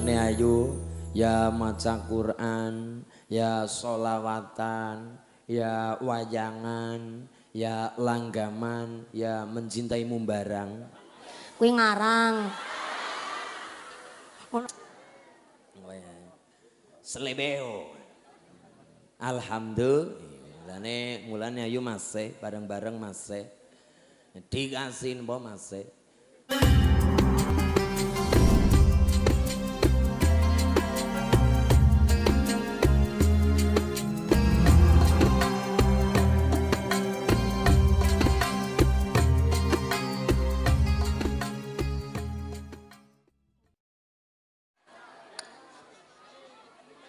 ucapne ayu ya maca Quran ya solawatan ya wayangan ya langgaman ya mencintai mumbarang kuwi ngarang oh ya, selebeo alhamdulillah mulane mulane ayu masih bareng-bareng masih dikasih mbok masih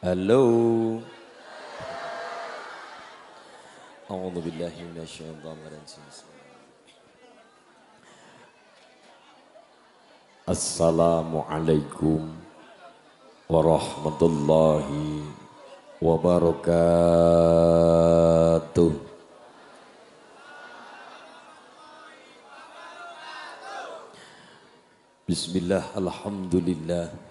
Halo. A'udzu billahi Assalamualaikum warahmatullahi wabarakatuh. Bismillah, alhamdulillah.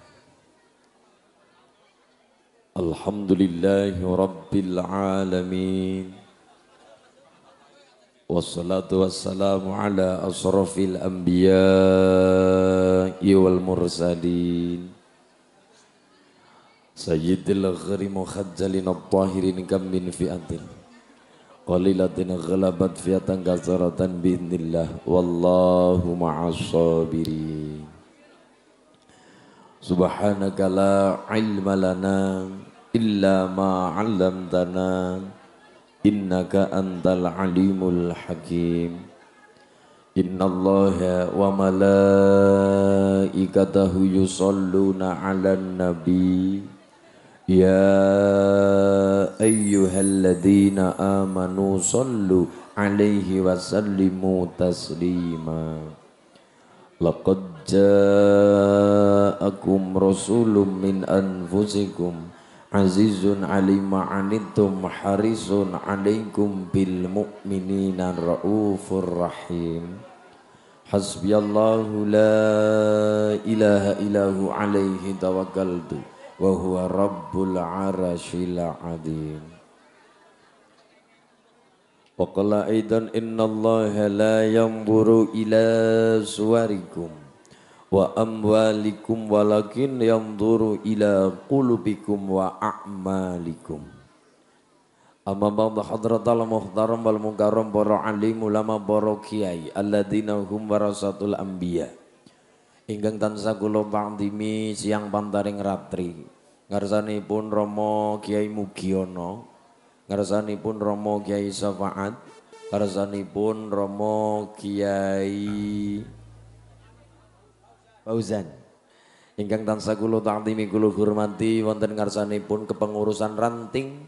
الحمد لله رب العالمين والصلاة والسلام على أشرف الأنبياء والمرسلين سيد الغر مخجل الطاهر كم من فئة قليلة غلبت فئة كثرة بإذن الله والله مع الصابرين سبحانك لا علم لنا illa ma 'allamtana innaka antal 'alimul hakim innallaha wa malaikatahu yusalluna 'alan nabi ya ayyuhalladzina amanu 'alaihi wa sallimu taslima laqad anfusikum azizun alima anittum harisun alaikum bil mu'minina raufur rahim hasbiyallahu la ilaha illahu alaihi tawakkaltu wa huwa rabbul arashil azim wa qala aidan innallaha la yanzuru ila suwarikum wa amwalikum walakin yanzuru ila qulubikum wa a'malikum amma ba'da al muhtaram wal munkaram para alim ulama para kiai alladzina hum warasatul anbiya ingkang tansah kula pangdimi siang pantaring ratri ngarsanipun Romo Kiai Mugiono. ngarsanipun Romo Kiai Syafaat ngarsanipun Romo Kiai Fauzan. Ingkang tansah kula takdimi kula hormati wonten ngarsanipun kepengurusan ranting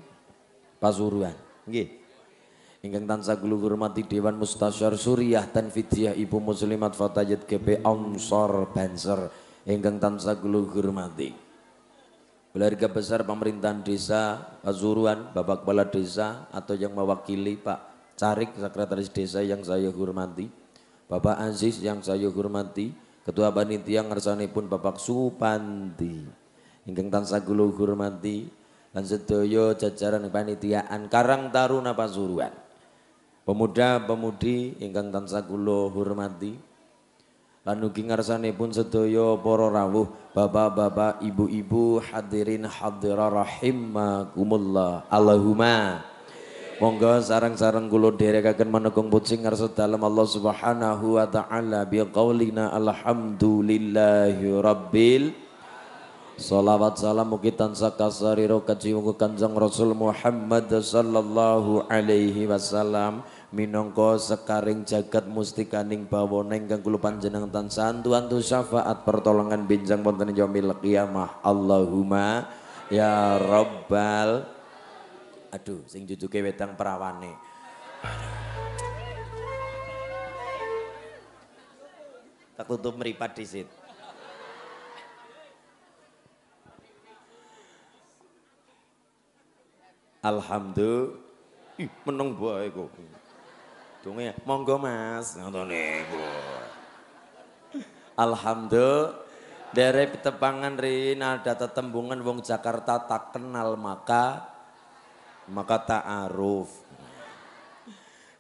Pasuruan. Nggih. Ingkang tansah kula hormati Dewan Mustasyar Suriah dan Fidyah Ibu Muslimat Fatayat GP Amsor Banser. Ingkang tansah kula hormati. Keluarga besar pemerintahan desa Pasuruan, Bapak Kepala Desa atau yang mewakili Pak Carik Sekretaris Desa yang saya hormati. Bapak Aziz yang saya hormati, Ketua panitia pun Bapak Supandi ingkang tansah kula hormati lan sedaya jajaran panitiaan Karang Taruna Pasuruan. Pemuda-pemudi ingkang tansah kula hormati lan ugi pun sedaya para rawuh bapak-bapak, ibu-ibu, hadirin hadirar rahimakumullah. Allahumma Monggo sarang-sarang kula dherekaken menegong puji ngarsa dalem Allah Subhanahu wa taala biqaulina alhamdulillahi rabbil Salawat salam mugi tansah kasariro kajiwung Kanjeng Rasul Muhammad sallallahu alaihi wasallam minangka sekaring jagat mustikaning bawana ingkang kula panjenengan tansah tuan tu syafaat pertolongan binjang wonten yaumil qiyamah Allahumma ya rabbal Aduh, sing jujuke wedang perawane. Tak tutup meripat disit. Alhamdulillah. menang buah itu. Tunggu ya, monggo Mas, ngene iku. Alhamdulillah. Dari tepangan Rin ada tetembungan wong Jakarta tak kenal maka maka ta'aruf.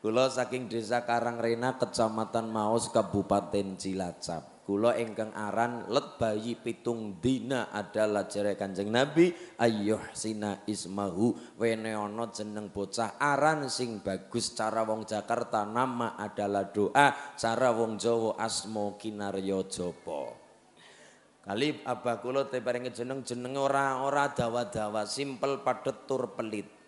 kulo saking desa Karangrena, Kecamatan Maos, Kabupaten Cilacap. Kulo ingkang aran let bayi pitung dina adalah jere Kanjeng Nabi ayyuh sina ismahu wene jeneng bocah aran sing bagus cara wong Jakarta nama adalah doa cara wong Jawa asmo kinarya Jopo. Kali abah kulo teparinge jeneng jenenge ora ora dawa-dawa simpel padet tur pelit.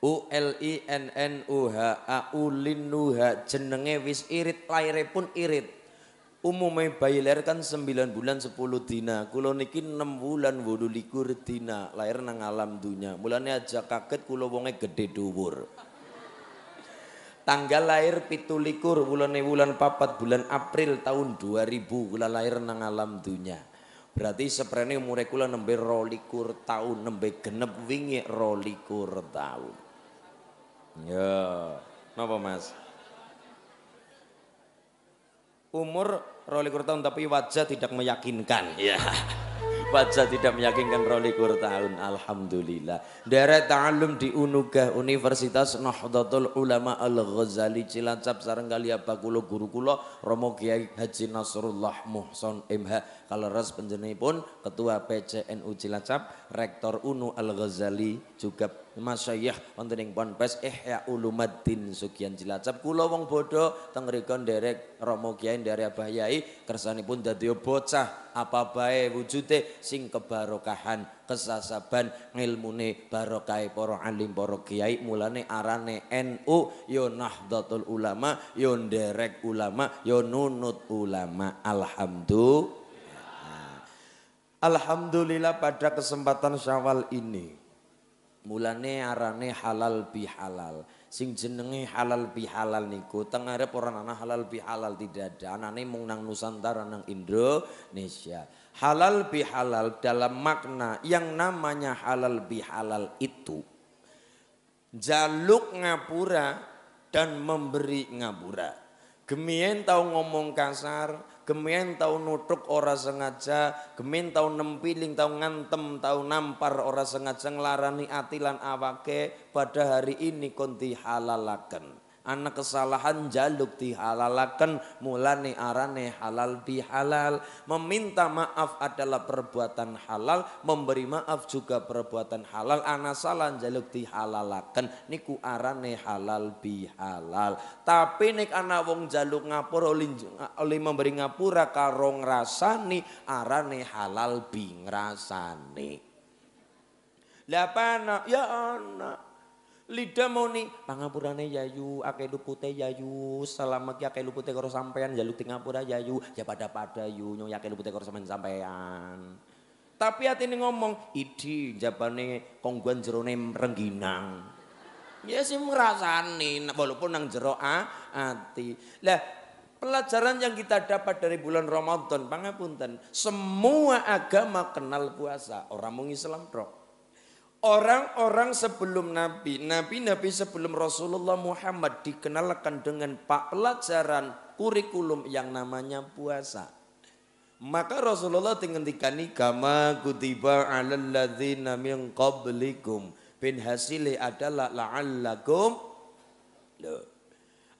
U L I N N U H A U U N I H jenenge wis irit laire pun irit umume bayi lahir kan 9 bulan 10 dina kula niki 6 bulan 8 likur dina lahir nang alam dunya mulane aja kaget kula wonge gedhe dhuwur tanggal lahir pitu likur bulan bulan papat bulan April tahun 2000 kula lahir nang alam dunya berarti seprene umure kula nembe rolikur tahun nembe genep wingi rolikur tahun Ya, kenapa Mas? Umur rolikur tahun tapi wajah tidak meyakinkan. Ya. Wajah tidak meyakinkan rolikur tahun. Alhamdulillah. Dari ta'alum di Unugah Universitas Nahdlatul Ulama Al-Ghazali Cilacap Sarenggali Abakulo Guru Kulo Romo Kiai Haji Nasrullah Muhson MH kaleras penjenipun Ketua PCNU Cilacap Rektor UNU Al-Ghazali juga masyayikh wonten ing Ponpes Ihya Ulumaddin Sugian Cilacap. Kula wong bodho teng mriku nderek Rama Kiai nderek Abah Yai kersanipun dadi bocah apa bae wujude sing kebarokahan kesasaban ilmune barokai para alim para kiai mulane arane NU yo ya nahdlatul ulama yo ya nderek ulama yo ya nunut ulama alhamdulillah nah, Alhamdulillah pada kesempatan Syawal ini Mulane arane halal bihalal. Sing jenenge halal bihalal niku teng arep ora ana halal bihalal tidak ada. Anane mung nang Nusantara nang Indonesia. Halal bihalal dalam makna yang namanya halal bihalal itu jaluk ngapura dan memberi ngapura. Gemien tahu ngomong kasar, gemen tau nutuk ora sengaja gemen tau nempiling tau ngantem tau nampar ora sengaja nglarani ati lan awake pada hari ini konti halalaken anak kesalahan jaluk dihalalakan mulane arane halal bihalal meminta maaf adalah perbuatan halal memberi maaf juga perbuatan halal anak salah jaluk dihalalakan niku arane halal bihalal tapi nek anak wong jaluk ngapur oleh, oleh memberi ngapura karong rasani arane halal bi rasani lah ya anak lidah mau nih pangapurane yayu akeh lupute yayu selama ki akeh lupute karo sampean jaluk ya tingapura yayu ya pada pada yu nyong akeh lupute karo sampean sampean tapi hati ini ngomong idi jabane kongguan jerone rengginang ya sih nih, walaupun nang jero hati lah pelajaran yang kita dapat dari bulan Ramadan pangapunten semua agama kenal puasa orang mau Islam Orang-orang sebelum Nabi, Nabi-Nabi sebelum Rasulullah Muhammad dikenalkan dengan pak pelajaran kurikulum yang namanya puasa. Maka Rasulullah menghentikan kama kutiba ala ladhina min qablikum. Bin hasili adalah la'allakum.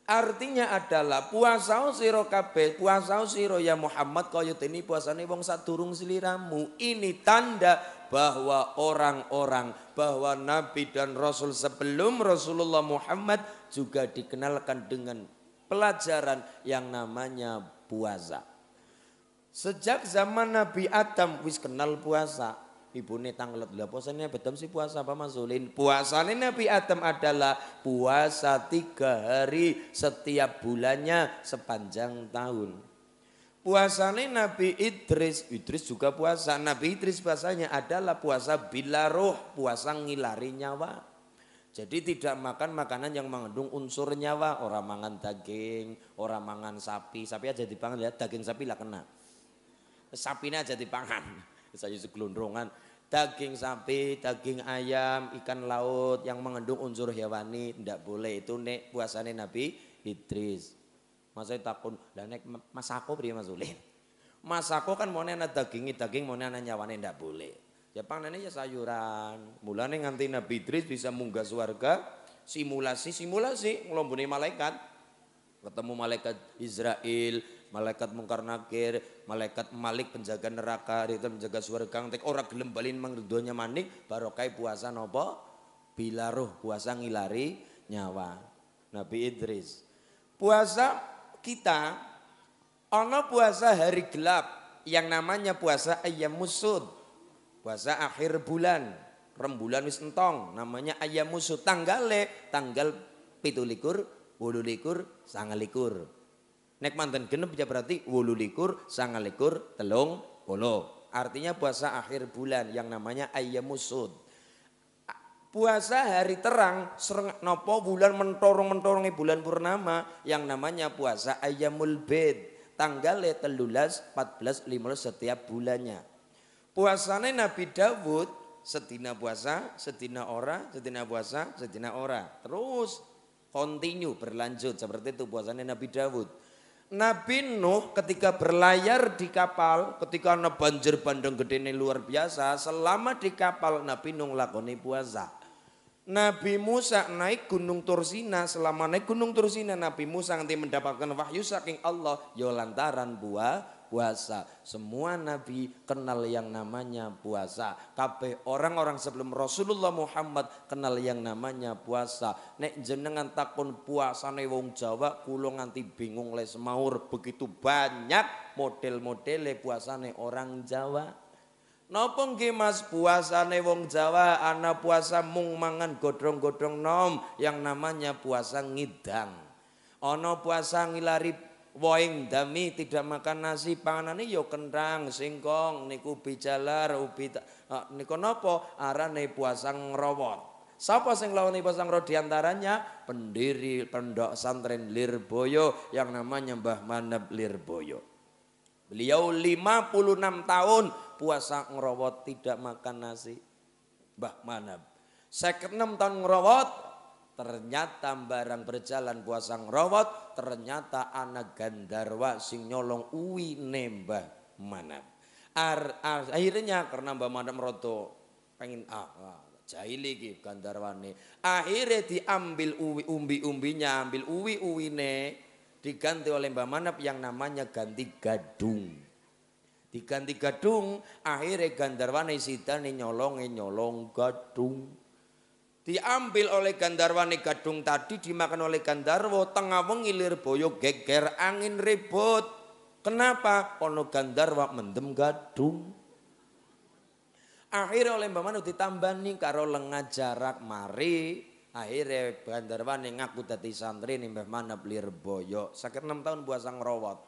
Artinya adalah puasa siro kabeh, puasa siro ya Muhammad kau kaya ini puasane wong sadurung seliramu. Ini tanda bahwa orang-orang, bahwa Nabi dan Rasul sebelum Rasulullah Muhammad juga dikenalkan dengan pelajaran yang namanya puasa. Sejak zaman Nabi Adam wis kenal puasa, Ibu ini tanglet lah puasanya betul sih puasa apa masulin puasanya Nabi Adam adalah puasa tiga hari setiap bulannya sepanjang tahun Puasanya Nabi Idris, Idris juga puasa. Nabi Idris puasanya adalah puasa bila roh, puasa ngilari nyawa. Jadi tidak makan makanan yang mengandung unsur nyawa. Orang mangan daging, orang mangan sapi. Sapi aja dipangan, lihat daging sapi lah kena. Sapi ini aja dipangan. Saya segelondrongan. Daging sapi, daging ayam, ikan laut yang mengandung unsur hewani. Tidak boleh itu nek puasanya Nabi Idris. Masa takon, lah nek Mas aku priye Mas Ulin? Mas aku kan mau ana dagingi daging, mau ana nyawane ndak boleh. Ya panganane ya sayuran. Mulane nganti Nabi Idris bisa munggah suarga. simulasi simulasi ngelombuni malaikat. Ketemu malaikat Israel, malaikat mungkar nakir, malaikat malik penjaga neraka, itu penjaga suarga Tek orang gelem balin mangdudonya manik, barokai puasa nopo? Bila puasa ngilari nyawa. Nabi Idris. Puasa kita ono puasa hari gelap yang namanya puasa ayam musud. Puasa akhir bulan, rembulan wis entong namanya ayam musud tanggale tanggal pitulikur, wululikur, sangalikur. Nek manten genep ya berarti wululikur, sangalikur, telung, polo. Artinya puasa akhir bulan yang namanya ayam musud. Puasa hari terang serengak nopo bulan mentorong-mentorongi e bulan purnama yang namanya puasa ayamul bed tanggal e telulas 14 15 setiap bulannya. puasanya Nabi Dawud setina puasa, setina ora, setina puasa, setina ora. Terus continue berlanjut seperti itu puasanya Nabi Dawud. Nabi Nuh ketika berlayar di kapal, ketika ana banjir bandeng gede ini luar biasa, selama di kapal Nabi Nuh lakoni puasa. Nabi Musa naik gunung Tursina selama naik gunung Tursina Nabi Musa nanti mendapatkan wahyu saking Allah ya lantaran buah puasa. Semua nabi kenal yang namanya puasa. Kabeh orang-orang sebelum Rasulullah Muhammad kenal yang namanya puasa. Nek jenengan takon puasane wong Jawa kula nganti bingung les maur begitu banyak model-modele puasane orang Jawa. Napa nggih Mas puasane wong Jawa ana puasa mung mangan godhong-godhong nom yang namanya puasa ngidang. Ana puasa ngilari woing dami tidak makan nasi panganane ya kentang, singkong, niku bijalar, ubi uh, niku napa arane puasa ngrowot. Siapa sing lawani puasa ngrowot diantaranya pendiri pendok santren Lirboyo yang namanya Mbah Manap Lirboyo. Beliau 56 tahun puasa ngerawat tidak makan nasi. Mbah Manab. enam tahun ngerawat, ternyata barang berjalan puasa ngerawat, ternyata anak gandarwa sing nyolong uwi nembah Manab. Ar, ar, akhirnya karena Mbah Manab meroto pengen ah, ah jahili ki gandarwane. Akhirnya diambil uwi umbi-umbinya, ambil uwi-uwine uwi diganti oleh Mbah Manap yang namanya ganti gadung diganti gadung akhirnya Gandarwane Sidane nyolong nyolong gadung diambil oleh Gandarwane gadung tadi dimakan oleh Gandarwo tengah mengilir boyo geger angin ribut kenapa ono Gandarwa mendem gadung akhirnya oleh Mbak ditambah ditambani karo lengah jarak mari akhirnya Gandarwane ngaku dati santri nih mbak Manap lir boyo sakit 6 tahun buasang rawat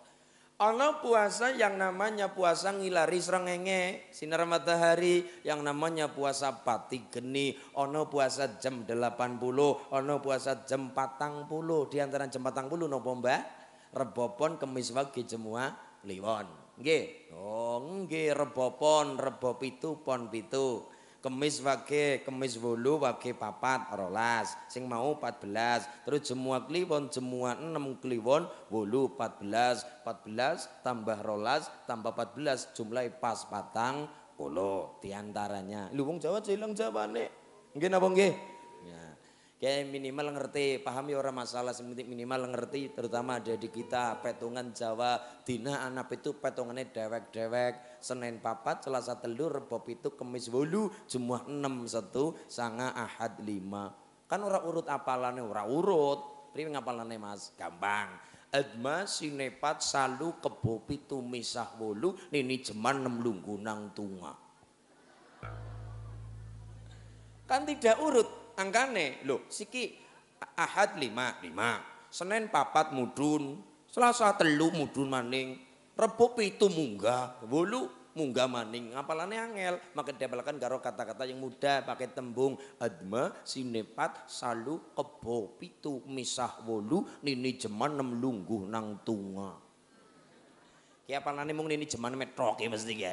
Ono puasa yang namanya puasa ngilari serengenge sinar matahari, yang namanya puasa pati geni, ono puasa jam 80, ono puasa jam 40, di antara jam puluh nopo Mbak? Rebopon kemis wage jemua kliwon. Nggih. Oh, nggih rebopon, rebop itu pon pitu kemis wage kemis wolu wage papat rolas sing mau 14 terus jemua kliwon jemua enam kliwon wolu 14 14 tambah rolas tambah 14 jumlah pas patang puluh diantaranya lu wong Jawa cilang Jawane nggih napa nggih kayak minimal ngerti pahami ya orang masalah sementing minimal ngerti terutama ada di kita petungan Jawa dina anak itu petungannya dewek-dewek Senin papat Selasa telur bob itu Kemis bolu Jumat enam satu sanga ahad lima kan orang urut apalane orang urut tapi ngapalane mas gampang Adma sinepat salu kebo pitu misah wolu nini jeman nem lunggunang tunga kan tidak urut angkane lo. siki ahad lima lima Senin papat mudun Selasa telu mudun maning Rebo itu munggah bolu munggah maning apalane angel maka dibalakan garo kata-kata yang mudah pakai tembung adma sinepat salu kebo pitu misah wolu nini jeman nem lungguh nang tunga Ki apalane mung nini jeman metroke ya, mesti ya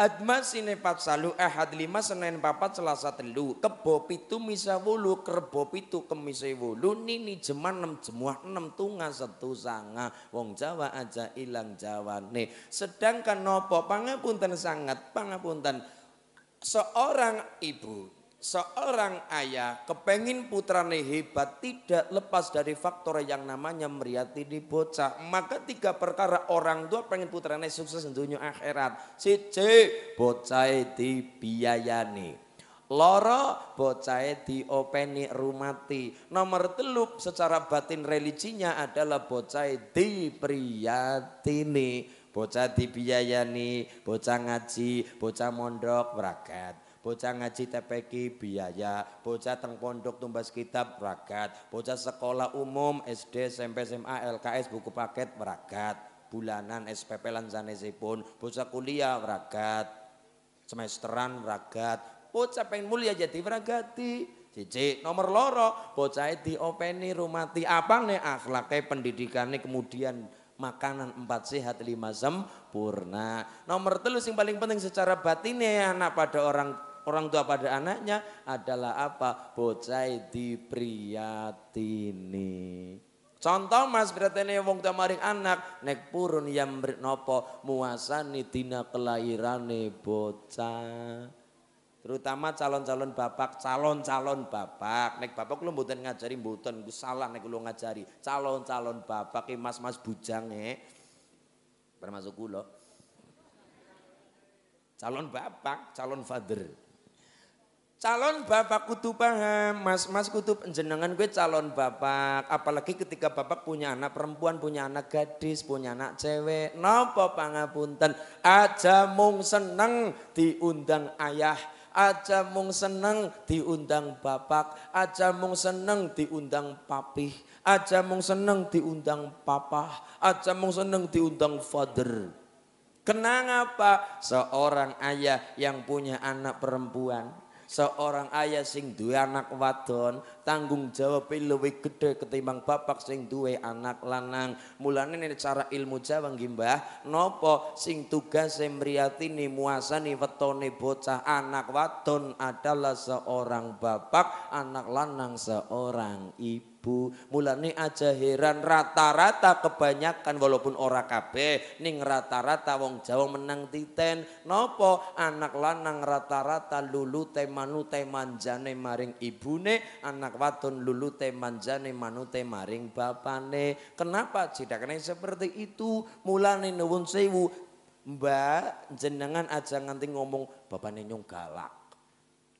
Adma sine pat salu ahad eh, lima senen papat selasa telu kebo pitu misa wulu kerbo pitu kemise wulu nini jeman enam jemuah enam tunga satu sanga wong Jawa aja ilang jawane sedangkan nopo pangapunten sangat pangapunten seorang ibu seorang ayah kepengin putrane hebat tidak lepas dari faktor yang namanya meriati di bocah maka tiga perkara orang tua pengen putrane sukses dunia akhirat C bocah dibiayani loro bocah diopeni rumati nomor teluk secara batin religinya adalah bocah dipriyatini bocah dibiayani bocah ngaji bocah mondok berakat bocah ngaji TPK biaya, bocah teng pondok tumbas kitab meragat, bocah sekolah umum SD, SMP, SMA, LKS buku paket meragat, bulanan SPP lan pun, bocah kuliah meragat, semesteran meragat, bocah pengen mulia jadi beragati, Cici nomor loro bocah diopeni rumati abang nih akhlaknya pendidikannya kemudian makanan empat sehat lima sempurna nomor telus yang paling penting secara batinnya anak pada orang orang tua pada anaknya adalah apa? Bocai diprihatini. Contoh mas ini wong tua maring anak nek purun yang nopo muasani tina kelahirane bocah. Terutama calon-calon bapak, calon-calon bapak. Nek bapak lu mboten ngajari mboten, ku salah nek lu ngajari. Calon-calon bapak e mas-mas bujange. Eh. Termasuk kulo. Calon bapak, calon father. Calon bapak kutu paham, mas mas kutu jenengan gue calon bapak. Apalagi ketika bapak punya anak perempuan, punya anak gadis, punya anak cewek. Nopo pangapunten, aja mung seneng diundang ayah. Aja mung seneng diundang bapak, aja mung seneng diundang papih, aja mung seneng diundang papa, aja mung seneng diundang father. Kenang apa? Seorang ayah yang punya anak perempuan seorang ayah sing duwe anak wadon tanggung jawab lebih gede ketimbang bapak sing duwe anak lanang. Mulane ini cara ilmu Jawa nggih no po sing tugase mriyatini muasani wetone bocah anak wadon adalah seorang bapak, anak lanang seorang ibu Bu, mulane aja heran rata-rata kebanyakan walaupun ora kabeh ning rata-rata wong Jawa menang titen nopo anak lanang rata-rata lulu temanu temanjane maring ibune anak watun lulute manjane manute maring bapane. Kenapa jidakane seperti itu? Mulane nuwun sewu, Mbak, jenengan aja nganti ngomong bapane nyung galak.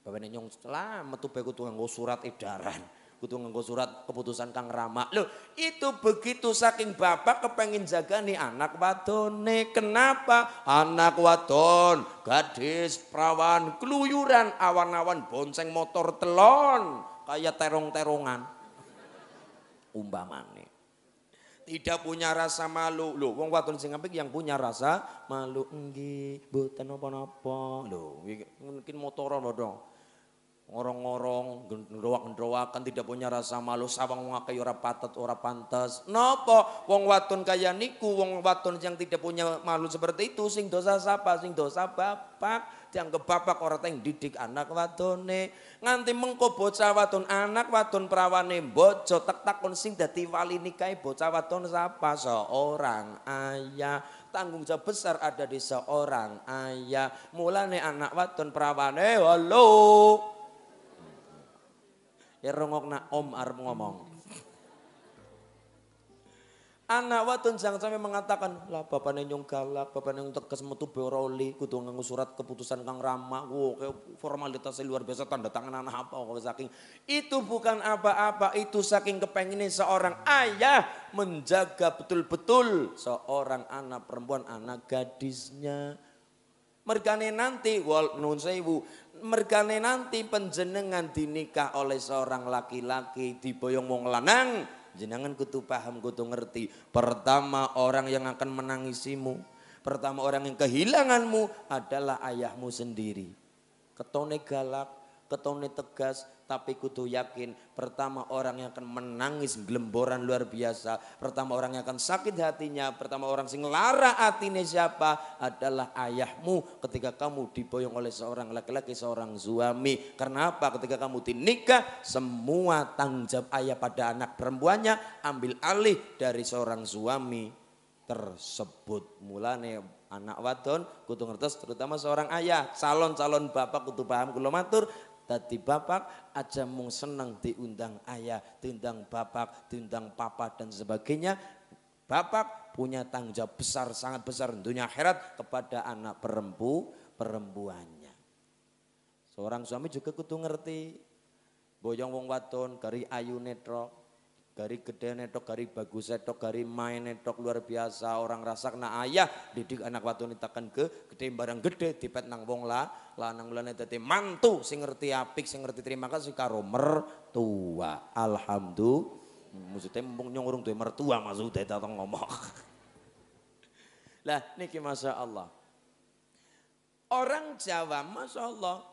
Bapane nyung setelah metu beku kudu nganggo surat edaran Kutu nganggo surat keputusan Kang Rama. Loh, itu begitu saking bapak kepengin jaga nih anak wadone. Kenapa? Anak wadon, gadis, perawan, keluyuran, awan-awan bonceng motor telon kayak terong-terongan umpamane tidak punya rasa malu lho wong wadon sing apik yang punya rasa malu nggih mboten napa-napa lho mungkin motor motoran dong, ngorong-ngorong gendrowak-gendrowakan tidak punya rasa malu sawang wong akeh ya ora patet ora pantes napa wong watun kaya niku wong watun yang tidak punya malu seperti itu sing dosa siapa, sing dosa bapak dianggap bapak orang teng didik anak wadone nganti mengko bocah wadon anak wadon prawane bojo tak takon sing dadi wali nikahi bocah wadon siapa seorang ayah tanggung jawab besar ada di seorang ayah. Mulane anak waton perawane halo. Ya rongok na om arep ngomong. Anak watun jang sampai mengatakan, lah bapak nenyong galak, bapak nenyong tegas metu beroli, kudu nganggu surat keputusan Kang Rama, wow, kayak formalitas luar biasa, tanda tangan anak apa, kok saking. Itu bukan apa-apa, itu saking kepengennya seorang ayah menjaga betul-betul seorang anak perempuan, anak gadisnya. Mergane nanti, wal nun sewu, mergane nanti penjenengan dinikah oleh seorang laki-laki, boyong wong lanang, jenangan kutu paham, kutu ngerti. Pertama orang yang akan menangisimu, pertama orang yang kehilanganmu adalah ayahmu sendiri. Ketone galak, ketone tegas tapi kudu yakin pertama orang yang akan menangis gelemboran luar biasa pertama orang yang akan sakit hatinya pertama orang sing lara atine siapa adalah ayahmu ketika kamu diboyong oleh seorang laki-laki seorang suami karena apa ketika kamu dinikah semua tanggung jawab ayah pada anak perempuannya ambil alih dari seorang suami tersebut mulane anak wadon kutu ngertes terutama seorang ayah calon-calon bapak kutu paham kula Tadi bapak aja mung seneng diundang ayah, diundang bapak, diundang papa dan sebagainya. Bapak punya tanggung jawab besar, sangat besar dunia akhirat kepada anak perempu, perempuannya. Seorang suami juga kutu ngerti. Boyong wong wadon, kari ayu netro, Gari gede netok, gari bagus netok, gari main netok luar biasa. Orang rasa kena ayah, didik anak watu nitakan ke gede barang gede tipet nang wong lah. Lanang bulan tete mantu, sing ngerti apik, sing ngerti terima kasih karo mertua. Alhamdulillah. Maksudnya mumpung nyongurung tuh mertua maksudnya datang ngomong. Lah niki masya Allah. Orang Jawa masya Allah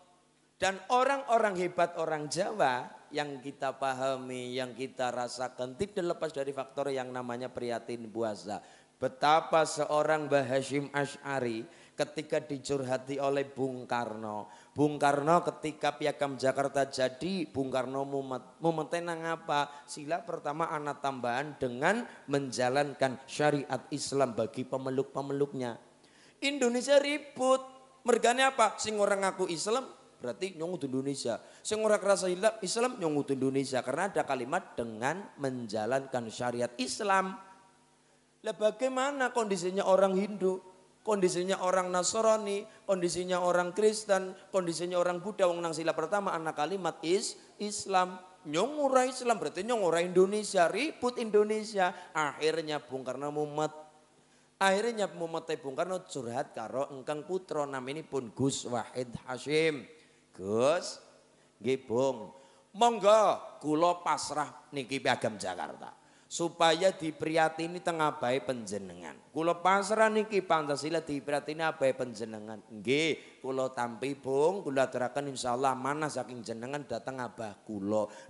dan orang-orang hebat orang Jawa yang kita pahami, yang kita rasakan tidak lepas dari faktor yang namanya prihatin puasa. Betapa seorang Mbah Hashim Ash'ari ketika dicurhati oleh Bung Karno. Bung Karno ketika Piagam Jakarta jadi, Bung Karno mementenang apa? Sila pertama anak tambahan dengan menjalankan syariat Islam bagi pemeluk-pemeluknya. Indonesia ribut. Mergane apa? Sing orang aku Islam, berarti nyongut Indonesia. Sing ora kerasa hilap Islam nyongut Indonesia karena ada kalimat dengan menjalankan syariat Islam. Lah bagaimana kondisinya orang Hindu? Kondisinya orang Nasrani, kondisinya orang Kristen, kondisinya orang Buddha wong nang sila pertama anak kalimat is Islam nyongura Islam berarti nyongura Indonesia ribut Indonesia akhirnya Bung Karno mumet akhirnya mumet Bung Karno curhat karo engkang putra pun Gus Wahid Hashim. Gus gibung. monggo Kulo pasrah niki Piagam Jakarta supaya dipriyatini tengah bae penjenengan. Kulo pasrah niki Pancasila dipriyatini abahe penjenengan. Nggih, kula tampi Bung, kula aturaken insyaallah mana saking jenengan datang abah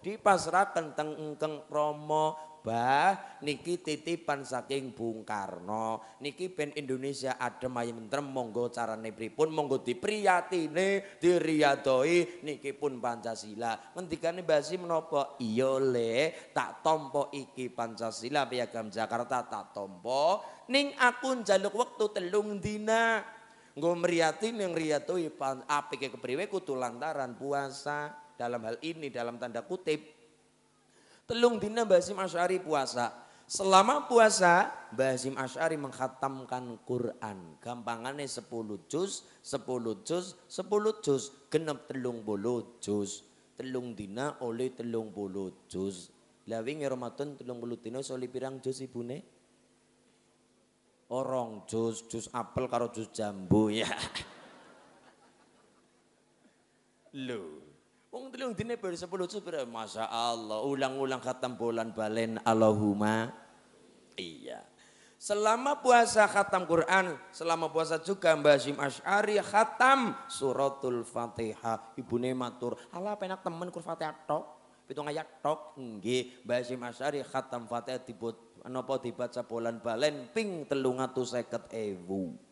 di pasrah tentang Engkeng promo khotbah niki titipan saking Bung Karno niki ben Indonesia adem ayem tentrem monggo carane pripun monggo dipriyatine diriyadoi niki pun Pancasila ngendikane basi menapa iya le tak tompo iki Pancasila piagam Jakarta tak tompo ning aku njaluk wektu telung dina nggo mriyati ning riyatoi apike kepriwe kudu lantaran puasa dalam hal ini dalam tanda kutip Telung dina Mbah Hasyim Asy'ari puasa. Selama puasa Mbah Hasyim Asy'ari menghatamkan Quran. Gampangannya 10 juz, 10 juz, 10 juz, genep telung bulu juz. Telung dina oleh telung bulu juz. Lawing Ramadan telung bulu dina soli pirang juz ibune? Orang jus, jus apel karo jus jambu ya. Loh. Wong telung dine bar 10 juz Masya Allah, ulang-ulang khatam bulan balen Allahumma. Iya. Selama puasa khatam Quran, selama puasa juga Mbah Zim Ashari khatam suratul Fatihah. Ibu matur, "Ala penak temen kur Fatihah tok." Itu ayat tok, nge, Mbah Zim Ashari khatam Fatihah dibuat, nopo dibaca bulan balen ping seket ewu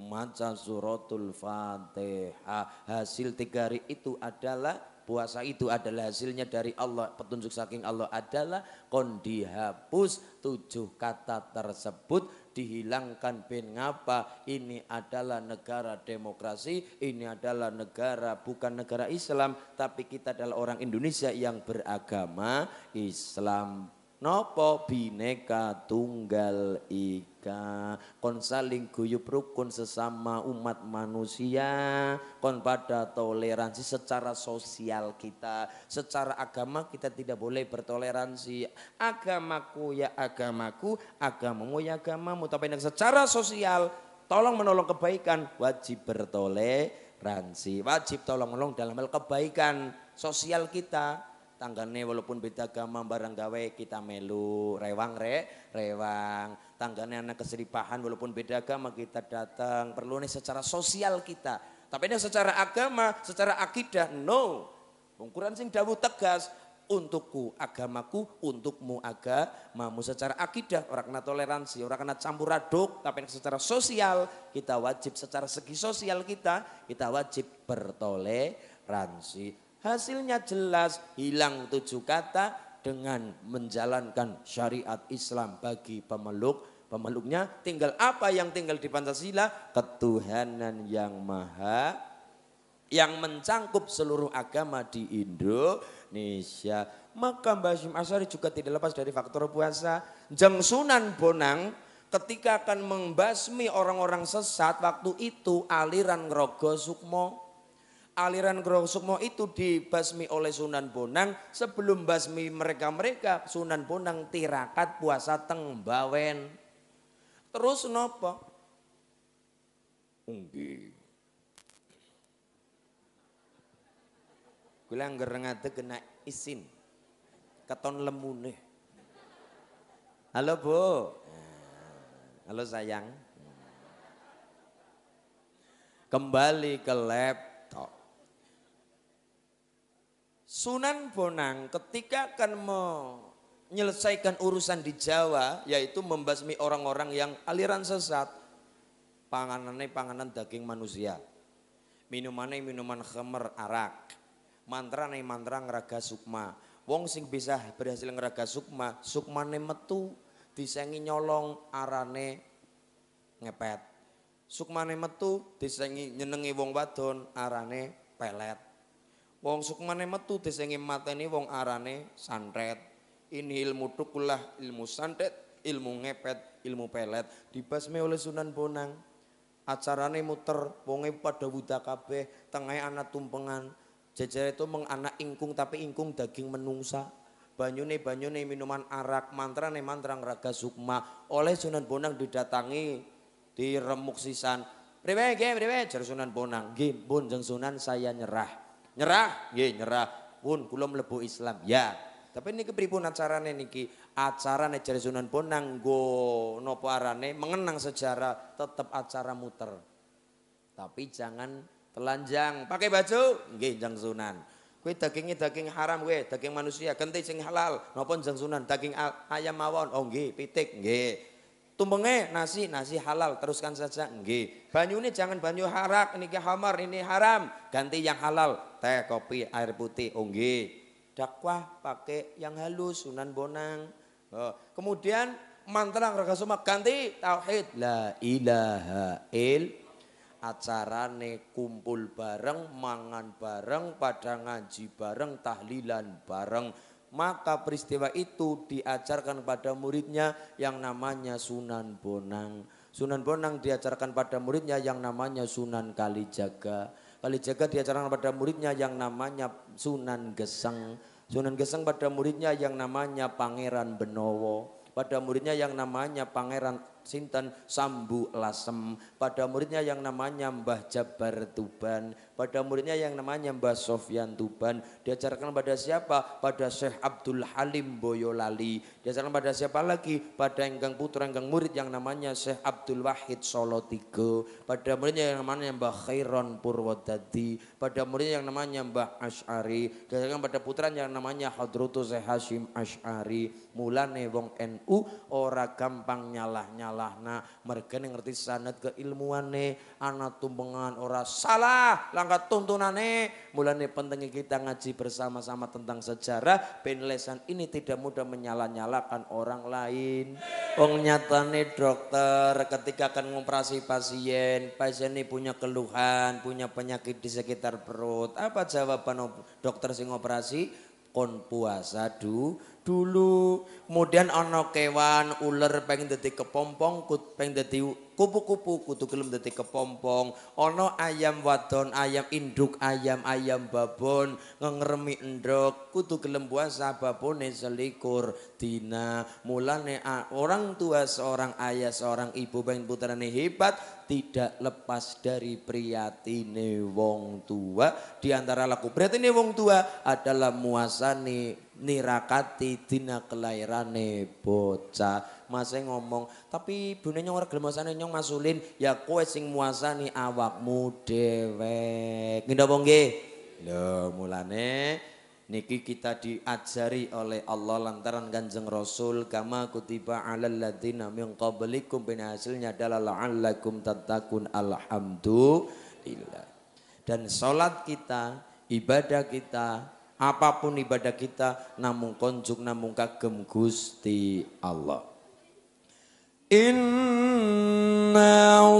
maca suratul fatihah hasil tiga hari itu adalah puasa itu adalah hasilnya dari Allah petunjuk saking Allah adalah kon dihapus tujuh kata tersebut dihilangkan bin ngapa ini adalah negara demokrasi ini adalah negara bukan negara Islam tapi kita adalah orang Indonesia yang beragama Islam nopo bineka tunggal ik mereka kon saling guyub rukun sesama umat manusia kon pada toleransi secara sosial kita secara agama kita tidak boleh bertoleransi agamaku ya agamaku agamamu ya agamamu tapi yang secara sosial tolong menolong kebaikan wajib bertoleransi wajib tolong menolong dalam hal kebaikan sosial kita tanggane walaupun beda agama barang gawe kita melu rewang re rewang tanggane anak keseripahan walaupun beda agama kita datang perlu nih secara sosial kita tapi ini secara agama secara akidah no pengukuran sing dawu tegas untukku agamaku untukmu agamamu secara akidah orang kena toleransi orang kena campur aduk tapi secara sosial kita wajib secara segi sosial kita kita wajib bertoleransi Hasilnya jelas hilang tujuh kata dengan menjalankan syariat Islam bagi pemeluk pemeluknya tinggal apa yang tinggal di Pancasila ketuhanan yang maha yang mencangkup seluruh agama di Indonesia maka Mbah Hashim Asyari juga tidak lepas dari faktor puasa Jeng Sunan Bonang ketika akan membasmi orang-orang sesat waktu itu aliran Rogo Sukmo aliran Sukmo itu dibasmi oleh Sunan Bonang. Sebelum basmi mereka-mereka, Sunan Bonang tirakat puasa teng bawen. Terus nopo? Unggi. Kula angger ngadeg kena isin. Keton lemune. Halo, Bu. Halo sayang. Kembali ke lab Sunan Bonang ketika akan menyelesaikan urusan di Jawa yaitu membasmi orang-orang yang aliran sesat panganannya panganan daging manusia minumannya minuman khemer arak mantra nih mantra ngeraga sukma wong sing bisa berhasil ngeraga sukma sukma nih metu disengi nyolong arane ngepet sukma nih metu disengi nyenengi wong wadon arane pelet Wong sukmane metu disenge mateni wong arane santet. Ini ilmu tukulah, ilmu santet, ilmu ngepet, ilmu pelet. Dibasmi oleh Sunan Bonang. Acarane muter, wonge pada buta kabeh, tengahe anak tumpengan. Jejer itu menganak ingkung tapi ingkung daging menungsa. Banyune banyune minuman arak, mantra ne mantra raga sukma. Oleh Sunan Bonang didatangi diremuk sisan. Priwe nggih, priwe jar Sunan Bonang. Nggih, jeng Sunan saya nyerah. Nyerah? Nggih, nyerah. Pun kula mlebu Islam. Ya. Tapi niki pripun acarane niki? acara jare Sunan Bonang nggo napa arane mengenang sejarah tetap acara muter. Tapi jangan telanjang. Pakai baju? Nggih, jang Sunan. Kowe dagingnya daging haram gue, daging manusia, ganti sing halal. Napa jang Sunan daging ayam mawon? Oh nggih, pitik nggih. Tumbenge nasi, nasi halal, teruskan saja. Nggih. Banyune jangan banyu harak, ke hamar, ini haram. Ganti yang halal, teh, kopi, air putih, oh nggih. Dakwah pakai yang halus, Sunan Bonang. Oh. Kemudian mantra Ragasuma ganti tauhid la ilaha il acarane kumpul bareng, mangan bareng, pada ngaji bareng, tahlilan bareng, maka peristiwa itu diajarkan pada muridnya yang namanya Sunan Bonang. Sunan Bonang diajarkan pada muridnya yang namanya Sunan Kalijaga. Kalijaga diajarkan pada muridnya yang namanya Sunan Geseng. Sunan Geseng pada muridnya yang namanya Pangeran Benowo. Pada muridnya yang namanya Pangeran Sinten Sambu Lasem. Pada muridnya yang namanya Mbah Jabar Tuban pada muridnya yang namanya Mbah Sofyan Tuban diajarkan pada siapa pada Syekh Abdul Halim Boyolali diajarkan pada siapa lagi pada enggang putra enggang murid yang namanya Syekh Abdul Wahid Solotigo pada muridnya yang namanya Mbah Khairon Purwodadi pada muridnya yang namanya Mbah Ash'ari diajarkan pada putra yang namanya Hadrutu Syekh Hashim Ash'ari mulane wong NU ora gampang nyalah-nyalah nah mereka ngerti sanat keilmuane anak tumpengan ora salah langkah tuntunane mulane penting kita ngaji bersama-sama tentang sejarah penelesan ini tidak mudah menyala-nyalakan orang lain wong nyatane dokter ketika akan ngoperasi pasien pasien ini punya keluhan punya penyakit di sekitar perut apa jawaban dokter sing operasi kon puasa du, dulu kemudian ono kewan ular pengen detik kepompong kut pengen detik kupu-kupu kutu gelem dadi kepompong ono ayam wadon ayam induk ayam ayam babon ngeremi endok kutu gelem puasa babone selikur dina mulane orang tua seorang ayah seorang ibu bain putrane hebat tidak lepas dari priyatine wong tua diantara antara laku priyatine wong tua adalah muasani nirakati dina kelairane bocah masih ngomong, tapi ibune nyong ora gelem masane nyong masulin, ya kowe sing muasani awakmu dewek. Nggih napa nggih? Lho, mulane Niki kita diajari oleh Allah lantaran Kanjeng Rasul kama kutiba alal ladzina min qablikum bin hasilnya adalah la'allakum tattaqun alhamdulillah. Dan salat kita, ibadah kita, apapun ibadah kita namung konjung namung kagem Gusti Allah. إن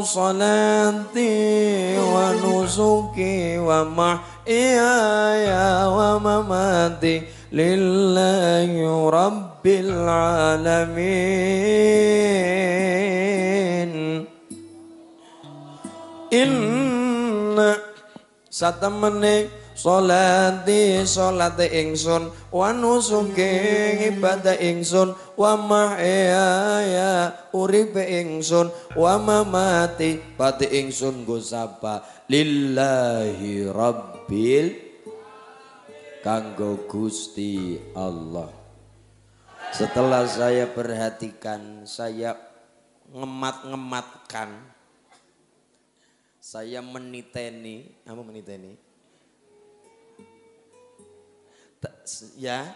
صلاتي وَنُسُكِي ومحياي وَمَمَاتِي لِلَّهِ رَبِّ الْعَالَمِينَ إِنَّ ستمني Salati sholati ingsun wa nusuki ibadah ingsun wa mahyaya uripe ingsun wa mamati pati ingsun go sapa lillahi rabbil kanggo Gusti Allah. Setelah saya perhatikan, saya ngemat-ngematkan. Saya meniteni, apa meniteni? ya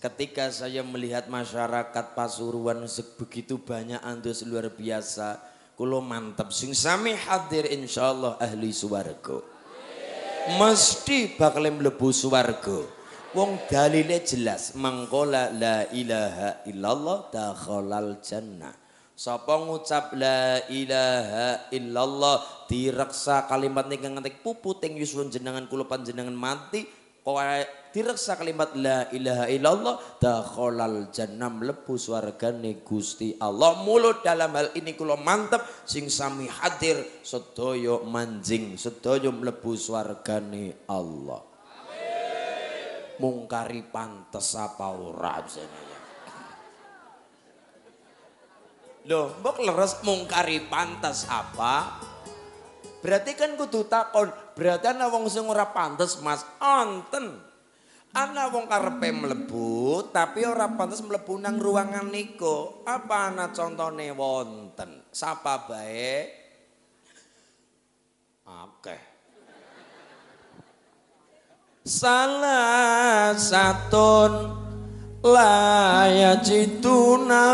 ketika saya melihat masyarakat Pasuruan begitu banyak antus luar biasa kulo mantap sing sami hadir insyaallah ahli suwargo mesti bakal mlebu suwargo wong dalile jelas mangkola la ilaha illallah dakhalal jannah Sapa ngucap la ilaha illallah direksa kalimat ini ngetik puputing yuswun jenangan kulupan jenangan mati kowe direksa kalimat la ilaha illallah dakhalal jannah mlebu swargane Gusti Allah mulut dalam hal ini kula mantep sing sami hadir sedaya manjing sedaya mlebu swargane Allah Amin mungkari pantes apa ora Loh, mbok leres mungkari pantas apa? Berarti kan kudu takon, berarti ana wong sing ora pantes, Mas. Onten. Ana wong karepe mlebu tapi ora pantes mlebu nang ruangan niko. Apa ana contone wonten? Sapa bae? Akeh. Salah satun itu yajiduna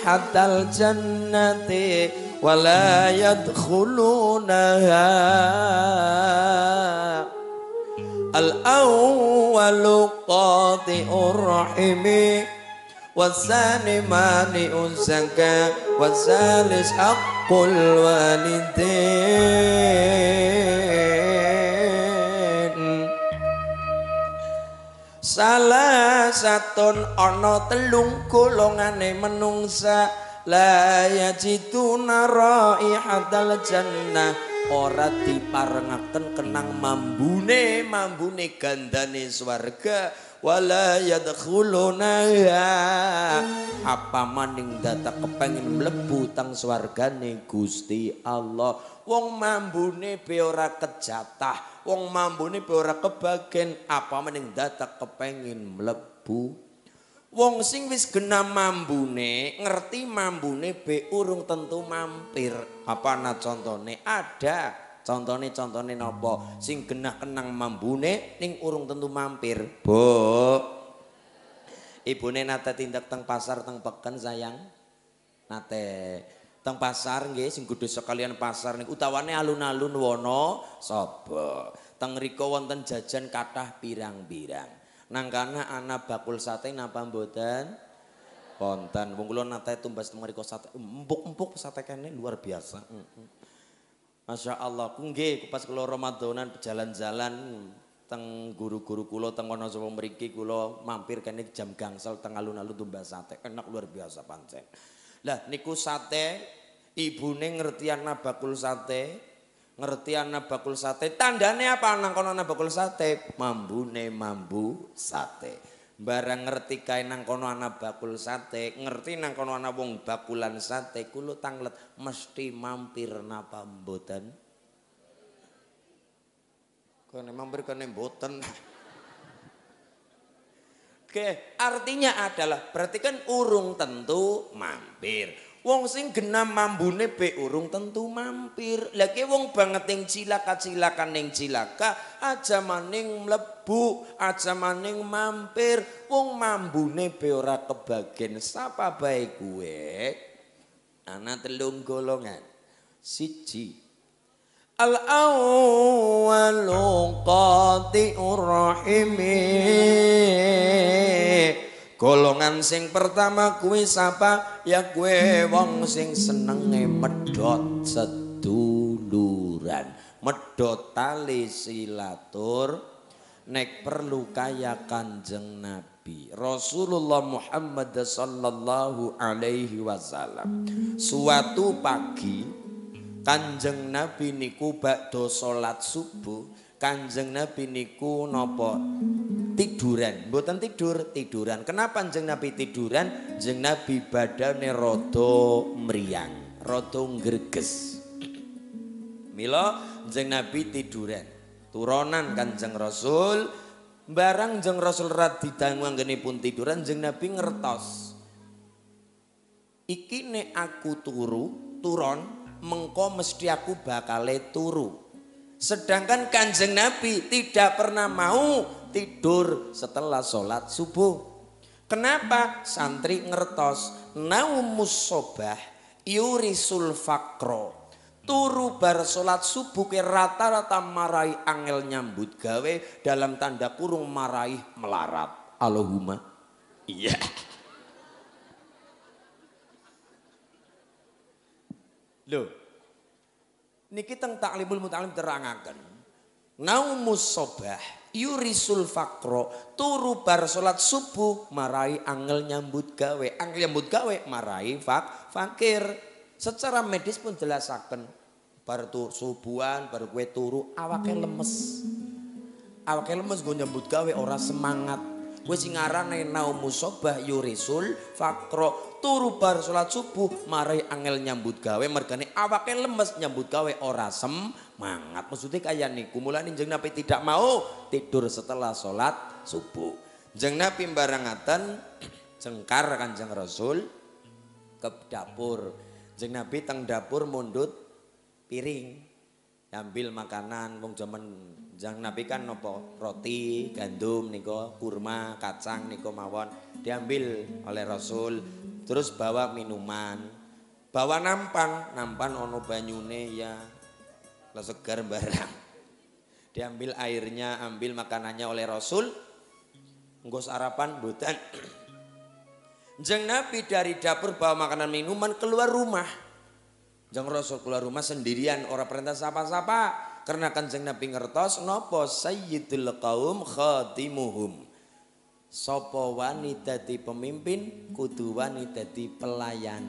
hatal jannati walayat khulunaha الأول قاطع الرحم والثاني مانع الزكاة والثالث حق الوالدين Salah satu ono telung kulongane menungsa layak itu naroi hadal jannah ora diparengaken kenang mambune mambune gandane swarga wala yadkhuluna apa maning data kepengin mlebu tang swargane Gusti Allah wong mambune be ora kejatah wong mambune be ora kebagen apa maning data kepengin mlebu Wong sing wis genam mambune, ngerti mambune be urung tentu mampir. Apa nak contone? Ada. Contone contone nopo Sing genah kenang mambune ning urung tentu mampir. Bu. ne nate tindak teng pasar teng peken sayang. Nate teng pasar nge sing gedhe sekalian pasar niku utawane alun-alun wono sobo Teng riko wonten jajan kathah pirang-pirang nangkana anak bakul sate napa mboten kontan. wong kula nate tumbas mriku sate empuk-empuk sate kene luar biasa Masya Allah, nggih pas kula Ramadanan jalan-jalan teng guru-guru kulo, teng kono sapa mriki kula mampir kene jam gangsal teng alun-alun tumbas sate enak luar biasa pancen. Lah niku sate ngerti anak bakul sate ngerti anak bakul sate tandanya apa anak kono anak bakul sate mambu mambune mambu sate barang ngerti kae nang kono anak bakul sate ngerti nang kono anak wong bakulan sate kulo tanglet mesti mampir napa mboten kene mampir kene mboten Oke, artinya adalah berarti kan urung tentu mampir. Wong sing genam mambune be urung tentu mampir. Lah ki wong banget ing cilaka-cilakan ning cilaka, aja maning mlebu, aja maning mampir. Wong mambune be ora kebagian sapa bae kuwe. Ana telung golongan. Siji Al awwalu qati'ur rahimin golongan sing pertama kuwi sapa ya kuwi wong sing senenge medhot seduluran medhot tali silatur nek perlu kaya kanjeng nabi Rasulullah Muhammad sallallahu alaihi wasallam suatu pagi kanjeng nabi niku bakdo salat subuh Kanjeng Nabi niku nopo tiduran, mboten tidur, tiduran. Kenapa Kanjeng Nabi tiduran? Jeng Nabi badane rada meriang, rada ngreges. Mila Kanjeng Nabi tiduran. Turunan Kanjeng Rasul barang Kanjeng Rasul rat didangu anggene pun tiduran Kanjeng Nabi ngertos. Iki nek aku turu, turon mengko mesti aku bakale turu. Sedangkan kanjeng Nabi tidak pernah mau tidur setelah sholat subuh. Kenapa? Santri ngertos. Naumus sobah yurisul fakro. Turu bar sholat subuh ke rata-rata marai angel nyambut gawe dalam tanda kurung marai melarat. Allahumma. Iya. Yeah. Loh, Niki teng taklimul mutalim terangaken. Naumus sobah yurisul fakro turu bar salat subuh marai angel nyambut gawe angel nyambut gawe marai fak fakir secara medis pun jelasaken bar tu, subuhan bar kue turu awake lemes awake lemes gue nyambut gawe orang semangat Wis ngaran nau musobah yurisul fakro turu bar salat subuh marai angel nyambut gawe mergane awake lemes nyambut gawe ora sem mangat Maksudnya kaya niku mulane jeng Nabi tidak mau tidur setelah salat subuh. jeng Nabi barangatan cengkar kan jeng Rasul ke dapur. jeng Nabi teng dapur mundut piring. Ambil makanan wong jaman Jang Nabi kan nopo roti, gandum niko, kurma, kacang niko mawon diambil oleh Rasul. Terus bawa minuman, bawa nampan, nampan ono banyune ya lo segar barang. Diambil airnya, ambil makanannya oleh Rasul. Nggak sarapan butan. Jeng Nabi dari dapur bawa makanan minuman keluar rumah. Jeng Rasul keluar rumah sendirian, orang perintah siapa-siapa karena Kanjeng Nabi ngertos napa sayyidul kaum khatimuhum. Sapa wanita dadi pemimpin kudu wanita dadi pelayan.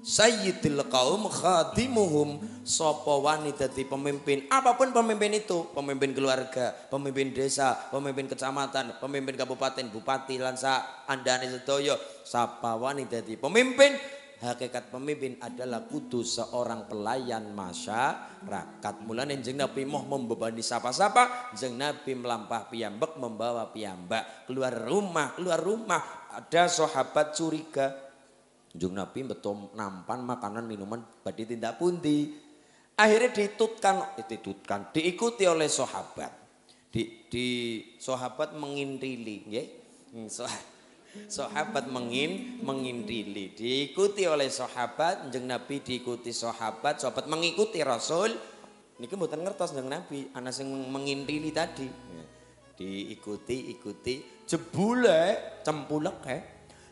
Sayyidul kaum khatimuhum Sopo wanita dadi pemimpin apapun pemimpin itu pemimpin keluarga pemimpin desa pemimpin kecamatan pemimpin kabupaten bupati lansa Anda andane sedaya sapa di pemimpin hakikat pemimpin adalah kudu seorang pelayan masyarakat. mulanya jeng Nabi moh membebani sapa-sapa, jeng Nabi melampah piyambak membawa piyambak keluar rumah, keluar rumah ada sahabat curiga. Jeng Nabi betul nampan makanan minuman badi tindak pundi. Akhirnya ditutkan, eh, ditutkan, diikuti oleh sahabat. Di, di sahabat mengintili, ya. Sahabat mengin mengindili diikuti oleh sahabat jeng Nabi diikuti sahabat sahabat mengikuti Rasul niki mboten ngertos jeng Nabi ana sing mengindili tadi ya, diikuti ikuti jebule cempulek eh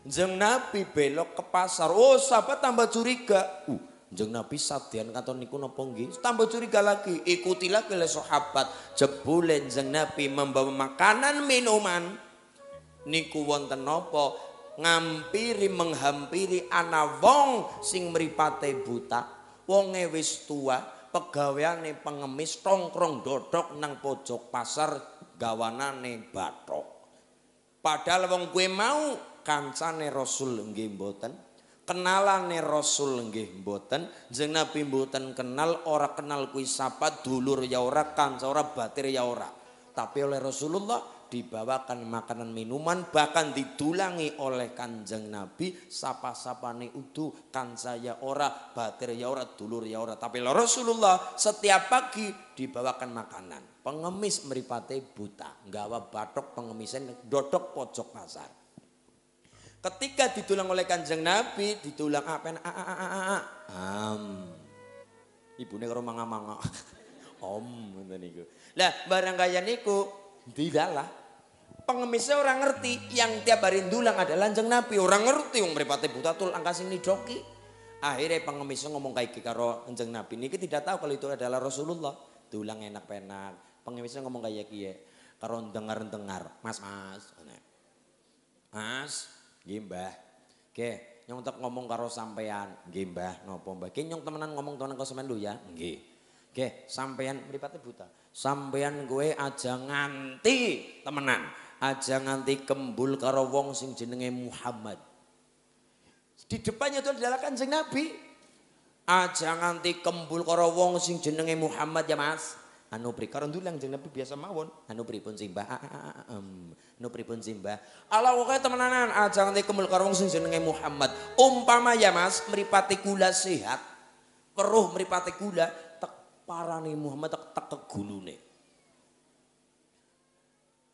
jeng Nabi belok ke pasar oh sahabat tambah curiga uh Jeng Nabi satian katon niku napa Tambah curiga lagi, Ikutilah lagi oleh sahabat. Jebule jeng Nabi membawa makanan minuman niku wonten apa ngampiri menghampiri ana wong sing mripate buta wong e wis tua pegaweane pengemis tongkrong dodok nang pojok pasar gawanane batok padahal wong kuwe mau kancane Rasul nggih mboten kenalane Rasul nggih mboten jeneng Nabi mboten kenal ora kenal kuwi sapa dulur ya ora kanca ora batir ya ora tapi oleh Rasulullah dibawakan makanan minuman bahkan didulangi oleh kanjeng Nabi sapa-sapane udu kan saya ora batir ya ora dulur ya ora tapi Rasulullah setiap pagi dibawakan makanan pengemis meripate buta nggawa batok pengemisen dodok pojok pasar ketika ditulang oleh kanjeng Nabi ditulang apa ah, a ah, a ah, a a a am ibu nih manga-manga om ngoten lah barang kaya niku Tidaklah. Pengemisnya orang ngerti yang tiap hari dulang ada lanjeng nabi orang ngerti yang meripati buta tul angka sini joki. Akhirnya pengemisnya ngomong kayak gini karo lanjeng nabi ini tidak tahu kalau itu adalah Rasulullah. Dulang enak penak. Pengemisnya ngomong kayak gini karo dengar dengar mas mas mas gimbah oke nyong tak ngomong karo sampean gimbah nopo mbah yang nyong temenan ngomong temenan kau semen lu ya oke sampean meripati buta sampean gue aja nganti temenan aja nganti kembul karo wong sing jenenge Muhammad di depannya tuh adalah kanjeng Nabi aja nganti kembul karo wong sing jenenge Muhammad ya mas anu pri karo yang jeneng Nabi biasa mawon anu pripun simbah Simba, ah, ah, ah, anu pun simbah ala wae temenanan aja nganti kembul karo wong sing jenenge Muhammad umpama ya mas meripati gula sehat keruh meripati gula parani Muhammad tak, tak kegulune.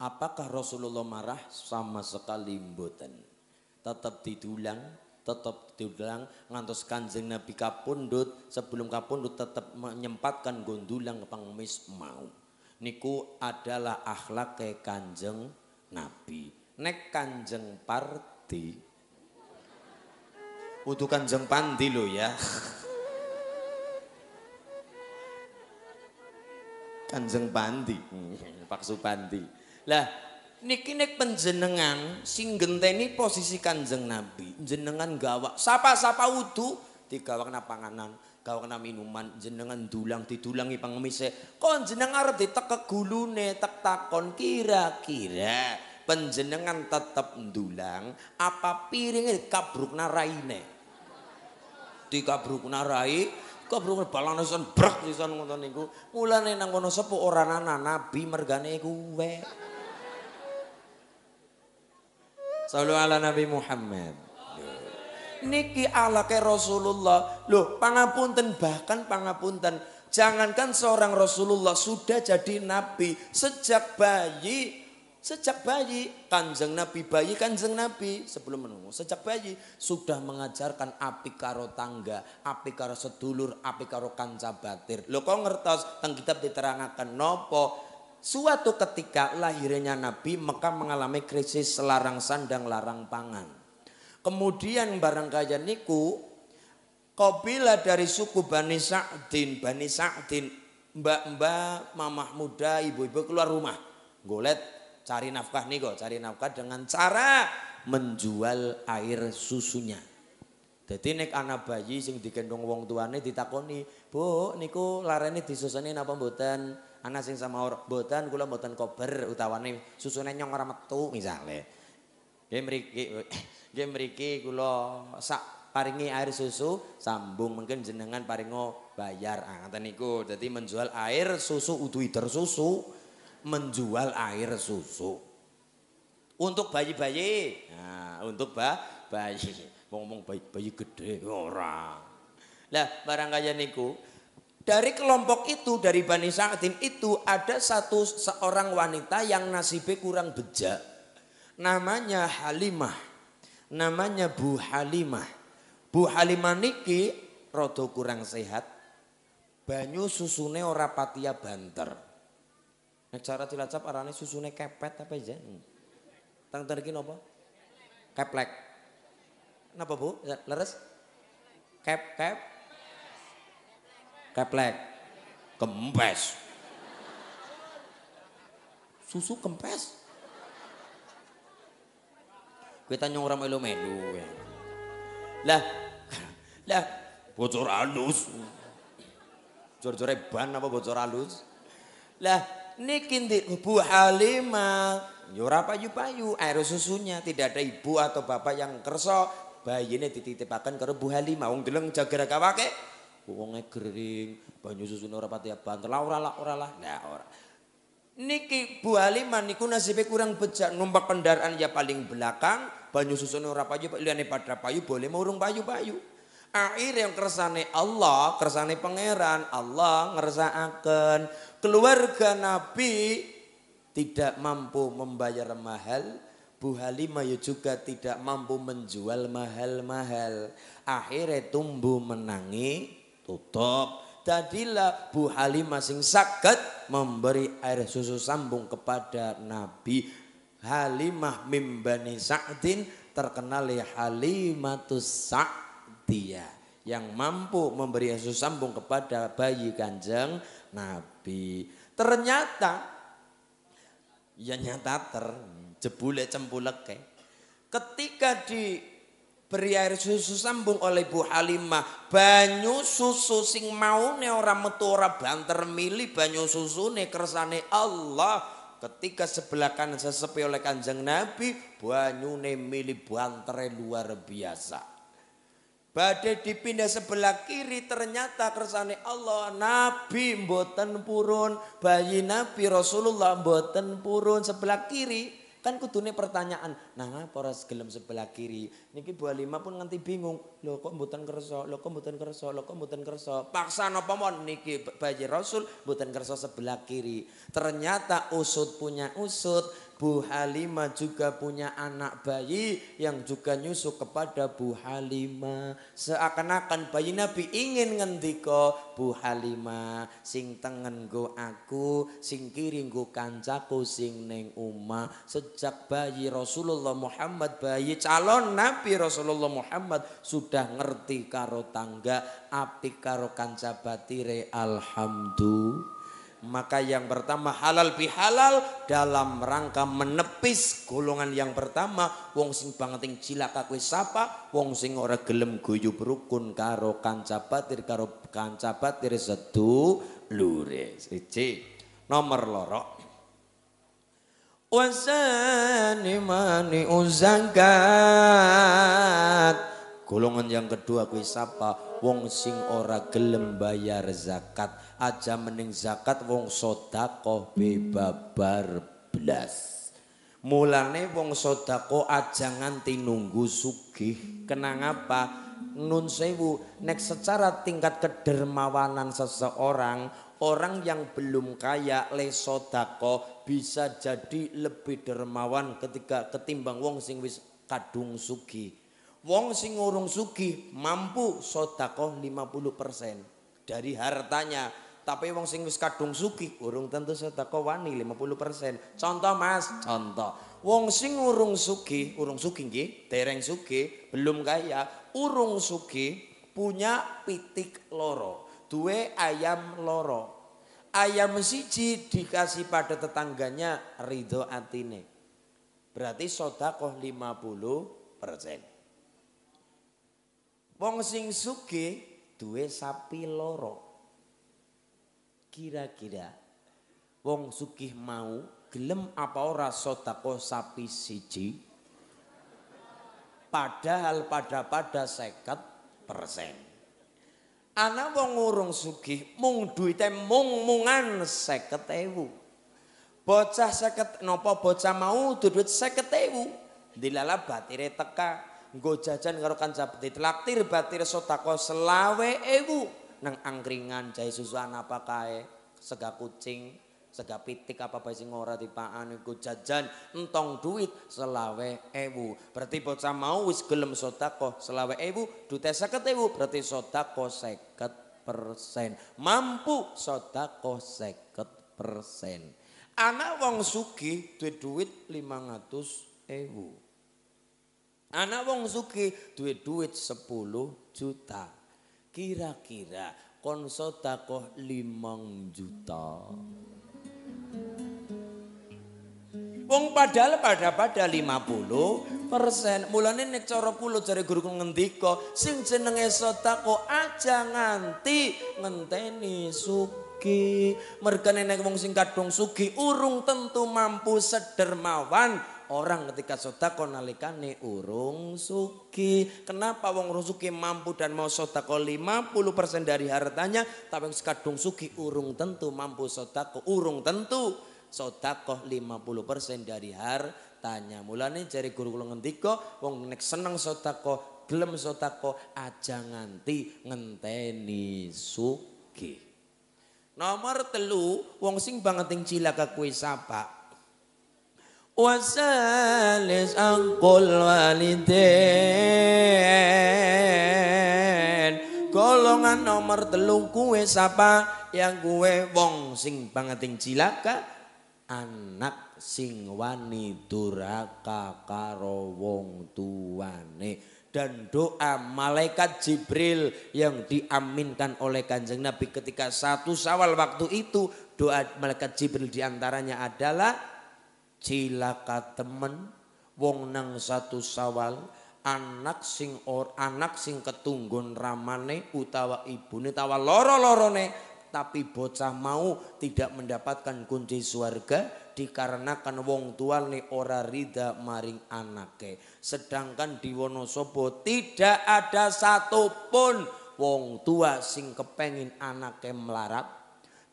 Apakah Rasulullah marah sama sekali mboten? Tetap didulang, tetap didulang ngantos Kanjeng Nabi kapundhut, sebelum kapundhut tetap menyempatkan gondulang pangmis mau. Niku adalah akhlak Kanjeng Nabi. Nek Kanjeng Parti Udu Kanjeng Pandi lo ya. Kanjeng Panti. Hmm, Pak Supanti. Lah niki nek penjenengan sing genteni posisi Kanjeng Nabi, jenengan gawak sapa-sapa wudu digawakna panganan, gawakna minuman, jenengan dulang didulangi pangemise. Kon jeneng arep ditekek gulune, tek takon kira-kira panjenengan tetep ndulang apa piringe kabrukna raine. Dikabrukna rai Keburu balon sen brek sisan ngoten niku. Mulane nang kono sepuh ora ana nabi mergane kuwe. Sallu ala Nabi Muhammad. Niki ke Rasulullah. Loh, pangapunten bahkan pangapunten. Jangankan seorang Rasulullah sudah jadi nabi sejak bayi Sejak bayi, kanjeng Nabi bayi kanjeng Nabi sebelum menunggu. Sejak bayi sudah mengajarkan api karo tangga, api karo sedulur, api karo kanca batir. Lo kok ngertos teng kitab diterangkan nopo? Suatu ketika lahirnya Nabi maka mengalami krisis larang sandang larang pangan. Kemudian kaya niku Kabila dari suku Bani Sa'din, Bani Sa'din, mbak-mbak, mamah muda, ibu-ibu keluar rumah. Golet cari nafkah nih kok, cari nafkah dengan cara menjual air susunya. Jadi nek anak bayi sing digendong wong tuane ditakoni, "Bu, niku larene disusani napa mboten?" Anak sing sama orang mboten kula mboten kober utawane susune nyong ora metu misale. Nggih mriki nggih mriki kula sak paringi air susu sambung mungkin jenengan paringo bayar. Ah ngoten niku. Dadi menjual air susu udu susu menjual air susu. Untuk bayi-bayi. Nah, untuk ba bayi. Ngomong bayi-bayi gede orang. Lah barangkali kaya niku dari kelompok itu dari Bani Sa'din itu ada satu seorang wanita yang nasibnya kurang bejat. Namanya Halimah. Namanya Bu Halimah. Bu Halimah niki rodo kurang sehat. Banyu susune ora patia banter. Nek cara Cilacap arane susune kepet apa aja? Hmm. Tang terkin nopo? Keplek. Napa Bu? Ya, leres? Kep kep. Keplek. Kempes. Susu kempes. Kita nyong orang melu-melu. Ya. Lah, lah bocor halus. Jor-jore ban apa bocor halus? Lah, niki ndek Bu Halimah. Yo ya payu-payu, air susunya tidak ada ibu atau bapak yang kerso ini dititipakan ke Bu Halimah wong deleng jagara kawake. Wonge gering, banyu susune ora pati banter. Lah ora lah ora lah. Nah ora. Niki Bu Halimah niku nasibnya kurang bejak numpak kendaraan ya paling belakang, banyu susune ora payu, liane pada payu, boleh mau urung payu-payu air yang kersane Allah, kersane pangeran, Allah ngerzaakan keluarga Nabi tidak mampu membayar mahal, Bu Halimah ya juga tidak mampu menjual mahal-mahal. Akhirnya tumbuh menangi tutup. Jadilah Bu Halimah sing sakit memberi air susu sambung kepada Nabi. Halimah mimbani Sa'din terkenal ya Halimatus sa'din. Dia ya, yang mampu memberi Yesus sambung kepada bayi kanjeng Nabi. Ternyata ya nyata ter jebule cempuleke. Ketika diberi air susu sambung oleh Bu Halimah, banyu susu sing ne ora metu ora banter mili banyu ne kersane Allah. Ketika sebelah kanan sesepi oleh kanjeng Nabi, ne mili banter luar biasa Badai dipindah sebelah kiri ternyata kersane Allah Nabi mboten purun bayi Nabi Rasulullah mboten purun sebelah kiri kan kudune pertanyaan nah ngapa ras gelem sebelah kiri niki buah lima pun nanti bingung Loh kok mboten kerso loh kok mboten kerso loh kok mboten kerso paksa no mon niki bayi Rasul mboten kerso sebelah kiri ternyata usut punya usut Bu Halimah juga punya anak bayi yang juga nyusuk kepada Bu Halimah. Seakan-akan bayi Nabi ingin ngendiko Bu Halimah sing tengen go aku, sing kiri go kancaku, sing neng umah. Sejak bayi Rasulullah Muhammad bayi calon Nabi Rasulullah Muhammad sudah ngerti karo tangga, apik karo kanca batire alhamdulillah. Maka yang pertama halal bihalal dalam rangka menepis golongan yang pertama wong sing bangeting cilaka kuwi sapa wong sing ora gelem guyu berukun karo kanca batir karo kanca batir sedu lure siji nomor loro wasani mani uzangkat Golongan yang kedua kuwi sapa? Wong sing ora gelem bayar zakat aja mending zakat wong sodako bebabar belas mulane wong sodako aja nganti nunggu sugih kenang apa nun sewu nek secara tingkat kedermawanan seseorang orang yang belum kaya le sodako bisa jadi lebih dermawan ketika ketimbang wong sing wis kadung sugi Wong sing urung sugih mampu sodako 50% dari hartanya. Tapi wong sing wis kadung sugih urung tentu sedekah wani 50%. Contoh Mas, contoh. Wong sing urung sugih, urung sugih nggih, dereng sugih, belum kaya, urung sugih punya pitik loro, duwe ayam loro. Ayam siji dikasih pada tetangganya ridho atine. Berarti sodakoh 50 persen. Wong sing sugih duwe sapi loro. Kira-kira wong sugih mau gelem apa ora sodako sapi siji padahal pada pada seket persen anak wong urung sugih mung duite mung mungan seket ewu bocah seket nopo bocah mau duit seket ewu dilala batire teka nggo jajan karo kanca petit laktir batir sotako selawe ewu nang angkringan jahe susuan apa kae sega kucing sega pitik apa bae sing ora dipakan iku jajan entong duit selawe ewu berarti bocah mau wis gelem sedekah selawe ewu dute ewu berarti sedekah 50 persen mampu sedekah 50 persen anak wong Suki duwe duit lima ratus ewu anak wong Suki duwe duit sepuluh juta kira-kira kon sedekah 5 juta. Wong padahal pada pada 50 persen mulane nek cara kula jare guru kula ngendika sing jenenge sedako aja nganti ngenteni sugi mergane nek wong sing kadung sugi urung tentu mampu sedermawan orang ketika sodako nalikane urung suki. Kenapa wong urung suki mampu dan mau sodako 50% dari hartanya. Tapi sekadung suki urung tentu mampu sodako. Urung tentu sodako 50% dari hartanya. Mulane jari guru kula ngendika wong nek seneng sodako gelem sodako aja nganti ngenteni suki. Nomor telu wong sing banget ing cilaka kue sapa wasalis angkul walidin golongan nomor telu kue sapa yang kue wong sing bangeting cilaka anak sing wani duraka karo wong tuane dan doa malaikat Jibril yang diaminkan oleh kanjeng Nabi ketika satu sawal waktu itu doa malaikat Jibril diantaranya adalah cilaka temen wong nang satu sawal anak sing or anak sing ketunggon ramane utawa ibune tawa loro-lorone tapi bocah mau tidak mendapatkan kunci surga dikarenakan wong tua ne ora rida maring anake sedangkan di Wonosobo tidak ada satupun wong tua sing kepengin anake melarat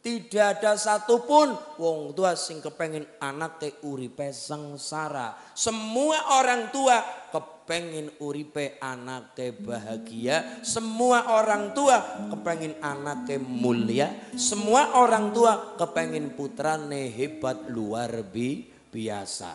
tidak ada satupun wong tua sing kepengen anak te uripe sengsara. Semua orang tua kepengin uripe anak te bahagia. Semua orang tua kepengin anak te mulia. Semua orang tua kepengen putrane hebat luar bi biasa.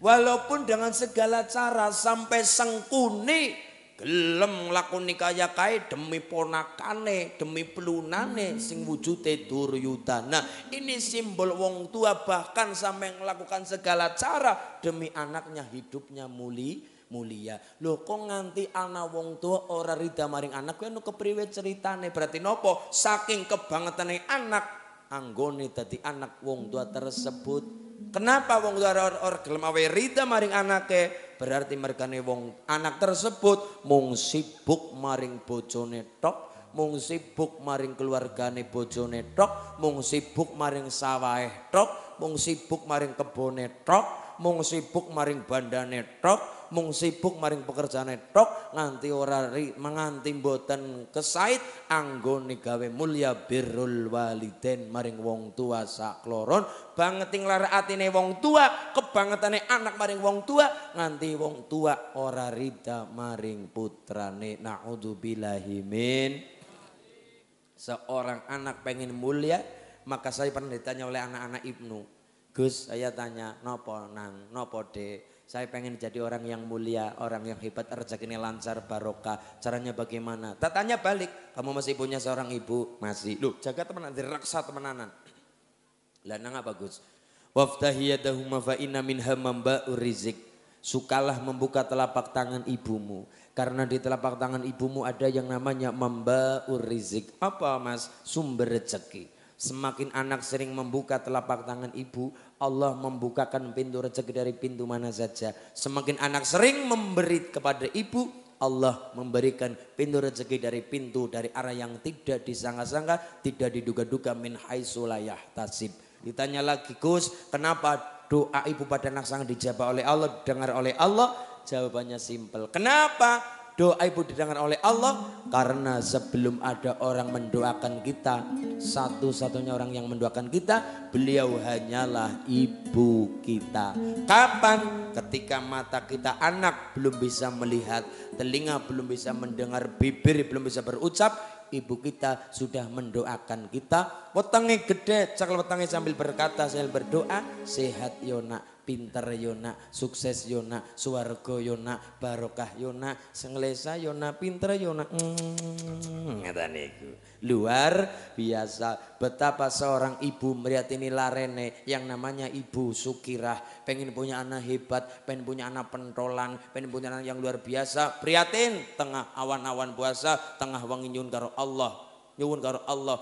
Walaupun dengan segala cara sampai sengkuni gelem nglakoni kaya kae demi ponakane, demi pelunane sing wujude Duryudana. Ini simbol wong tua bahkan sampai melakukan segala cara demi anaknya hidupnya muli mulia. Lho kok nganti wong tua ora rida maring anak kuwi anu kepriwe ceritane? Berarti nopo? Saking kebangetane anak anggone dadi anak wong tua tersebut Kenapa wong or gelem awe rida maring anake? Berarti mergane wong anak tersebut mung sibuk maring bojone tok, mung sibuk maring keluargane bojone tok, mung sibuk maring sawahe tok, mung sibuk maring kebone tok, mung sibuk maring bandane tok, mung sibuk maring pekerjaan tok nganti ora menganti mboten kesait anggone gawe mulia birrul waliden maring wong tua sakloron banget ing atine wong tua kebangetane anak maring wong tua nganti wong tua ora rida maring putrane naudzubillahi min seorang anak pengen mulia maka saya pernah ditanya oleh anak-anak ibnu Gus saya tanya nopo nang nopo dek saya pengen jadi orang yang mulia, orang yang hebat, rezekinya lancar, barokah. Caranya bagaimana? Tatanya balik. Kamu masih punya seorang ibu? Masih. Lu jaga temenan, diraksa temenanan. Lah apa Gus? Waftahiyadahuma fa inna minha mamba'u rizik. Sukalah membuka telapak tangan ibumu. Karena di telapak tangan ibumu ada yang namanya mamba'ur rizik. Apa mas? Sumber rezeki. Semakin anak sering membuka telapak tangan ibu, Allah membukakan pintu rezeki dari pintu mana saja. Semakin anak sering memberi kepada ibu, Allah memberikan pintu rezeki dari pintu dari arah yang tidak disangka-sangka, tidak diduga-duga min haisulayah tasib. Ditanya lagi Gus, kenapa doa ibu pada anak sangat dijawab oleh Allah, dengar oleh Allah? Jawabannya simpel. Kenapa? doa ibu didengar oleh Allah karena sebelum ada orang mendoakan kita satu-satunya orang yang mendoakan kita beliau hanyalah ibu kita kapan ketika mata kita anak belum bisa melihat telinga belum bisa mendengar bibir belum bisa berucap ibu kita sudah mendoakan kita wetenge gede cakal wetenge sambil berkata sambil berdoa sehat yonak pinter yona, sukses yona, suwargo yona, barokah yona, senglesa yona, pinter yona. Mm, ngata Luar biasa betapa seorang ibu melihat ini larene yang namanya ibu Sukirah pengen punya anak hebat, pengen punya anak pentolan, pengen punya anak yang luar biasa. Priatin tengah awan-awan puasa, tengah wangi nyun karo Allah. Nyuwun karo Allah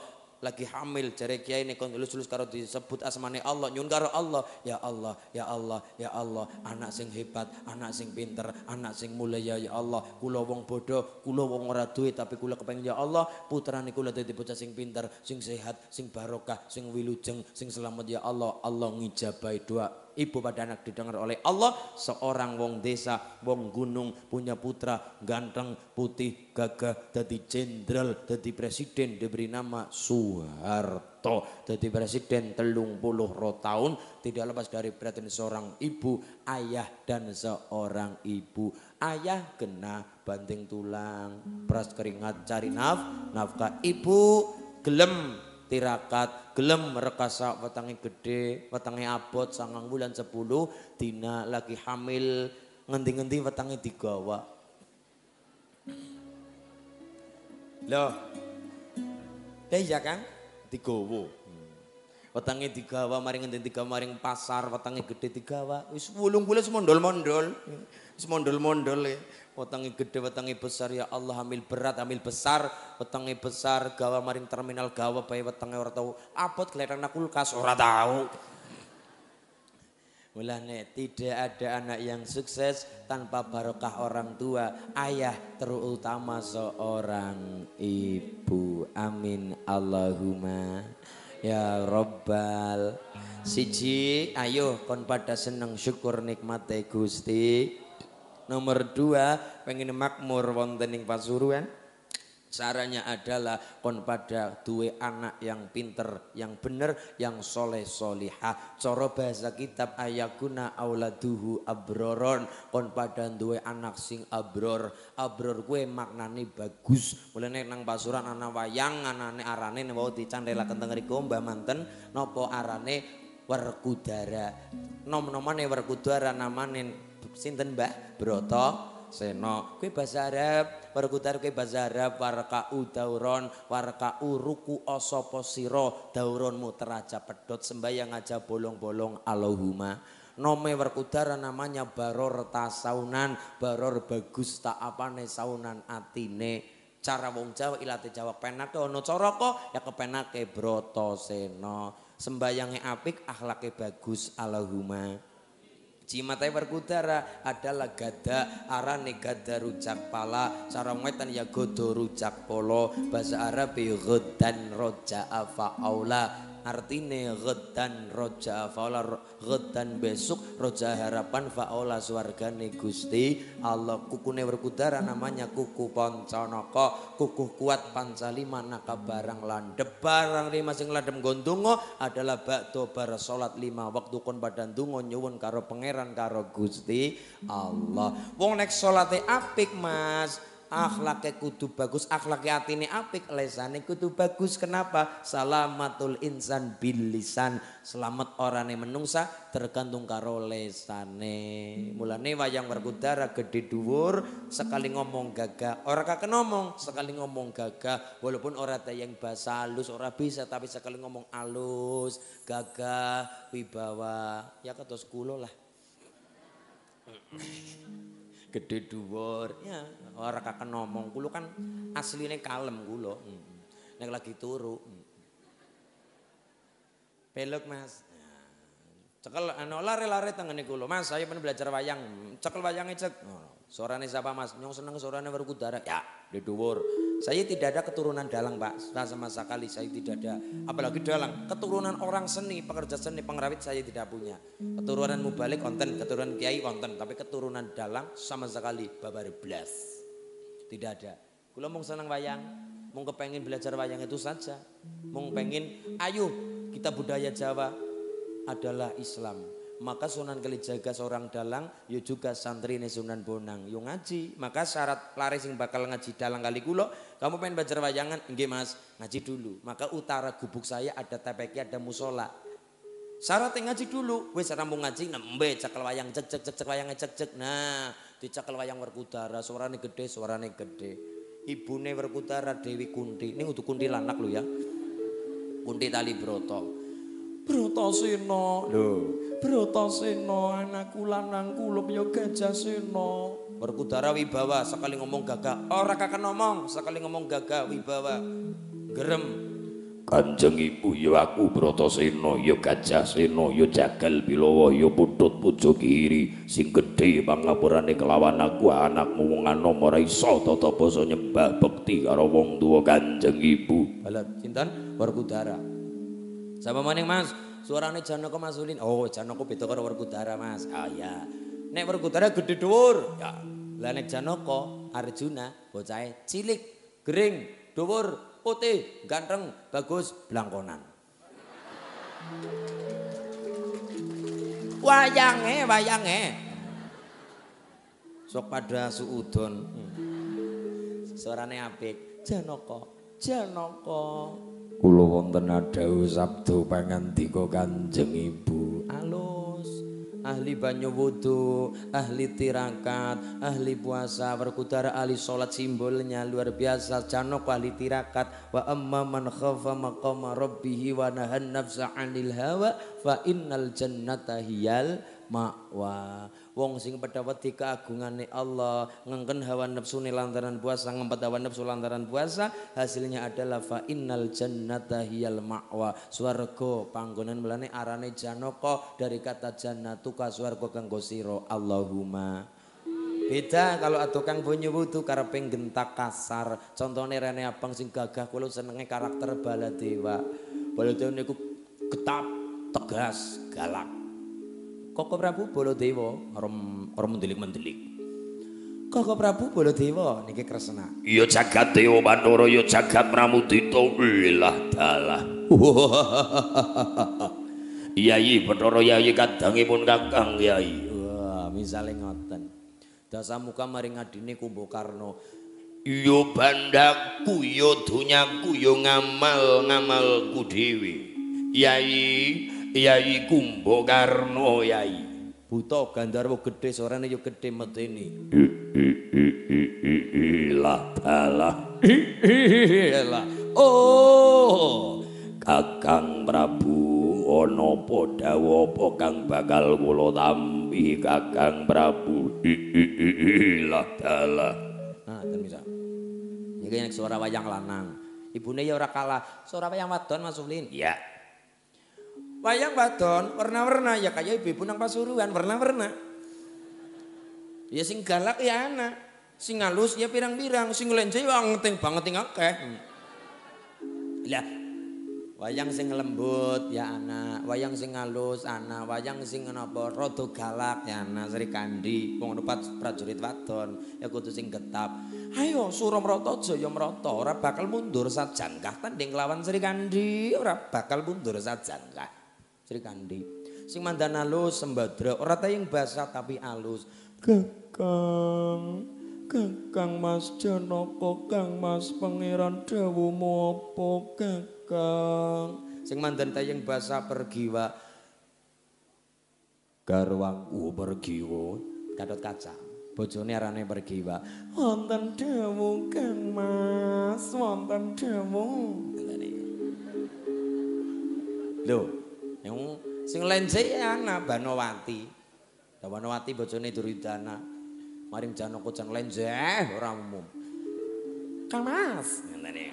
lagi hamil jare kiai nek kon lulus-lulus karo disebut asmane Allah nyun karo Allah ya Allah ya Allah ya Allah anak sing hebat anak sing pinter anak sing mulia ya Allah kula wong bodoh kula wong ora duwe tapi kula kepengin ya Allah putrane kula dadi bocah sing pinter sing sehat sing barokah sing wilujeng sing selamat ya Allah Allah ngijabahi doa ibu pada anak didengar oleh Allah seorang wong desa wong gunung punya putra ganteng putih gagah jadi jenderal jadi presiden diberi nama Soeharto jadi presiden telung puluh roh tahun tidak lepas dari perhatian seorang ibu ayah dan seorang ibu ayah kena banting tulang peras keringat cari naf nafkah ibu gelem tirakat gelem rekasa wetenge gede wetenge abot sangang bulan sepuluh dina lagi hamil ngendi-ngendi tiga digawa loh ya iya kan digowo tiga digawa hmm. maring ngendi digawa maring pasar wetenge gede digawa wis wulung wulung semondol-mondol hmm. semondol mondol-mondol ya e. Wetangi gede, wetangi besar ya Allah hamil berat, hamil besar, wetangi besar gawa maring terminal gawa bayi wetangi orang tahu, apot kelihatan kulkas orang tahu. Mulane tidak ada anak yang sukses tanpa barokah orang tua, ayah terutama seorang ibu. Amin Allahumma ya robbal siji ayo kon pada seneng syukur nikmate Gusti Nomor dua, pengen makmur wontening pasuruan. Caranya adalah kon pada dua anak yang pinter, yang bener, yang soleh solihah. Coro bahasa kitab ayakuna auladuhu abroron. Kon pada dua anak sing abror. Abror gue maknani bagus. Mulane nang pasuran anak wayang, ne arane bawa tican rela kenteng riko manten. Nopo arane warkudara. Nom-nomane warkudara namanin Sinten ba, Broto Seno. Kue bahasa Arab, warkutar kue bahasa Arab, u dauron, u ruku osopo siro, dauron muter aja pedot, sembahyang aja bolong-bolong alohuma. Nome warkudara namanya baror tasaunan, baror bagus tak ne saunan atine. Cara wong Jawa ilate Jawa penak ono coroko ya kepenake broto seno. Sembayange apik, akhlaknya bagus alohuma. Cimatai perkutara adalah gada arane gada rujak pala sarang wetan ya godo rujak polo bahasa Arab dan roja aula artine ghadan roja faola ghadan besok roja harapan faola swargane Gusti Allah kukune berkudara namanya kuku pancanaka kuku kuat pancalima naka barang landep barang lima sing landep gondongo adalah batu bar salat lima waktu kon badan dungo nyuwun karo pangeran karo Gusti Allah wong nek solatnya apik Mas Akhlaknya kudu bagus, akhlaknya hati ini apik, lesannya kudu bagus. Kenapa? Salamatul insan bilisan. Selamat yang menungsa tergantung karo lesane. Mulane wayang berkudara gede dhuwur, sekali ngomong gagah. Orang kakek ngomong, sekali ngomong gagah. Walaupun orang ada yang bahasa halus orang bisa tapi sekali ngomong halus, gagah, wibawa. Ya kata kula lah. gede dhuwur. Ya, Orang oh, kakak ngomong, kula kan asline kalem kula. Hmm. Nek lagi turu. peluk hmm. Mas. Nah, cekel anu lari-lari tengene lo. Mas, saya pengen belajar wayang. Cekel wayange cek. Oh, siapa Mas? Nyong seneng suarane Kudara. Ya, di dhuwur. Saya tidak ada keturunan dalang, Pak. Nah, sama sekali saya tidak ada. Apalagi dalang. Keturunan orang seni, pekerja seni, pengrawit saya tidak punya. Keturunan mubalik konten, keturunan kiai konten, tapi keturunan dalang sama sekali babar blas. Tidak ada. Kalau mau senang wayang, mau kepengen belajar wayang itu saja. Mau pengen, ayo kita budaya Jawa adalah Islam. Maka Sunan Kalijaga seorang dalang, yo ya juga santri nih Sunan Bonang, yo ngaji. Maka syarat laris yang bakal ngaji dalang kali kulo, kamu pengen belajar wayangan, enggak mas, ngaji dulu. Maka utara gubuk saya ada TPK, ada musola, syaratnya ngaji dulu wes mau ngaji nembe cakel wayang cek cek cek cek wayang cek cek nah dicekel wayang Werkudara, suarane gedhe, suarane gedhe. Ibune Werkudara Dewi Kunti. Ini kudu Kunti lanak lho ya. Kunti tali broto. Bratasena. Lho, Bratasena anak lanang kulup ya Gajah Sena. Werkudara Wibawa sekali ngomong gagah. Ora oh, ngomong, sekali ngomong gagah Wibawa. Gerem. Kanjeng Ibu ya aku Bratasena ya Gajah Sena Jagal Bilawa YO Putut Pujukiri sing gedhe pangapurane kelawan aku anakmu wong anom ora iso tata basa nyembah bekti karo wong tuwa Kanjeng Ibu. Balat cintan Werkudara. Sapa maning Mas? Suarane Janaka Mas Ulin. Oh, Janaka beda karo Werkudara Mas. oh iya. Nek Werkudara gedhe dhuwur. Ya. Lah nek Janaka Arjuna bocahe cilik, gering, dhuwur, putih, ganteng, bagus, belangkonan. Wayange, wayange. Sok pada suudon. Suarane apik, Janaka, Janaka. Kula wonten adau sabdo pangandika Kanjeng Ibu. Alus. ahli banyu wudhu, ahli tirakat, ahli puasa, berkudara ahli sholat simbolnya luar biasa, canok ahli tirakat, wa amma man khafa maqama rabbihi wa nahan nafsa anil hawa, fa innal jannata hiyal ma'wa wong sing padha wedi keagungane Allah ngengken hawa nafsu lantaran puasa ngempet hawa nafsu lantaran puasa hasilnya adalah fa innal jannata hiyal ma'wa swarga panggonan melane arane janoko dari kata jannatuka swarga kanggo sira Allahumma Beda kalau atuh kang bunyi wudu karepe gentak kasar. contohnya Rene Abang sing gagah kula senengnya karakter Baladewa. Baladewa niku ketap, tegas, galak. Koko Prabu Baladewa rem rem mendelik-mendelik. Koko Prabu Baladewa niki kresna. Ya jagat Dewa Bandara ya jagat Pramudita lah dalah. Yayi Bathara Yayi kadangipun Kakang Yayi. Wah, misale ngoten. Dasamuka maring adine Kumbakarna. Iyo bandaku, iyo dunyaku, iyo ngamal-ngamalku dhewe. Yayi, Yai Kumbo Karno Yai Buta Gandarwo gede sorane yo gede medeni Lah lah Oh Kakang Prabu ana apa dawa kang bakal kula tampi Kakang Prabu Lah lah Nah ten bisa Iki nek suara wayang lanang ibune ya ora kalah suara wayang wadon Mas Ulin Iya Wayang wadon warna-warna ya kayak ibu-ibu nang pasuruan warna-warna. Ya sing galak ya anak, sing halus ya pirang-pirang, sing lenje ya ngeting banget tinggal keh Lah wayang sing lembut ya anak, wayang sing halus anak, wayang sing napa rodo galak ya anak Sri Kandi, wong prajurit wadon ya kudu sing getap. Ayo Suramrata jaya mrata ora bakal mundur sajangkah tanding lawan Sri Kandi, ora bakal mundur sajangkah. Sri Kandi. Sing mandan alus sembadra, ora ta yang basa tapi alus. Kakang, kakang Mas Janaka, Kang Mas Pangeran dawuhmu apa, Kakang? Sing mandan ta yang basa pergiwa. Garwang u oh, pergiwa, kadot kaca. Bojone arane pergiwa. Wonten dewu Kang Mas, wonten dawuh. Loh, Yang sing lense anak Banowati. Banowati bojone Duryudana. Maring Janaka jan lense eh, ora umum. Kang Mas, ngene.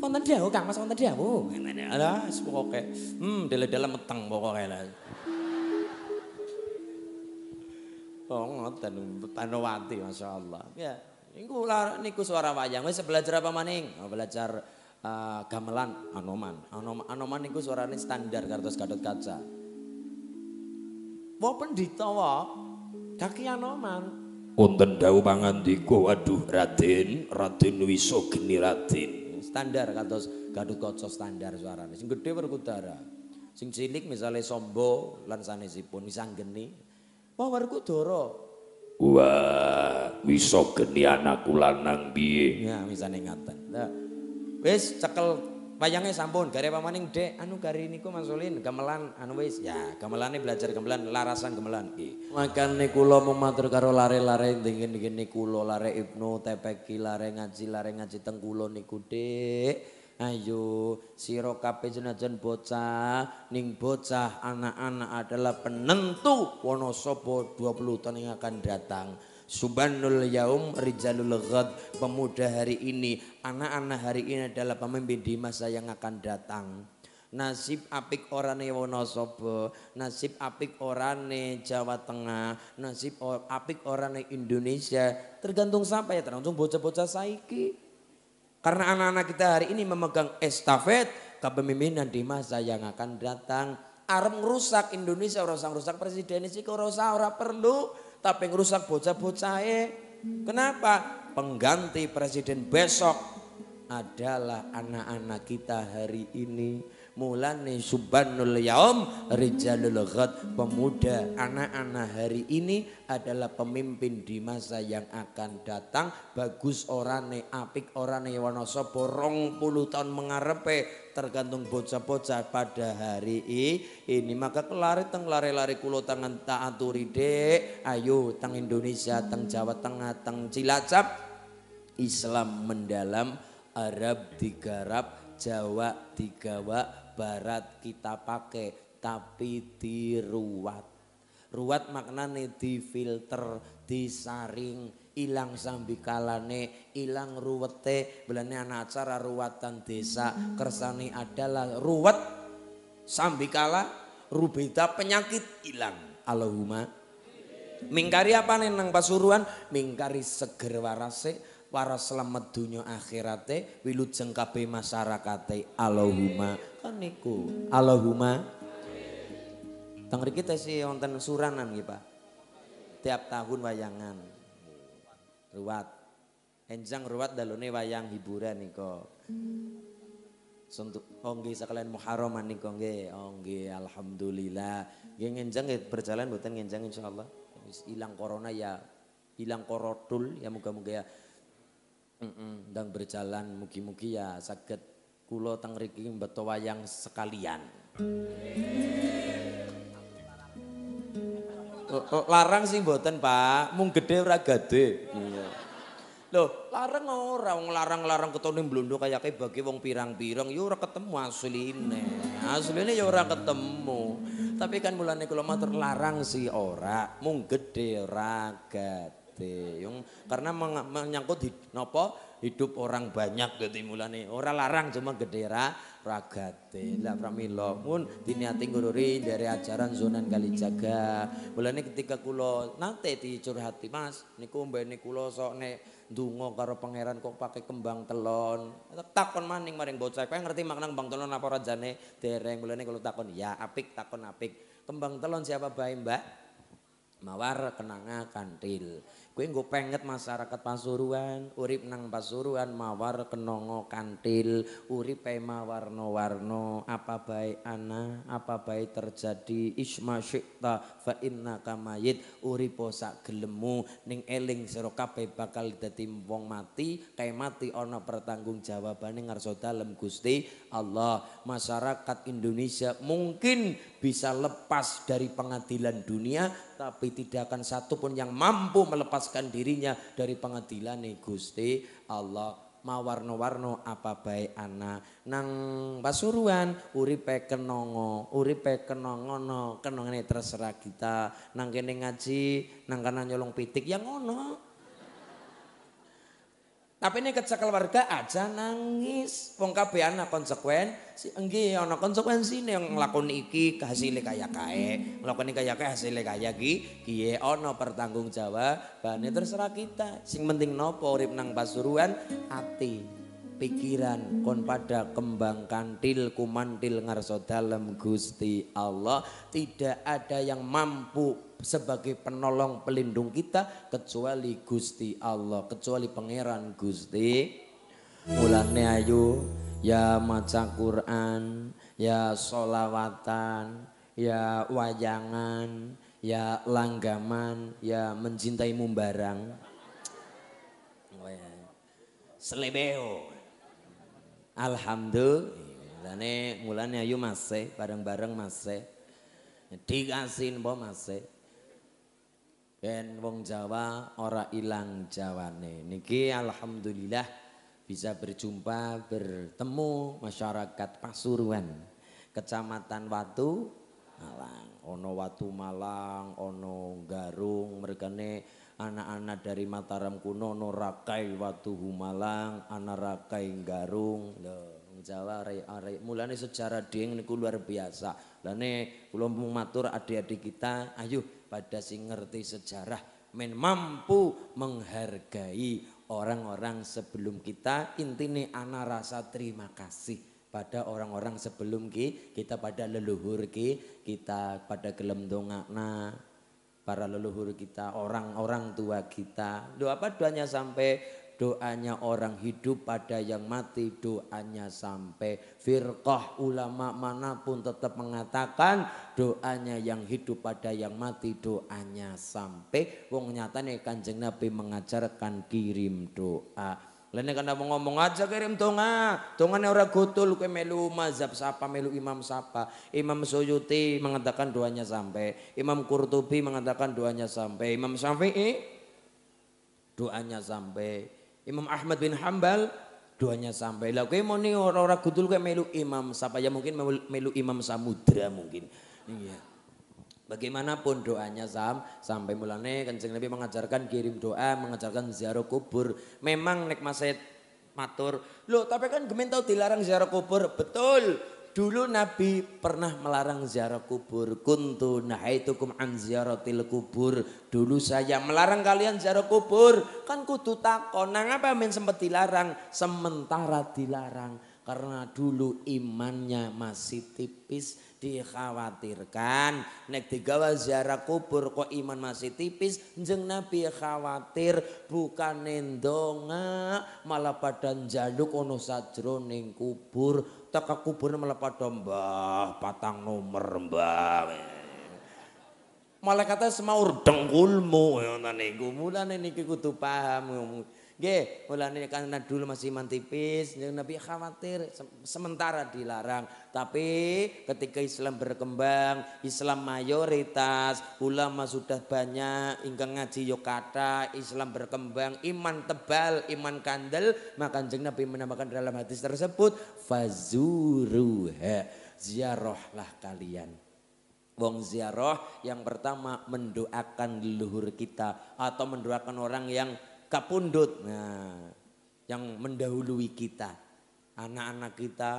Wonten dawuh Kang Mas wonten dawuh. Ngene. Alah, pokoke. Hmm, dele-dele meteng pokoke lah. Oh ngoten Panowati masyaallah. Ya, ini niku suara wayang wis belajar apa maning? Oh, belajar Eh, gamelan Anoman. Anoman, Anoman niku suarane standar kartos gadot kaca. Wo pendhita wa kaki Anoman. Unten dawu pangandika aduh, Raden, Raden wiso geni Raden. Standar kartos gadot kaca standar suarane. Sing gedhe Werkudara. Sing cilik misalnya Sombo lan sanesipun misang geni. Wa Werkudara. Wah, wiso geni anak anakku lanang biye. Ya, misalnya ngaten. Wis cekel wayange sampun gare pamaning Dek, anu gari niku masulin gamelan anu wis ya gamelane belajar gamelan larasan gamelan iki. Makane kula mung matur karo lare-lare ngene-ngene kula lare Ibnu Tepeki lare ngaji lare ngaji teng kula niku Dek. Ayo siro kape jenajen bocah ning bocah anak-anak adalah penentu Wonosobo 20 tahun yang akan datang. Subhanul yaum rijalul ghad. Pemuda hari ini, anak-anak hari ini adalah pemimpin di masa yang akan datang. Nasib apik orane Wonosobo, nasib apik orane Jawa Tengah, nasib apik orane Indonesia. Tergantung sampai ya, tergantung bocah-bocah saiki. Karena anak-anak kita hari ini memegang estafet kepemimpinan di masa yang akan datang. Arem rusak Indonesia orang rusak presiden sih orang ora perlu tapi ngerusak bocah-bocah Kenapa? Pengganti presiden besok adalah anak-anak kita hari ini mulane subhanul yaum rijalul ghad pemuda anak-anak hari ini adalah pemimpin di masa yang akan datang bagus orane apik orane wonosobo rong puluh tahun mengarepe tergantung bocah-bocah pada hari ini maka kelari teng lari-lari kulo tangan tak aturi dek ayo teng Indonesia teng Jawa Tengah teng Cilacap Islam mendalam Arab digarap Jawa digawa barat kita pakai tapi diruat. Ruat maknane difilter, disaring, ilang sambikalane, ilang ruwete, belane anak acara ruwatan desa, kersane adalah ruwet sambikala, rubeda penyakit ilang. Allahumma Mingkari apa nih nang pasuruan? Mingkari seger warase, waras selamat dunia akhirate wilujeng kabeh masyarakate Allahumma kan niku. Allahumma. Teng sih tesih wonten suranan nggih Pak. Tiap tahun wayangan. Ruwat. Enjang ruwat dalone wayang hiburan niko. Suntuk onggi oh sekalian muharoman niko onggi, onggi oh alhamdulillah. Geng enjang berjalan buatan enjang insyaallah. Hilang corona ya hilang korotul ya moga-moga ya mm dan berjalan mugi-mugi ya sakit Kulo teng beto mbeto wayang sekalian. Larang sih buatan Pak. Mung gede ora gede iya. Loh, larang ora wong larang-larang ketone kayak kayak bagi wong pirang-pirang Yura ora ketemu asline. Asline yo ya ora ketemu. Tapi kan mulane kula matur larang sih ora, mung gede ora gede Yung karena menyangkut Nopo hidup orang banyak gitu mulane orang larang cuma gedera ragate lah pramila pun diniati ngururi dari ajaran zonan kali jaga mulane ketika kula di dicurhati mas niku niku lo sok ne dungo karo pangeran kok pakai kembang telon takon maning maring bocah kau ngerti makna kembang telon apa rajane jane dereng mulane kalau takon ya apik takon apik kembang telon siapa baik mbak mawar kenanga kantil Kue nggo penget masyarakat Pasuruan, urip nang Pasuruan mawar kenongo kantil, urip pema warno-warno, apa baik ana, apa baik terjadi, isma syikta fa inna kamayit, urip posak gelemu, ning eling serokape bakal dadi wong mati, kae mati ono pertanggung jawabane ngarso dalem Gusti Allah. Masyarakat Indonesia mungkin bisa lepas dari pengadilan dunia tapi tidak akan satupun yang mampu melepaskan dirinya dari pengadilan nih eh, Gusti Allah mawarno-warno apa baik anak nang pasuruan uripe kenongo uripe kenongono kenongane terserah kita nang kene ngaji nang kanan nyolong pitik yang ngono tapi ini kerja keluarga aja nangis. Wong kabeh ana konsekuensi. Nggih ana konsekuensine yang nglakoni iki hasilnya kaya kae, nglakoni kaya kae hasilnya kaya ki, piye ana pertanggung jawab, jawabane terserah kita. Sing penting nopo urip nang Pasuruan ati pikiran kon pada kembang kantil kumantil ngarso dalam gusti Allah tidak ada yang mampu sebagai penolong pelindung kita kecuali gusti Allah kecuali pangeran gusti mulane ayu ya maca Quran ya solawatan ya wayangan ya langgaman ya mencintaimu mumbarang selebeo Alhamdulillah. ini mulanya ayo masih bareng-bareng masih. dikasih nopo masih. Ben wong Jawa ora ilang jawane. Niki alhamdulillah bisa berjumpa bertemu masyarakat Pasuruan, Kecamatan Watu Malang. Ono Watu Malang, ono Garung, mereka nih anak-anak dari Mataram kuno no rakai watu humalang anak rakai garung loh Jawa rei rei mulane sejarah dieng niku luar biasa lane kula matur adik-adik kita ayo pada sing ngerti sejarah men mampu menghargai orang-orang sebelum kita intine ana rasa terima kasih pada orang-orang sebelum ki, kita pada leluhur ki, kita pada gelem dongakna para leluhur kita, orang-orang tua kita. Doa apa doanya sampai doanya orang hidup pada yang mati doanya sampai firqah ulama manapun tetap mengatakan doanya yang hidup pada yang mati doanya sampai wong nyatane kanjeng nabi mengajarkan kirim doa Lainnya kan mau ngomong aja kirim tonga, tonga ne orang kutul ke melu mazhab sapa, melu imam sapa. Imam Suyuti mengatakan doanya sampai. Imam Qurtubi mengatakan doanya sampai. Imam Syafi'i doanya sampai. Imam Ahmad bin Hambal doanya sampai. Lah kowe mau ora orang-orang kutul ke melu imam sapa ya mungkin melu, imam samudra mungkin. Iya. Bagaimanapun doanya sam, sampai mulane kencing Nabi mengajarkan kirim doa, mengajarkan ziarah kubur. Memang nek masjid matur, loh tapi kan gemin tahu dilarang ziarah kubur. Betul, dulu Nabi pernah melarang ziarah kubur. Kuntu nahaitukum an ziaratil kubur. Dulu saya melarang kalian ziarah kubur. Kan kudu takon, nang apa men sempat dilarang, sementara dilarang. Karena dulu imannya masih tipis, dikhawatirkan nek digawa ziarah kubur kok iman masih tipis jeng nabi khawatir bukan nendonga malah pada jaduk ono sajroning kubur teka kubur malah pada mbah patang nomor mbah malaikat semaur dengkulmu ya niku mulane niki kudu paham Nggih, mulane karena dulu masih mantipis, tipis, Nabi khawatir sementara dilarang. Tapi ketika Islam berkembang, Islam mayoritas, ulama sudah banyak, ingkang ngaji Yogyakarta, Islam berkembang, iman tebal, iman kandel, maka jeng Nabi menambahkan dalam hadis tersebut, fazuruha, ziarahlah kalian Wong ziarah yang pertama mendoakan leluhur kita atau mendoakan orang yang Tapundut nah, yang mendahului kita, anak-anak kita,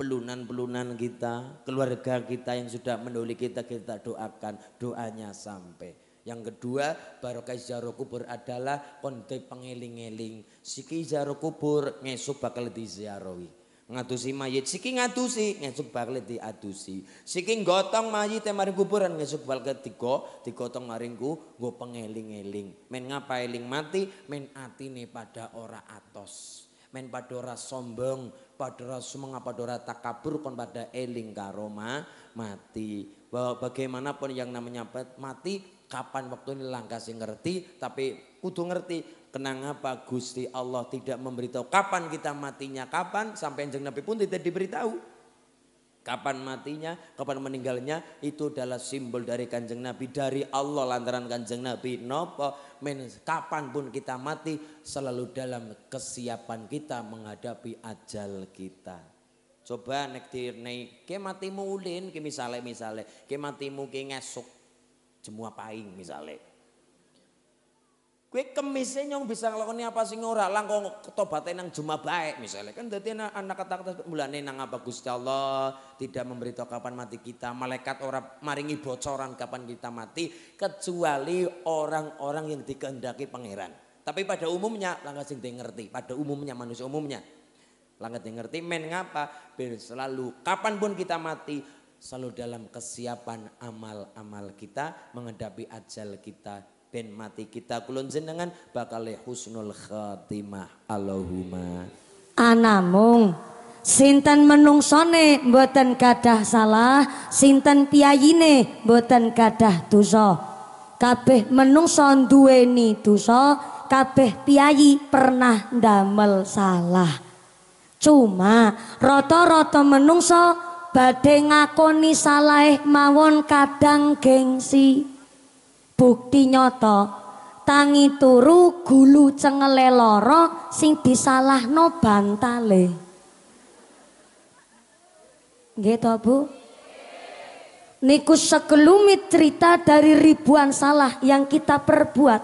pelunan-pelunan kita, keluarga kita yang sudah mendahului kita kita doakan doanya sampai. Yang kedua, barokah ziarah kubur adalah konte pengeling-eling. Si ziarah kubur ngesuk bakal diziarahi ngadusi mayit siki ngadusi ngesuk bakle diadusi siki gotong mayit maring kuburan ngesuk bakle tigo digotong maring ku nggo pengeling-eling men ngapa eling mati men nih pada ora atos men pada ora sombong pada ora sumengah pada ora takabur kon pada eling karo mati bahwa bagaimanapun yang namanya mati kapan waktu ini langkah sing ngerti tapi kudu ngerti Kenang apa? Gusti Allah tidak memberitahu kapan kita matinya, kapan sampai yang Nabi pun tidak diberitahu. Kapan matinya, kapan meninggalnya itu adalah simbol dari kanjeng Nabi dari Allah lantaran kanjeng Nabi nopo men kapan pun kita mati selalu dalam kesiapan kita menghadapi ajal kita. Coba nek dirnei ke matimu ulin ke misale misale ke matimu ke ngesuk jemua paing misale Kue kemisnya nyong bisa ngelakuin apa sih ngora langkong kok ketobatin nang cuma baik misalnya kan jadi anak anak kata kata bulan nang apa gusti Allah tidak memberitahu kapan mati kita malaikat orang maringi bocoran kapan kita mati kecuali orang-orang yang dikehendaki pangeran tapi pada umumnya langkah sing ngerti pada umumnya manusia umumnya langkah ngerti men ngapa ben selalu kapan pun kita mati selalu dalam kesiapan amal-amal kita menghadapi ajal kita ben mati kita kulon jenengan bakal husnul khatimah Allahumma anamung sinten menungsone mboten kadah salah sinten piyayine mboten kadah dosa kabeh menungso duweni dosa kabeh piyayi pernah ndamel salah cuma rata-rata menungso badhe ngakoni salah mawon kadang gengsi bukti nyata tangi turu gulu cengele loro sing no bantale gitu Bu niku sekelumit cerita dari ribuan salah yang kita perbuat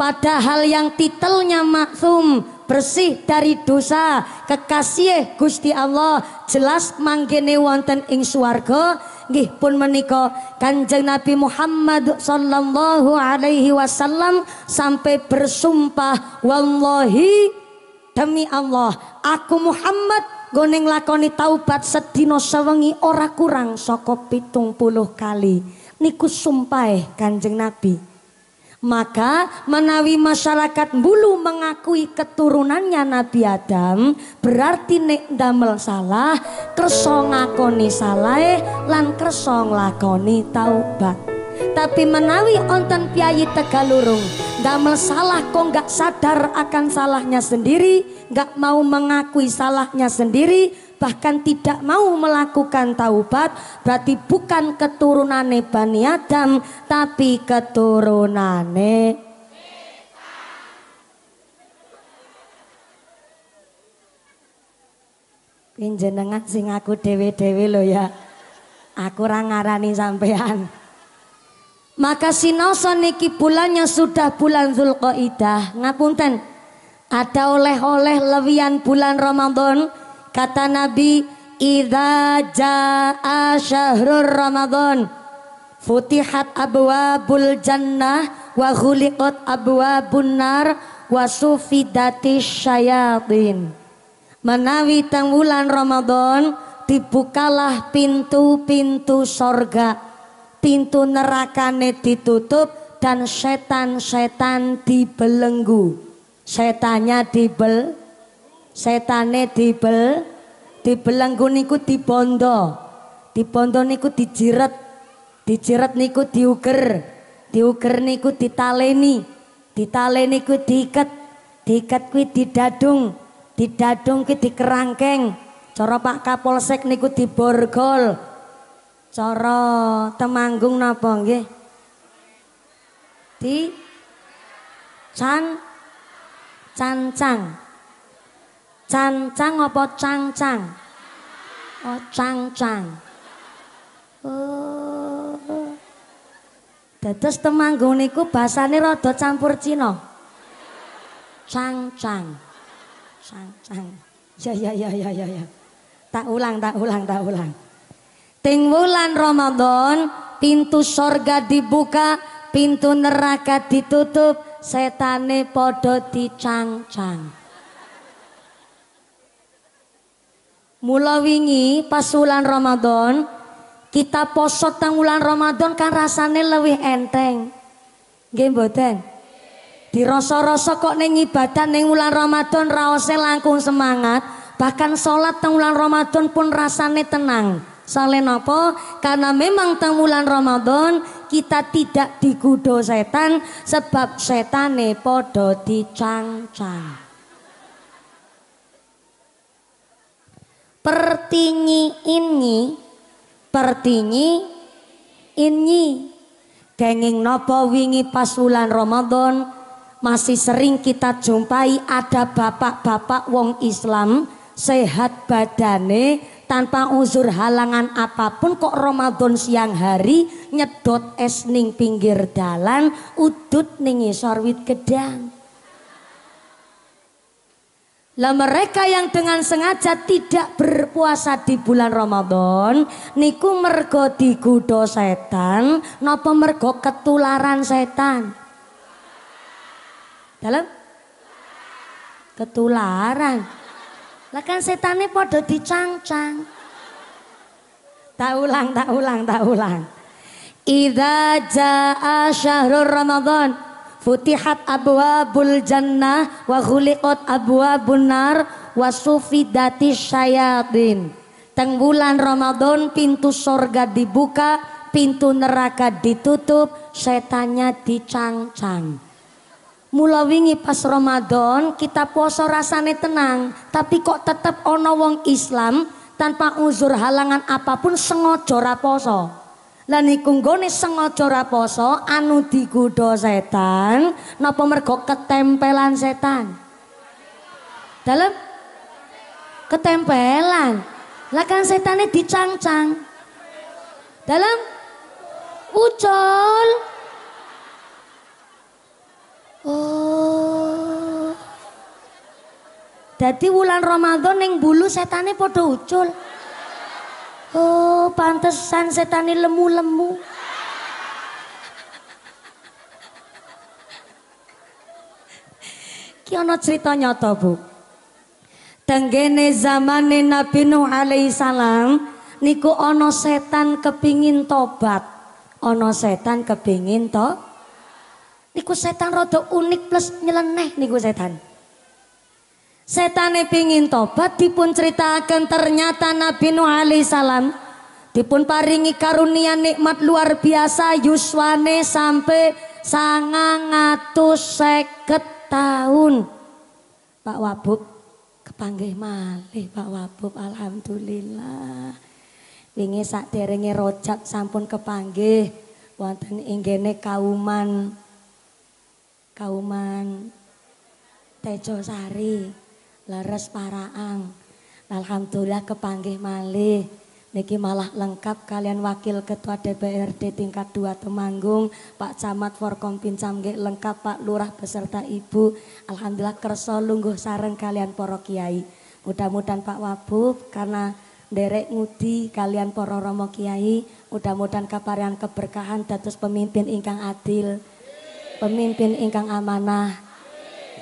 padahal yang titelnya maksum bersih dari dosa kekasih Gusti Allah jelas manggene wonten ing swarga nggih pun menika Kanjeng Nabi Muhammad sallallahu alaihi wasallam sampai bersumpah wallahi demi Allah aku Muhammad goning lakoni taubat sedina sewengi ora kurang saka 70 kali niku sumpah eh, Kanjeng Nabi Maka menawi masyarakat bulu mengakui keturunannya Nabi Adam, berarti nek damel salah, kersong ngakoni salah, lan kerso lakoni taubat. Tapi menawi onten piayi tegalurung, damel salah kok nggak sadar akan salahnya sendiri, nggak mau mengakui salahnya sendiri, bahkan tidak mau melakukan taubat berarti bukan keturunane Bani Adam tapi keturunane Pinjenengan sing aku dewe-dewe lo ya. Aku rangarani sampean. Maka Noso niki bulannya sudah bulan Zulqaidah. Ngapunten. Ada oleh-oleh lewian bulan Ramadan kata Nabi idza jaa syahrul ramadan futihat abwabul jannah wa ghuliqat abwabun nar wa sufidati syayatin menawi teng wulan Ramadan dibukalah pintu-pintu sorga pintu nerakane ditutup dan setan-setan dibelenggu setannya dibelenggu setane dibel dibelenggu niku dibondo dibondo niku dijiret dijiret niku diuger diuger niku ditaleni ditaleni ku diket diket ku didadung didadung ku dikerangkeng cara pak kapolsek niku diborgol cara temanggung napa nggih di can cancang cancang apa cangcang? Oh, cangcang. Oh. Eh, dados temanggung niku basane rada campur Cina. Cangcang. Cangcang. Ya ya ya ya ya Tak ulang, tak ulang, tak ulang. Ting wulan Ramadan, pintu surga dibuka, pintu neraka ditutup, setane padha dicangcang. Mula wingi pas wulan Ramadan kita poso teng wulan Ramadan kan rasane lebih enteng. Nggih mboten? Dirasa-rasa kok ning ibadah ning wulan Ramadan raose langkung semangat, bahkan salat teng wulan Ramadan pun rasane tenang. Soalnya nopo? Karena memang teng wulan Ramadan kita tidak digudo setan sebab setane podo dicang-cang. pertinyi inyi pertinyi inyi kenging nopo wingi pas bulan Ramadan masih sering kita jumpai ada bapak-bapak wong Islam sehat badane tanpa uzur halangan apapun kok Ramadan siang hari nyedot es ning pinggir dalan udut ning isor wit gedang lah mereka yang dengan sengaja tidak berpuasa di bulan Ramadan niku mergo digodha setan napa mergo ketularan setan. Dalam ketularan. Lah kan setane padha dicangcang. Tak ulang, tak ulang, tak ulang. Idza jaa syahrul Ramadan Futihat abwa bul jannah wa ghuliqat abwa bunar wa sufidati syayatin. Teng bulan Ramadan pintu sorga dibuka, pintu neraka ditutup, setannya dicang-cang. Mula wingi pas Ramadan kita puasa rasane tenang, tapi kok tetep ono wong Islam tanpa uzur halangan apapun sengaja ra poso. Lah niku nggone sengaja poso, anu digodha setan napa mergo ketempelan setan? Dalam? Ketempelan. Lah kan setane dicangcang. Dalam? Ucul. Oh. Dadi wulan Ramadan ning bulu setane padha ucul. Oh, pantesan setan ini lemu-lemu. Ki ana cerita nyata, Bu. Tenggene zamane Nabi Nuh alaihi salam niku ana setan kepingin tobat. Ana setan kepingin to. Niku setan rada unik plus nyeleneh niku setan setane pingin tobat dipun ceritakan ternyata Nabi Nuh alaihi salam dipun paringi karunia nikmat luar biasa yuswane sampai sangang atus seket tahun Pak Wabub kepanggih malih Pak Wabub Alhamdulillah ini sak derenge rojak sampun kepanggih wonten inggene kauman kauman Sari laras paraang. Alhamdulillah kepanggih malih. Niki malah lengkap kalian Wakil Ketua DPRD tingkat 2 Temanggung, Pak Camat Forkompin nggih lengkap Pak Lurah beserta Ibu. Alhamdulillah kersa lungguh sareng kalian para kiai. Mudah-mudahan Pak Wabub karena derek ngudi kalian para romo kiai, mudah-mudahan keparian keberkahan dados pemimpin ingkang adil, pemimpin ingkang amanah,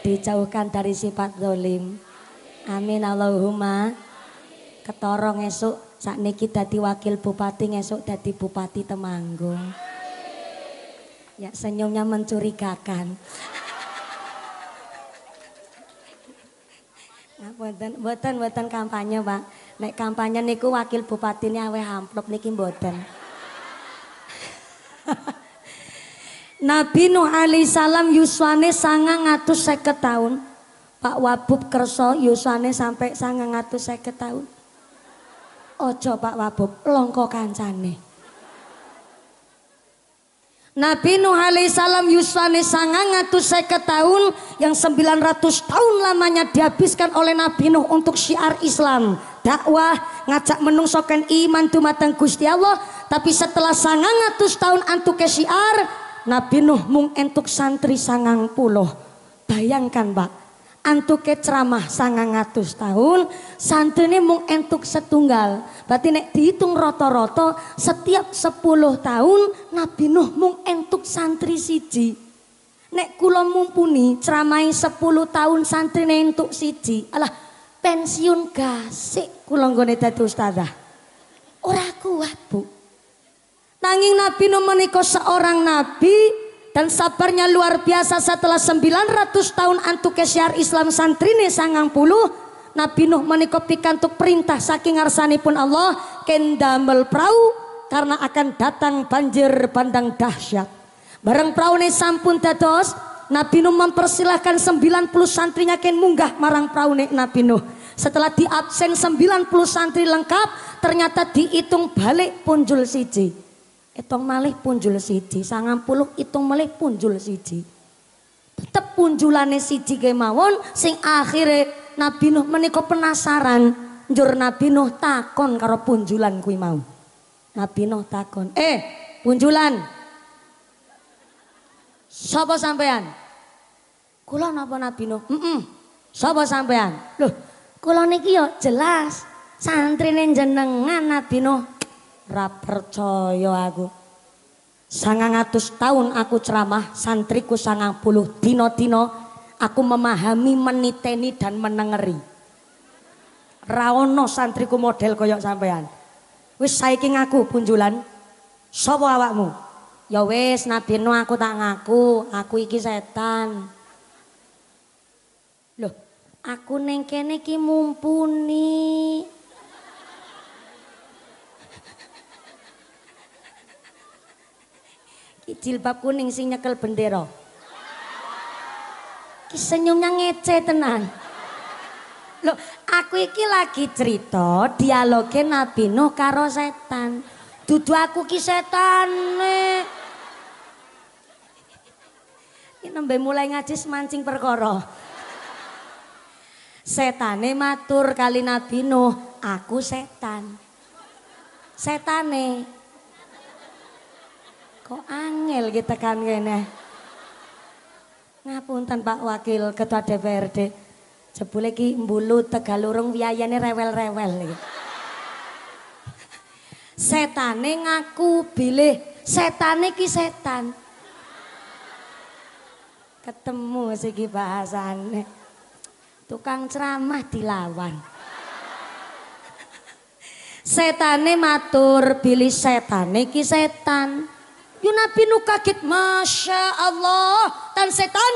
dijauhkan dari sifat zolim. Amin Allahumma. esok saat sakniki dadi wakil bupati esok dadi bupati Temanggung. Ya senyumnya mencurigakan. Nah, ya, buatan, buatan, buatan kampanye pak. Nek kampanye niku wakil bupati ini awe amplop niki buatan. Nabi Nuh alaihi salam yuswane sangang ngatus seket tahun. Pak Wabub kerso yusane sampai sangang atus saya tahun. Ojo Pak Wabub, longko kancane. Nabi Nuh alaihissalam Yuswane sangang atus seket tahun yang 900 tahun lamanya dihabiskan oleh Nabi Nuh untuk syiar Islam. Dakwah, ngajak menungsokan iman matang Gusti Allah. Tapi setelah sangang atus tahun ke syiar, Nabi Nuh mung entuk santri sangang puluh. Bayangkan Pak, antuke ceramah sangang atus tahun santune mung entuk setunggal berarti nek dihitung roto-roto setiap 10 tahun Nabi Nuh mung entuk santri siji nek kula mumpuni ceramai 10 tahun santrine entuk siji alah pensiun gasik kula nggone dadi ustazah ora kuat Bu nanging Nabi Nuh menika seorang nabi dan sabarnya luar biasa setelah 900 tahun antuk kesyar Islam santrine sangang puluh Nabi Nuh menikopikan untuk perintah saking pun Allah kendamel perahu karena akan datang banjir bandang dahsyat bareng ini sampun dados Nabi Nuh mempersilahkan 90 santrinya ken munggah marang ini Nabi Nuh. Setelah diabsen 90 santri lengkap, ternyata dihitung balik punjul siji. Itung malih punjul siji, sangang itung malih punjul siji. Tetep punjulane siji kemawon, sing akhire Nabi Nuh menika penasaran, njur Nabi Nuh takon karo punjulan kuwi mau. Nabi Nuh takon, "Eh, punjulan. Sapa sampean?" "Kula napa Nabi Nuh?" "Heeh. Sapa sampean?" "Lho, kula niki yo jelas santrine jenengan Nabi Nuh." ra percaya aku. Sangang tahun aku ceramah, santriku sangang puluh dino-dino, aku memahami, meniteni, dan menengeri. Raono santriku model koyok sampean. Wis saiki ngaku punjulan. Sopo awakmu? Ya wis Nabi aku tak ngaku, aku iki setan. Loh, aku ning kene iki mumpuni bab kuning sing nyekel bendera. Ki senyumnya ngece tenan. lho, aku iki lagi cerita dialoge Nabi Nuh karo setan. Dudu aku ki setane. Ini nembe mulai ngaji semancing perkara. Setane matur kali Nabi Nuh, aku setan. Setane, Kok angel kita kan kene? Ngapunten Pak Wakil Ketua DPRD. Jebule ki mbulu Tegalurung wiayane rewel-rewel iki. Setane ngaku bilih, setane ki setan. Ketemu siki bahasane. Tukang ceramah dilawan. Setane matur bilih setane ki setan. Yunapi nu kaget, Masya Allah. Tan setan,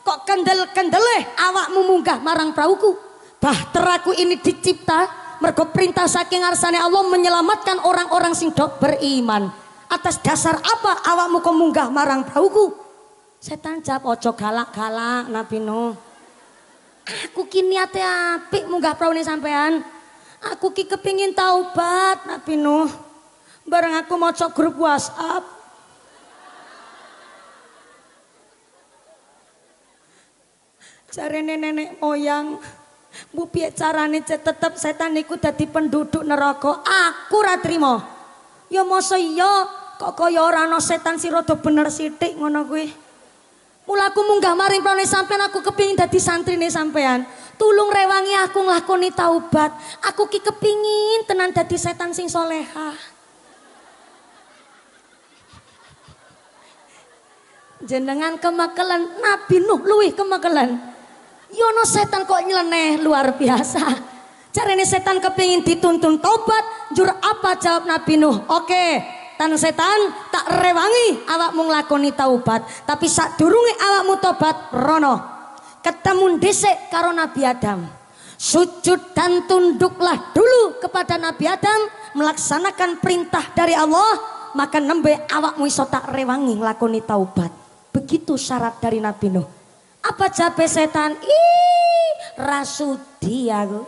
kok kendel-kendeleh awakmu munggah marang perahuku. teraku ini dicipta, mergo perintah saking arsane Allah menyelamatkan orang-orang sing dok beriman. Atas dasar apa awakmu kok munggah marang perahuku? Setan jawab, ojo galak-galak Nabi Nuh. Aku kini ate apik munggah ini sampean. Aku ki kepingin taubat Nabi Nuh. Bareng aku mau cok grup WhatsApp Jarene nenek moyang Bu piye carane cek tetep setan iku dadi penduduk neraka. Aku ra trima. Ya masa iya kok kaya ora ana setan sira do bener sithik ngono kuwi. Mula aku munggah maring prane sampean aku kepingin dadi santrine sampean. Tulung rewangi aku nglakoni taubat. Aku ki kepingin tenan dadi setan sing soleha. Jenengan kemakelan Nabi Nuh luwih kemakelan. Yono ya setan kok nyeleneh luar biasa. ini setan kepingin dituntun tobat, jur apa jawab Nabi Nuh? Oke, tan setan tak rewangi awakmu nglakoni taubat, tapi saat durunge awakmu tobat rono. Ketemu desek karo Nabi Adam. Sujud dan tunduklah dulu kepada Nabi Adam melaksanakan perintah dari Allah maka nembe awakmu iso tak rewangi nglakoni taubat. Begitu syarat dari Nabi Nuh. Apa cape setan? Ih, rasudi aku.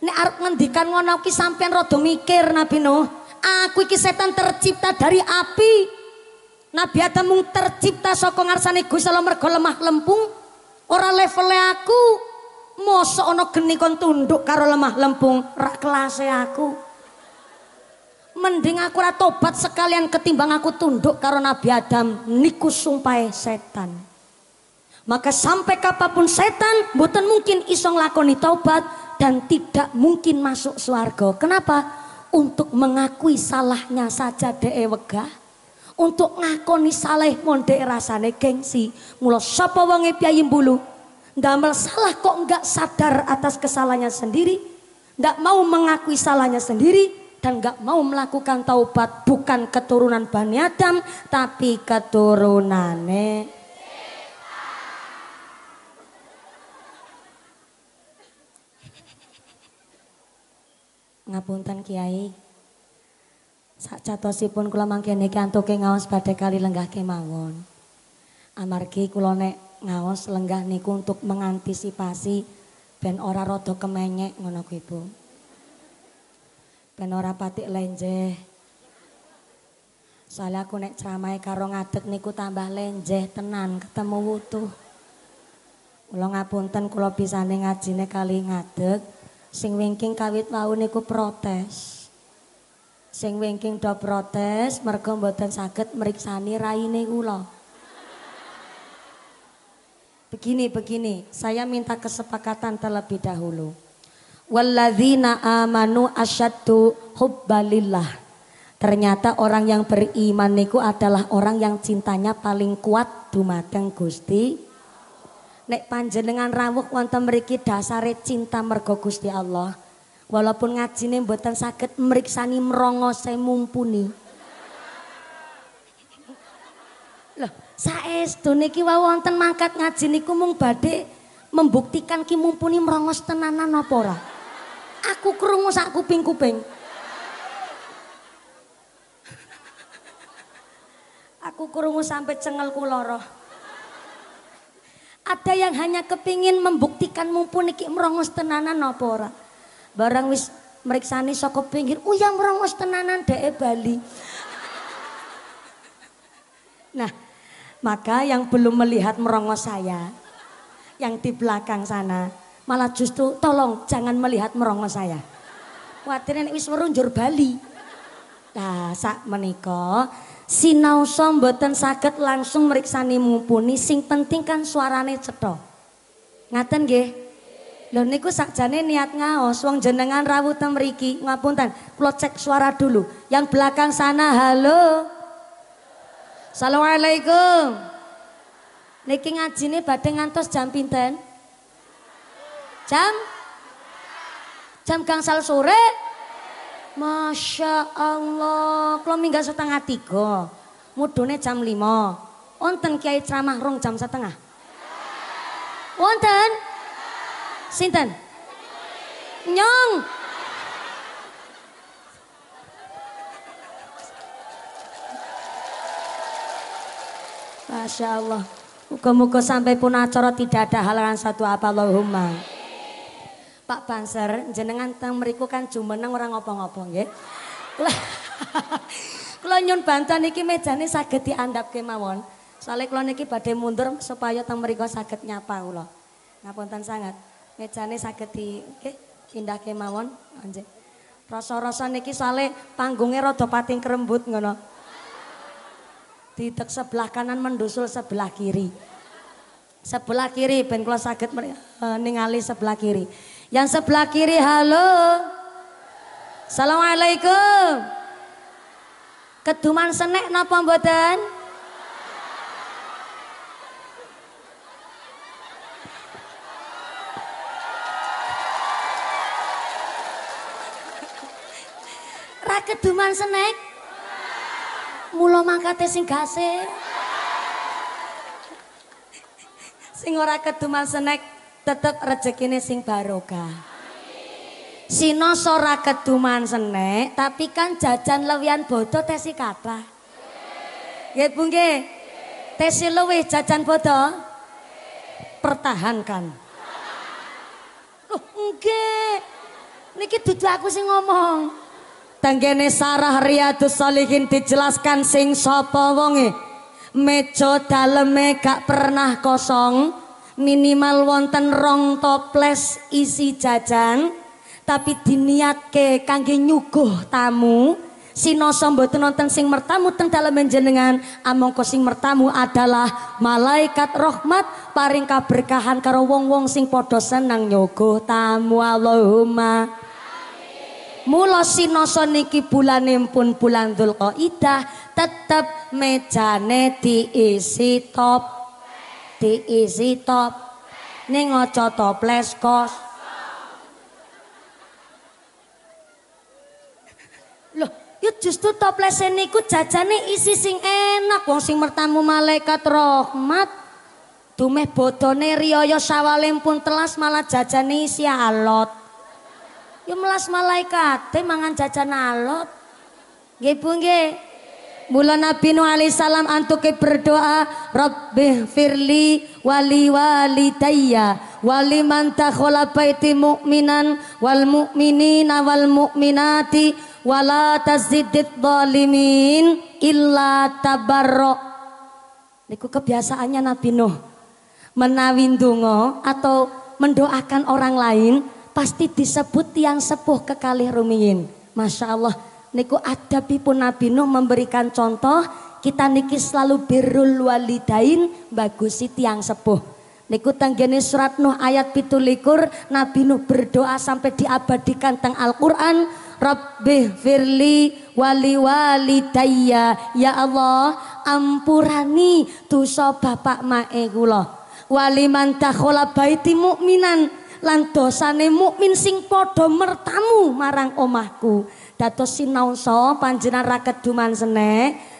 Nek arep ngendikan ngono ki sampean rada mikir Nabi Nuh. Aku iki setan tercipta dari api. Nabi Adam mung tercipta saka ngarsane Gusti Allah mergo lemah lempung. Ora levele aku. Mosok ana geni kon tunduk karo lemah lempung, ra kelase aku mending aku ora tobat sekalian ketimbang aku tunduk karena Nabi Adam niku sumpahe setan. Maka sampai kapanpun setan mboten mungkin iso lakoni taubat dan tidak mungkin masuk swarga. Kenapa? Untuk mengakui salahnya saja dee wegah. Untuk ngakoni saleh monde rasane gengsi. Mula sapa wonge piyayi bulu. Ndamel salah kok enggak sadar atas kesalahannya sendiri. Nggak mau mengakui salahnya sendiri dan gak mau melakukan taubat bukan keturunan Bani Adam tapi keturunannya ngapunten kiai sak catosipun kula mangkene antuke ngaos badhe kali lenggah mawon amargi kula nek ngaos lenggah niku untuk mengantisipasi ben ora rada kemenyek ngono ku Ibu ben ora patik lenjeh. Soalnya aku nek ceramahe karo ngadeg niku tambah lenjeh tenan ketemu wutuh. Kula ngapunten kula bisane ngajine kali ngadeg. Sing wingking kawit wau niku protes. Sing wingking do protes mergo mboten saged meriksani raine kula. Begini begini, saya minta kesepakatan terlebih dahulu. Walladzina amanu asyaddu hubbalillah. Ternyata orang yang beriman niku adalah orang yang cintanya paling kuat dumateng Gusti. Nek panjenengan rawuh wonten mriki dasare cinta mergo Gusti Allah. Walaupun ngajine mboten saged mriksani saya mumpuni. Loh, saestu niki wae wonten mangkat ngaji niku mung badhe membuktikan ki mumpuni merongos tenanan apa Aku kerungu sak kuping-kuping. Aku kerungu sampai cengelku kuloro. Ada yang hanya kepingin membuktikan mumpuni iki merongos tenanan nopora, Barang wis meriksani saka pinggir, oh ya merongos tenanan dee Bali. Nah, maka yang belum melihat merongos saya yang di belakang sana malah justru tolong jangan melihat merongo saya. khawatir nek wis weruh njur Bali. Nah, sak menika sinau mboten sakit langsung meriksani mumpuni sing penting kan suarane cetha. Ngaten nggih? Lho niku sakjane niat ngaos wong jenengan rawuh ten mriki. Ngapunten, kula cek suara dulu. Yang belakang sana halo. Assalamualaikum. Niki ngajine badhe ngantos jam pinten? Jam? Jam gangsal sore? Masya Allah. Kalau minggal setengah tiga. mudunnya jam lima. Onten kiai ceramah rong jam setengah. Wonten? Sinten? Nyong. Masya Allah. Muka-muka sampai pun acara tidak ada halangan satu apa Allahumma. Pak Banser, jenengan teng meriku kan jumeneng orang ngopong-ngopong ya. Kula nyun niki iki mejane saged diandhapke mawon. soalnya kula niki badhe mundur supaya teng mriku saged nyapa kula. Ngapunten sangat. Mejane saged di nggih pindahke mawon. anje Rasa-rasa niki soale panggungnya rada pating kerembut ngono. Didek sebelah kanan mendusul sebelah kiri. Sebelah kiri ben kula saged eh, ningali sebelah kiri. Yang sebelah kiri halo. Assalamualaikum. Keduman senek napa mboten? Ra keduman senek. Mula mangkate sing Singora Sing ora keduman senek tetep rezekine sing barokah. Amin. Sino ora keduman senek, tapi kan jajan lewian bodoh tesi kata. Nggih, yeah. Bungge. Tesi luwih jajan bodoh? Yeah. Pertahankan. Loh, nggih. Niki dudu aku sing ngomong. Tenggene Sarah Riyadus Salihin dijelaskan sing sapa wonge. Mejo daleme gak pernah kosong. minimal wonten rong toples isi jajan tapi diniatke kangge nyuguh tamu sinasa mboten wonten sing mertamu teng dalem njenengan amangka sing mertamu adalah malaikat rahmat paring kaberkahan karo wong-wong sing padha seneng nyuguh tamu Allahumma Mula sinasa niki bulane pun bulan Dzulqa'dah tetep mejane diisi top diisi top ning aja toples kos Loh, ya justru toples e niku jajane isi sing enak wong sing mertamu malaikat rahmat Dumeh bodone riyaya sawalim telas malah jajane isi alot Ya melas malaikat, mangan jajan alot Gepung nggih Mula Nabi Nuh alaihissalam antuke berdoa, Rabbi firli wali daya wali man takhala baiti mu'minan wal mu'minina wal mu'minati wala tazidid zalimin illa tabarro. Niku kebiasaannya Nabi Nuh. Menawi atau mendoakan orang lain pasti disebut yang sepuh kekalih rumiin, Masya Allah niku adabipun Nabi Nuh memberikan contoh kita niki selalu birrul walidain bagusi tiang sepuh Niku tanggene surat Nuh ayat pitulikur Nabi Nuh berdoa sampai diabadikan teng Al-Quran firli wali walidayya Ya Allah ampurani dosa bapak mae kula Wali mantakhola baiti mukminan lan dosane mukmin sing padha mertamu marang omahku Datos sinau so panjenan raket duman tetep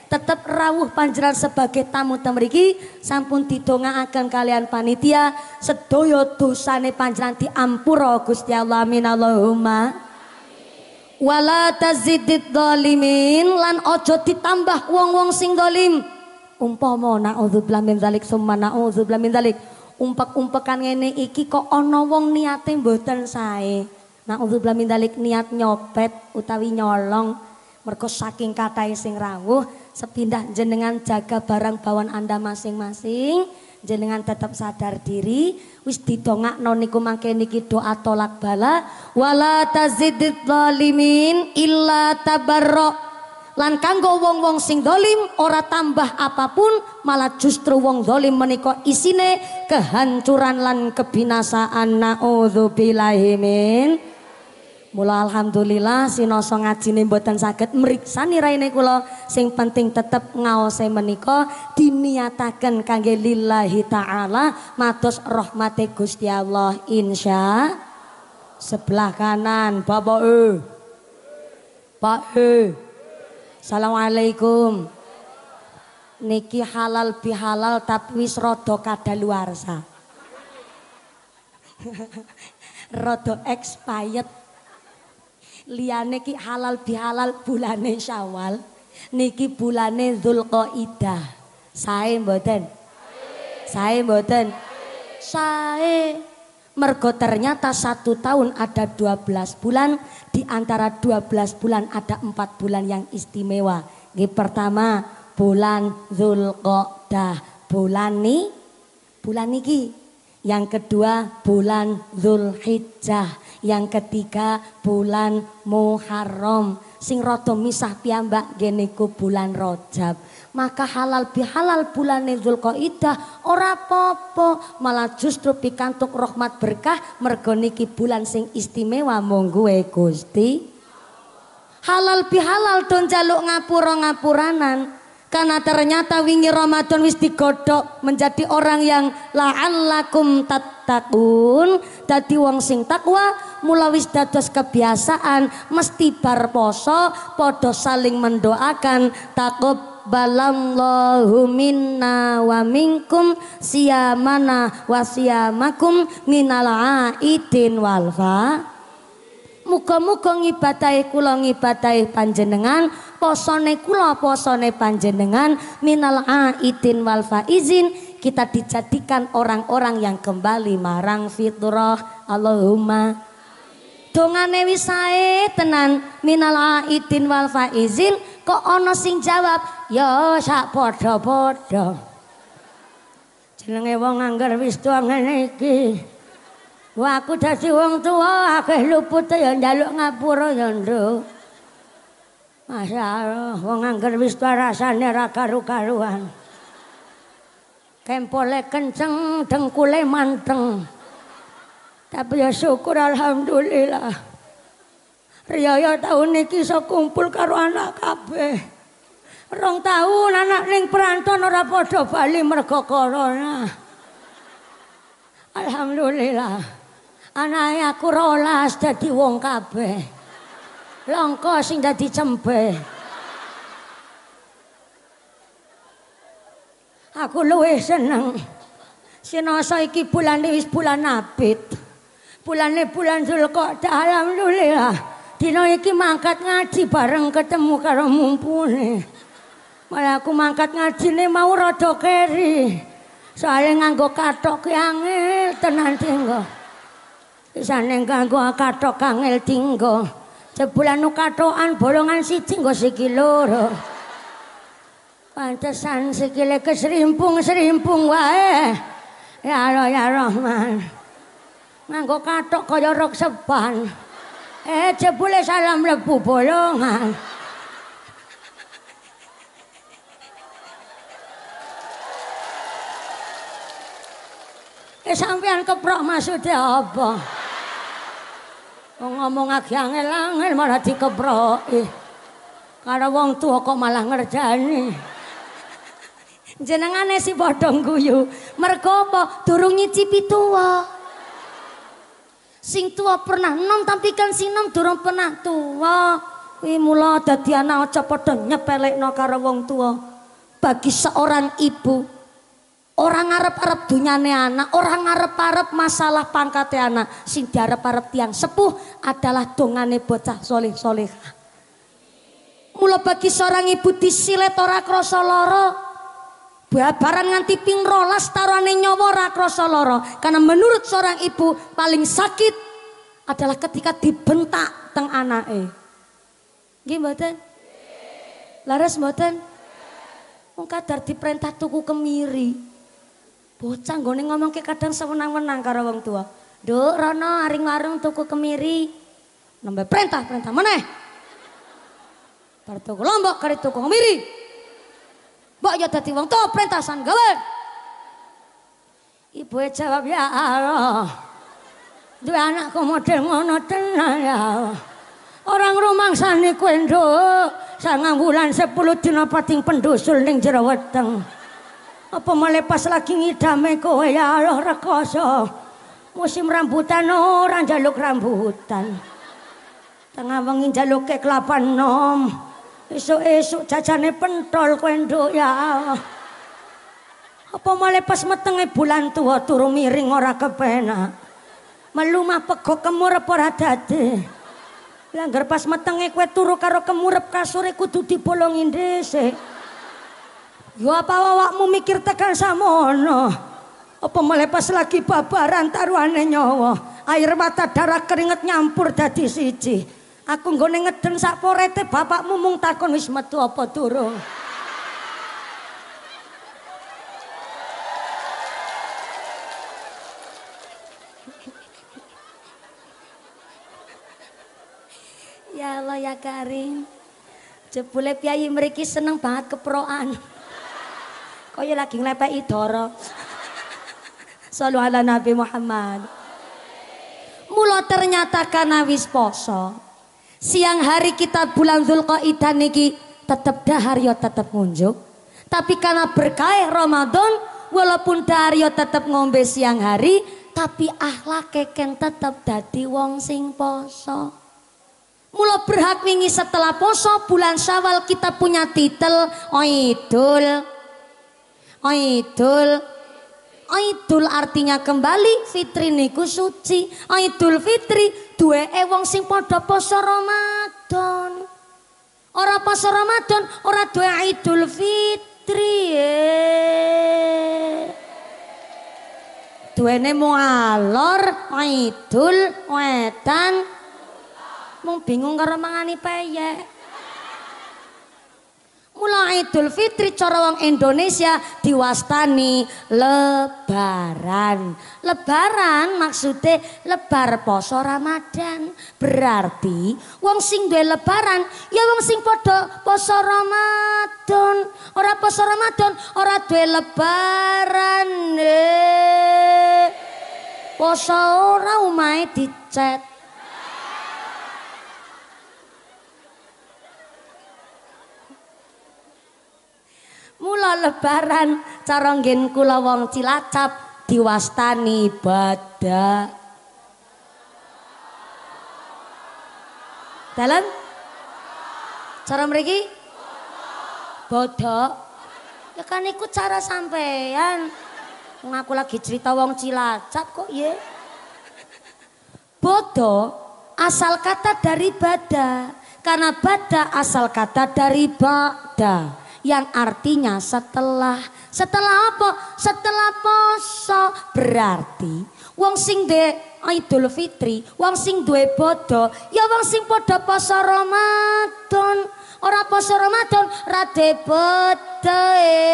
tetap rawuh panjenan sebagai tamu temeriki sampun Akan kalian panitia sedoyo dosane panjenan diampura Gusti Allah amin Allahumma wala tazidid dhalimin lan ojo ditambah wong-wong sing dolim umpama Ozo min zalik summa Ozo min zalik umpek-umpekan ngene iki kok ana wong niate mboten sae Nauzubillah min dalik niat nyopet utawi nyolong mergo saking katai sing rawuh sepindah jenengan jaga barang bawaan Anda masing-masing jenengan tetap sadar diri wis ditonga niku mangke niki doa tolak bala wala tazidid zalimin illa tabarok. lan kanggo wong-wong sing dolim ora tambah apapun malah justru wong dolim menika isine kehancuran lan kebinasaan naudzubillahi min Mula alhamdulillah sinoso ngajine mboten saged mriksa niraine kula sing penting tetep ngaose menika diniataken kangge lillahi taala matos rahmate Gusti Allah insya sebelah kanan Bapak E Pak E Assalamualaikum niki halal bihalal tapi wis rada kadaluarsa rada expired liyane ki halal bihalal bulane Syawal niki bulane Zulqaidah sae mboten sae mboten sae mergo ternyata satu tahun ada 12 bulan di antara 12 bulan ada empat bulan yang istimewa Nggih pertama bulan Zulqaidah bulan ni bulan niki yang kedua bulan Zulhijjah yang ketiga bulan Muharram sing rada misah piyambak geniku bulan Rajab maka halal bihalal bulan Zulqaidah ora popo malah justru pikantuk rahmat berkah mergo niki bulan sing istimewa mung e Gusti halal bihalal don jaluk ngapura ngapuranan karena ternyata wingi Ramadan wis digodok menjadi orang yang la'allakum tattaqun. Dadi wong sing takwa mula wis dados kebiasaan mesti bar poso padha saling mendoakan takob balallahu minna wa minkum siyamana wa siyamakum minal aidin walfa Muga-muga ngibatahi kula ngibatahi panjenengan, posone kula posone panjenengan minal aitin wal faizin kita dijadikan orang-orang yang kembali marang fitrah Allahumma dongane wis sae tenan minal aitin wal faizin kok ana sing jawab ya sak padha-padha jenenge wong angger wis tuangane iki Wah, aku dadi wong tuwa akeh luput ya njaluk ngapura ya, Nduk. Masyaallah, wong anger wis rasane ra karu-karuan. Tempole kenceng, dengkule manteng. Tapi ya syukur alhamdulillah. Riyaya tahun iki iso kumpul karo anak kabeh. Rong tahun anak ning perantauan ora podo bali mergo corona. Alhamdulillah. anake aku rolas dadi wong kabeh longko sing dadi cembe aku luwih seneng sinasa iki bulan wis bulan abit bulane bulan Zulqa'dah alhamdulillah dina iki mangkat ngaji bareng ketemu karo mumpune malah aku mangkat ngajine mau rada keri soalnya nganggo kathok ki angel tenan tenggo saneng kanggo kathok kangel tinggo jebulan nu kathokan bolongan siji nggo siki loro pantesan sikile kesrimpung serimpung wae ya Allah ya Rahman nganggo kathok kaya rok seban eh jebule salam mlebu bolongan Eh sampean keprok maksude apa? Wong ngomong agi angel-angel malah dikeproki. Karo wong tua kok malah ngerjani. Jenengane si bodong guyu. Mergo apa? Durung nyicipi tuwa. Sing tua pernah nom tapi kan sing nom durung pernah tua. Kuwi mula dadi anak aja padha nyepelekno karo wong tuwa. Bagi seorang ibu Orang ngarep-arep dunyane anak, orang ngarep-arep masalah pangkate anak. Sing diarep-arep tiang sepuh adalah dongane bocah soleh soleh. Mula bagi seorang ibu disilet ora krasa lara. Babaran nganti ping rolas tarane nyawa ora krasa lara. Karena menurut seorang ibu paling sakit adalah ketika dibentak teng anake. Nggih mboten? Laras mboten? Wong kadar diperintah tuku kemiri. Bocah gone ngomongke kadang sewenang-wenang karo wong tua. Duk rono aring warung tuku kemiri. Nembe perintah-perintah meneh. Bar tuku lombok kari tuku kemiri. Mbok yo dadi wong tua perintah san gawe. Ibu e jawab ya Allah. Dua anak kok model ngono tenan ya Allah. Orang rumang sani kuenduk. Sangang bulan sepuluh dina pating pendusul ning jerawat tengah. apa male pas lagi ngidame kowe ya ora rekoso musim rambutan ora njaluk rambutan tengah wengi njaluke kelapan nom esuk-esuk jajane pentol kowe nduk ya apa male pas metenge bulan tua turu miring ora kepenak melumah pego kemurep ora dadi langgar pas metenge kowe turu karo kemurep kasure kudu dibolongi dhisik Yo apa awakmu mikir tekan samono? Apa melepas lagi babaran taruhane nyawa? Air mata darah keringet nyampur dadi siji. Aku nggone ngeden sak porete bapakmu mung takon wis metu apa durung. ya Allah ya Karim. Jebule piyayi mriki seneng banget keprokan. Kaya lagi ngelepek roh, Salu ala Nabi Muhammad. Mula ternyata karena wis poso. Siang hari kita bulan Zulqaidah niki tetep dahar yo ya tetep ngunjuk. Tapi karena berkah Ramadan walaupun dahar yo ya tetep ngombe siang hari tapi akhlak keken tetep dadi wong sing poso. Mula berhak wingi setelah poso bulan Syawal kita punya titel Oh, Aidul Aidul artinya kembali, fitri niku suci. Aidul fitri duweke wong sing padha poso Ramadan. Ora poso Ramadan, ora duwe Idul Fitri. Eh. Duwene nemu alor Idul Wetan. Mung bingung karo mangani peyek. Mula Idul Fitri cara wong Indonesia diwastani lebaran. Lebaran maksude lebar poso Ramadan. Berarti wong sing duwe lebaran ya wong sing padha poso Ramadan. Ora poso Ramadan, ora duwe lebaran. Eh. Poso ora umahe dicet Mula lebaran cara kula wong Cilacap diwastani badak. Dalam Cara mriki? Bodok. Ya kan ikut cara sampean. Ngaku lagi cerita wong Cilacap kok ya. Bodoh asal kata dari bada. Karena bada asal kata dari bada yang artinya setelah. Setelah apa? Setelah poso. Berarti wong sing de Idul Fitri, wong sing duwe bodo, ya wong sing padha poso Ramadan. Ora poso Ramadan, rade bodo. E.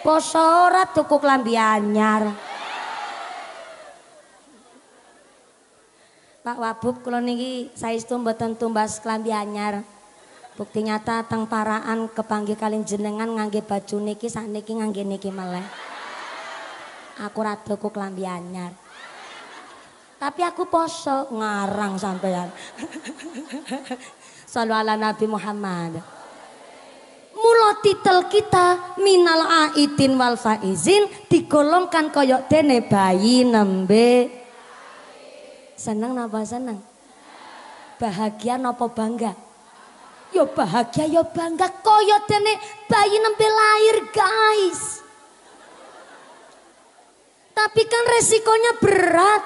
Poso ora tuku klambi anyar. Pak Wabub kalau niki saestu mboten tumbas klambi anyar. Bukti nyata teng paraan kepanggil kalian jenengan ngangge baju niki sak niki ngangge niki meleh. Aku radoku klambi anyar. Tapi aku poso ngarang sampean. Salam ala Nabi Muhammad. Mula titel kita minal aitin wal faizin digolongkan koyok dene bayi nembe. Seneng napa seneng? Bahagia napa bangga? Yo bahagia yo bangga koyo dene bayi nembe lahir guys. Tapi kan resikonya berat.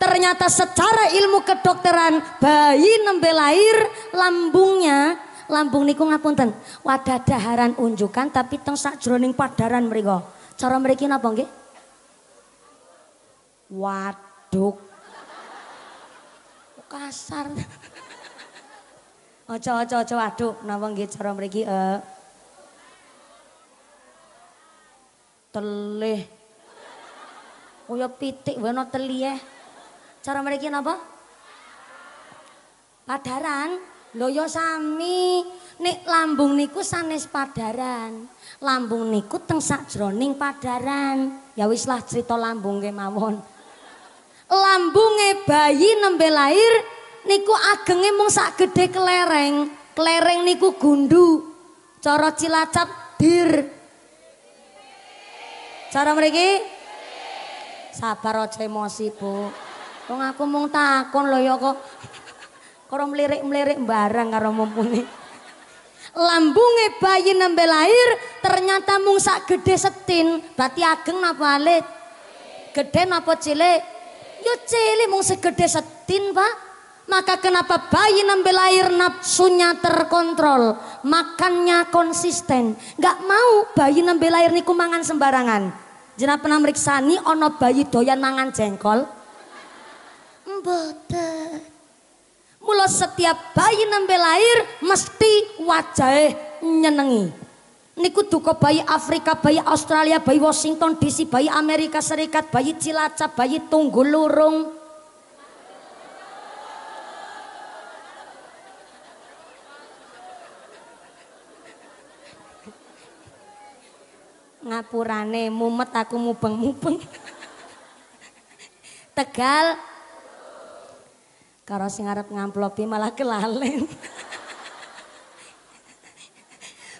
Ternyata secara ilmu kedokteran bayi nembe lahir lambungnya lambung niku ngapunten wadah daharan unjukan tapi teng drowning padaran mereka. Cara mriki napa nggih? Waduk. Kasar. Ojo ojo ojo aduk napa nggih cara mriki eh Telih. Kaya oh, pitik wae ana telih. Eh. Cara mriki napa? Padaran. Lho ya sami, ni lambung niku sanes padaran. Lambung niku teng sajroning padaran. Ya wis lah cerita lambung kemawon. Lambunge bayi nembe lahir niku ageng mung sak gede kelereng. Kelereng niku gundu. coro Cilacap dir, Cara mriki sabar aja emosi, Bu. Wong aku mung takon lo ya kok karo melirik-melirik barang karo mumpuni. lambunge bayi nembe lahir ternyata mung sak gede setin berarti ageng napa alit gede napa cilik yo ya cilik mung segede setin pak maka kenapa bayi nambil lahir nafsunya terkontrol, makannya konsisten. Gak mau bayi nambil lahir niku mangan sembarangan. Jangan pernah meriksani ono bayi doyan mangan jengkol. Mboten. Mula setiap bayi nambil lahir mesti wajahnya nyenengi niku duka bayi Afrika, bayi Australia, bayi Washington DC, bayi Amerika Serikat, bayi Cilacap, bayi Tunggulurung. ngapurane mumet aku mubeng-mubeng. Tegal karo sing ngarep ngamplopi malah kelalen.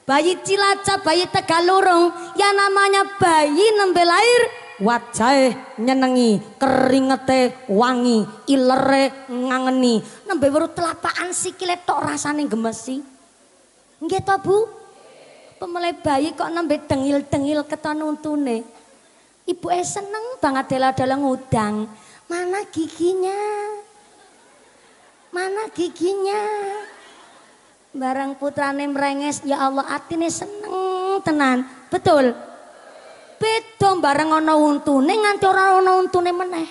bayi Cilacap, bayi Tegalurung, ya namanya bayi nembe lahir wajahe nyenengi, keringete wangi, ilere ngangeni, nembe weru telapakan sikile tok rasane gemesi. Nggih to, Bu? pemulai bayi kok nambah dengil-dengil ketan untune. Ibu eh seneng banget dela dalam ngudang. Mana giginya? Mana giginya? Barang putrane merenges, ya Allah atine seneng tenan. Betul. betul barang ono untune nganti ora ono untune meneh.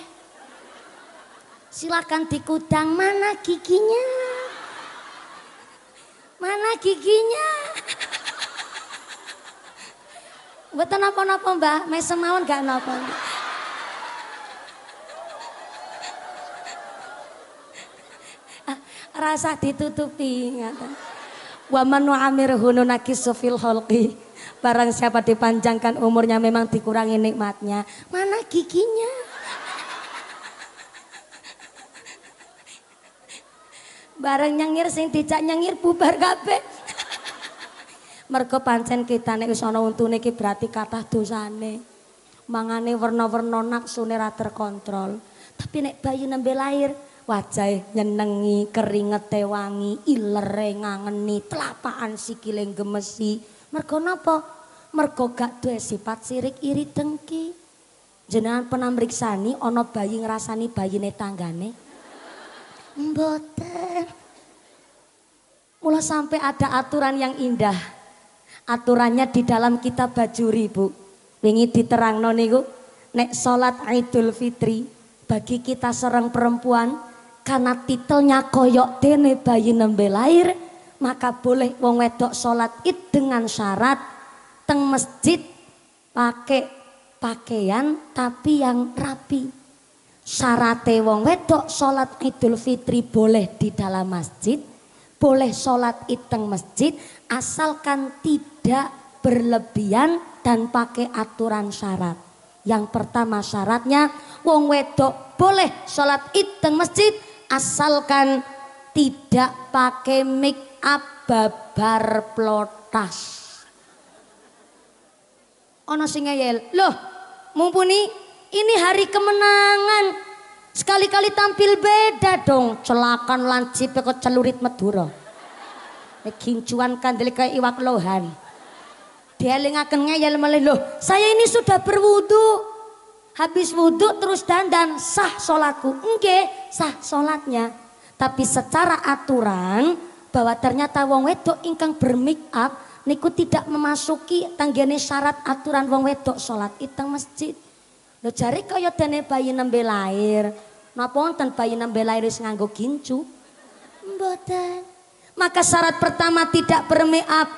Silakan dikudang mana giginya? Mana giginya? Mboten napa-napa, Mbah. Mesem mawon gak napa. Ah, rasa ditutupi Wah Wa man Hunu nunakisu fil holqi. Barang siapa dipanjangkan umurnya memang dikurangi nikmatnya. Mana giginya? Barang nyengir sing tidak nyengir bubar kabeh. Mergo pancen nek wis ana untune iki berarti kathah dosane. Mangane werna-werna nafsune ra terkontrol. Tapi nek bayi nembe lahir, wajahe nyenengi, keringete wangi, ilere ngangeni, telapakan sikile gemesi. Mergo napa? Mergo gak duwe sifat sirik iri dengki. Jenengan penamriksani ana bayi ngrasani bayine tanggane? Mboten. Mula sampai ada aturan yang indah aturannya di dalam kita bajuri bu wingi diterang noniku nek solat Idul Fitri bagi kita seorang perempuan karena titelnya koyok dene bayi nembe lahir maka boleh wong wedok solat id dengan syarat teng masjid pakai pakaian tapi yang rapi syarate wong wedok solat Idul Fitri boleh di dalam masjid boleh sholat id teng masjid asalkan tidak tidak berlebihan dan pakai aturan syarat. Yang pertama syaratnya wong wedok boleh sholat id teng masjid asalkan tidak pakai make up babar plotas. Ono sing ngeyel, loh mumpuni ini hari kemenangan sekali-kali tampil beda dong celakan lancip kok celurit meduro. Gincuan kandil kayak iwak lohan dielingaken ngeyel melih loh saya ini sudah berwudu habis wudu terus dandan sah sholatku oke sah sholatnya tapi secara aturan bahwa ternyata wong wedok ingkang bermake up niku tidak memasuki tanggane syarat aturan wong wedok sholat iteng masjid lo jari kaya dene bayi nembe lahir napa wonten bayi nembe lahir wis nganggo gincu mboten maka syarat pertama tidak bermake up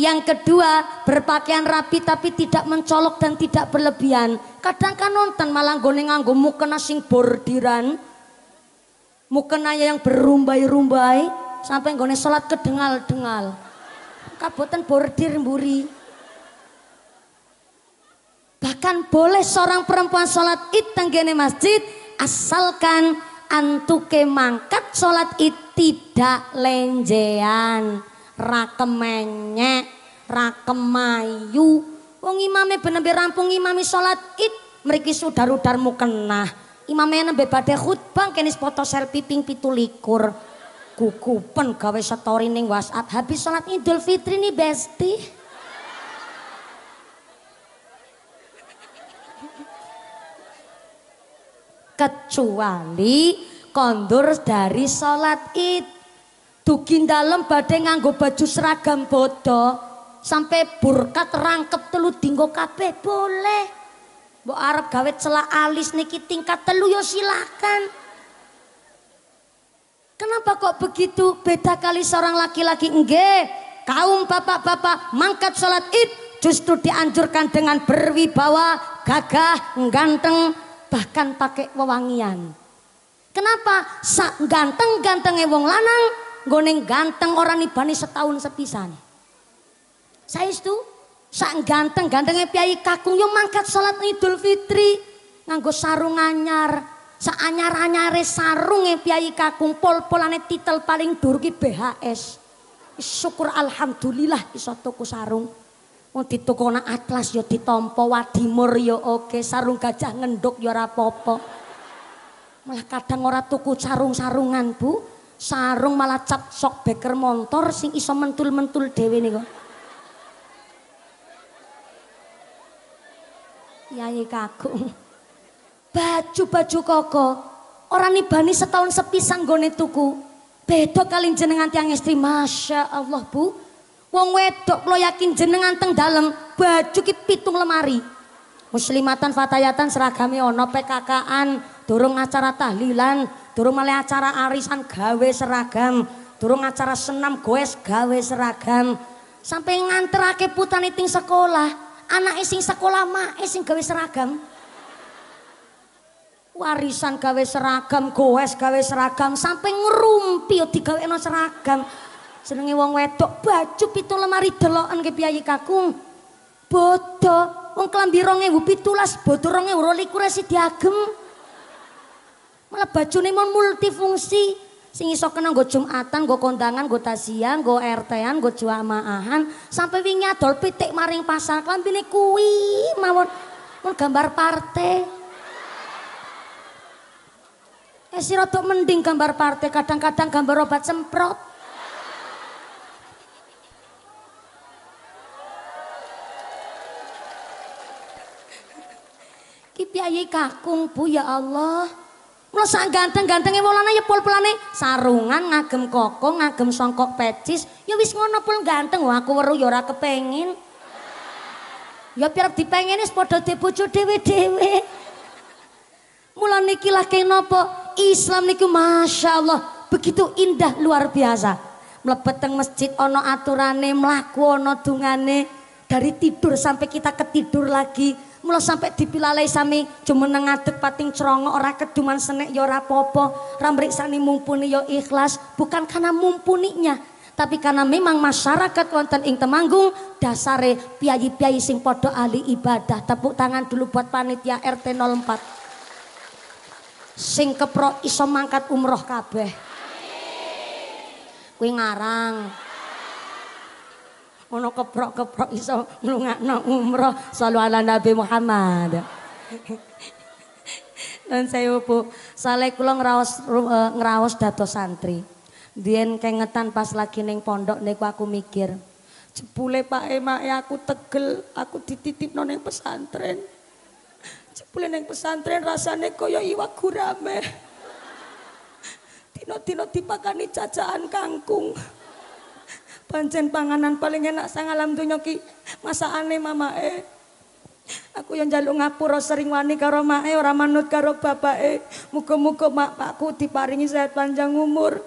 yang kedua, berpakaian rapi tapi tidak mencolok dan tidak berlebihan. Kadang kan nonton malah goni nganggo mukena sing bordiran. Mukena yang berumbai-rumbai sampai goni sholat kedengal-dengal. Kabutan bordir mburi. Bahkan boleh seorang perempuan sholat id tenggene masjid asalkan antuke mangkat sholat id tidak lenjean rakemenye, rakemayu, Wong imame benembe rampung imame sholat Id, mereka sudar rudar mukena. Imame nembe badai khutbah kenis foto selfie ping 17. Gugupen gawe setori ning WhatsApp habis sholat Idul Fitri nih Besti. kecuali kondur dari sholat id Dugi dalem badai nganggo baju seragam bodoh. Sampai burkat rangkep telu dinggo kabeh boleh. Mbok arep gawe celah alis niki tingkat telu yo ya silakan. Kenapa kok begitu? Beda kali seorang laki-laki enggak. Kaum bapak-bapak mangkat sholat id justru dianjurkan dengan berwibawa, gagah, ganteng, bahkan pakai wewangian. Kenapa? Sak ganteng-gantengnya wong lanang goning ganteng orang Nibani setahun sepisan. Saya itu sak ganteng gantengnya piayi kakung yo mangkat salat idul fitri nganggo sarung anyar sak anyar anyare sarung piayi kakung pol polane titel paling durgi BHS. Syukur alhamdulillah iso tuku sarung. Wong dituku atlas yo ditompo wadimur yo oke sarung gajah ngenduk yo ora popo. Malah kadang ora tuku sarung-sarungan, Bu. sarung malah cap sok beker montor, sing iso mentul-mentul dhewe niku. Yai kagung. Baju-baju koko orang nibani setaun sepisan gone tuku. Beda kali jenengan tiang istri, Masya Allah bu. Wong wedok lo yakin jenengan teng dalem, baju ki pitung lemari. Muslimatan fatayatan seragami ono PKK-an, durung acara tahlilan, durung male acara arisan gawe seragam, durung acara senam goes gawe seragam. Sampai nganterake putane ting sekolah, anake sing sekolah mah sing gawe seragam. Warisan gawe seragam, goes gawe seragam, sampai ngerumpi yo digaweno seragam. Jenenge wong wedok baju pitu lemari deloken ke piyayi kakung. Bodho, wong klambi 2017 bodho 2018 diagem. Malah ini mau multifungsi. Sing iso kena nggo Jumatan, nggo kondangan, nggo tasian, nggo RT-an, nggo jamaahan, sampai wingi adol pitik maring pasar klambine kuwi mawon. Mun gambar partai. Eh si rotok mending gambar partai, kadang-kadang gambar obat semprot. kipi ayi kakung Bu ya Allah. Kula sak ganteng-gantenge Maulana ya pol-polane sarungan ngagem koko, ngagem songkok pecis. Ya wis ngono pol ganteng wah aku weruh yora ya kepengin. Ya biar dipengene wis padha dibojo dhewe-dhewe. Mula niki lah Islam niku Masya Allah begitu indah luar biasa. Mlebet masjid ono aturane, mlaku ono dungane, dari tidur sampai kita ketidur lagi Mula sampe dipilalai sami cuman ngadeg pating cerongo ora keduman senek yora popo apa mumpuni yo ya ikhlas, bukan karena mumpuninya, tapi karena memang masyarakat wonten ing Temanggung dasare piayi-piayi sing podo ahli ibadah. Tepuk tangan dulu buat panitia RT 04. Sing kepro iso mangkat umroh kabeh. Kuwi ngarang ono keprok-keprok iso nglungakno umroh sallu ala Nabi Muhammad. Dan saya Bu, saleh kula ngraos eh, ngraos dados santri. Dien kengetan pas lagi neng pondok niku aku mikir, jebule Pak Emake aku tegel, aku dititipno ning pesantren. Jebule neng pesantren rasane kaya iwak gurame. Dino-dino dipakani cacaan kangkung pancen panganan paling enak sang alam dunya ki mama eh aku yang njaluk ngapura sering wani karo mae orang manut karo bapak eh muka muka mak pakku diparingi sehat panjang umur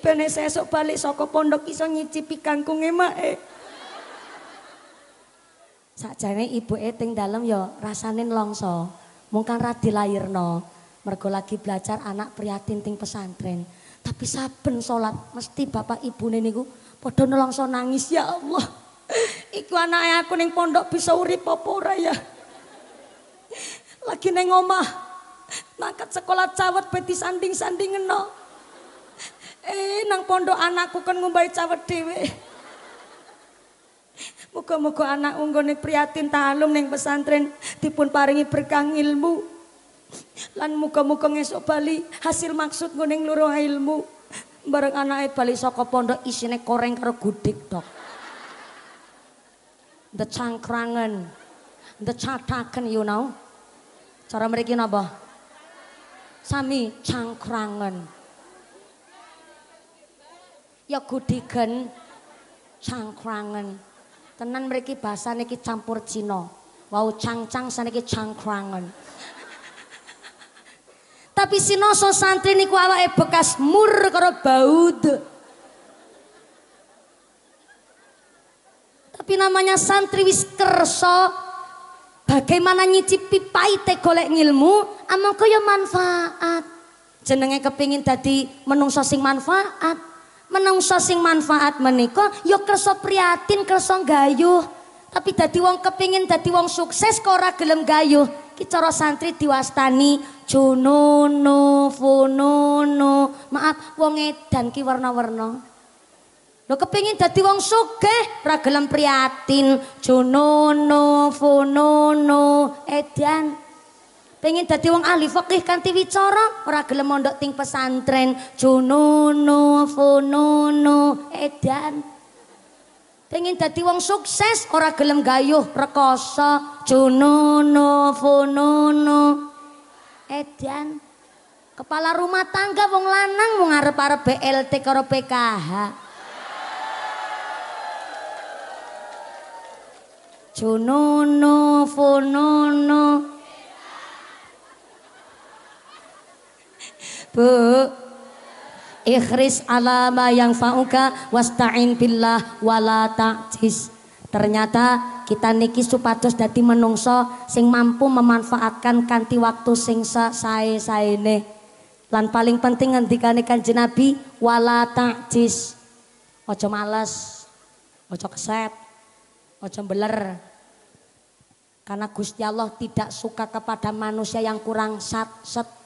ben sesuk balik saka pondok iso nyicipi kangkung emak e. sakjane ibuke ibu e dalem dalam yo longso mung kan ra no mergo lagi belajar anak priatin ting pesantren tapi saben sholat mesti bapak ibune niku Padha nelongso nangis ya Allah. Iku anake aku ning pondok bisa urip apa ora ya? Lagi neng omah mangkat sekolah cawet beti sanding-sanding ngeno. Eh nang pondok anakku kan ngumbahi cawet dewe. Muka muka anak unggone priatin talum neng pesantren dipun paringi berkah ilmu. Lan muka muka ngesuk bali hasil maksud nggo ning ilmu. bareng anake bali saka pondok isine koreng karo gudik dok the cangkrangan the cataken you know cara mriki napa sami cangkrangan ya gudigen cangkrangan tenan mriki basane iki campur cina wau wow, cangcang sane iki Tapi sinoso santri niku awake bekas mur karo baud. Tapi namanya santri wis kerso bagaimana nyicipi paite golek ngilmu amangka ya manfaat. Jenenge kepingin dadi menungsa sing manfaat. menungsa sing manfaat menika ya kerso priatin kerso gayuh. Tapi dadi wong kepingin dadi wong sukses kok ora gelem gayuh. iki cara santri diwastani jununu fununu maaf wong edan ki warna-warna lho kepengin dadi wong sugih ra gelem priatin jununu fununu edan pengin dadi wong ahli fikih kanthi wicara ora gelem mondok ting pesantren jununu fununu edan pengin dadi wong sukses ora gelem gayuh rekoso jununu, fununu edan kepala rumah tangga wong lanang wong arep-arep BLT karo PKH Jununu, fununu Bu, Ikhris alama yang fauka wasta'in billah wala ta'jis. Ternyata kita niki supados dadi menungso sing mampu memanfaatkan kanti waktu sing sae-saene. Lan paling penting ngendikane Kanjeng Nabi wala ta'jis. ojo males, ojo keset, ojo beler. Karena Gusti Allah tidak suka kepada manusia yang kurang sat-set.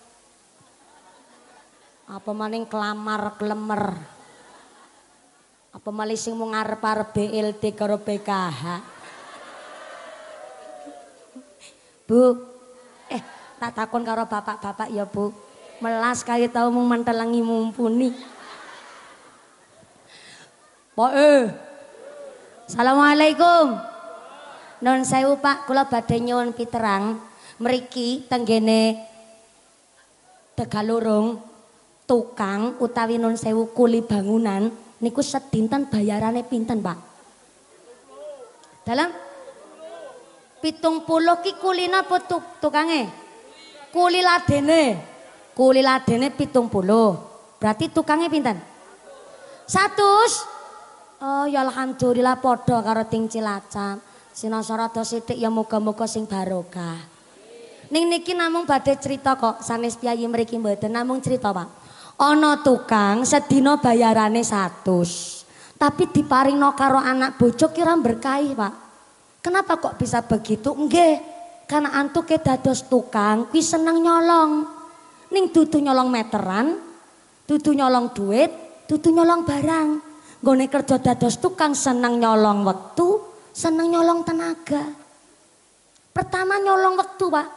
apa maning kelamar kelemer apa maling sing mung arep-arep BLT karo PKH Bu eh tak takon karo bapak-bapak ya Bu melas kali tau mung mantelangi mumpuni Pak eh Assalamualaikum Non sewu pak, kula badhe nyuwun piterang Meriki tenggene Tegalurung tukang utawi non sewu kuli bangunan niku sedinten bayarane pinten pak dalam pitung puluh ki kuli napa tuk tukange kuli ladene kuli ladene pitung puluh berarti tukangnya pinten satu oh ya alhamdulillah podo karo ting cilacam sinasara dosidik ya moga-moga sing barokah Ning niki namung badhe cerita kok sanes piyayi mriki mboten namung cerita Pak. Ono tukang sedino bayarane satu, Tapi no karo anak bojo kira berkahi, Pak. Kenapa kok bisa begitu? Nggih, karena ke dados tukang kuwi seneng nyolong. Ning tutu nyolong meteran, tutu nyolong duit, tutu nyolong barang. Gue kerja dados tukang seneng nyolong waktu, seneng nyolong tenaga. Pertama nyolong waktu Pak.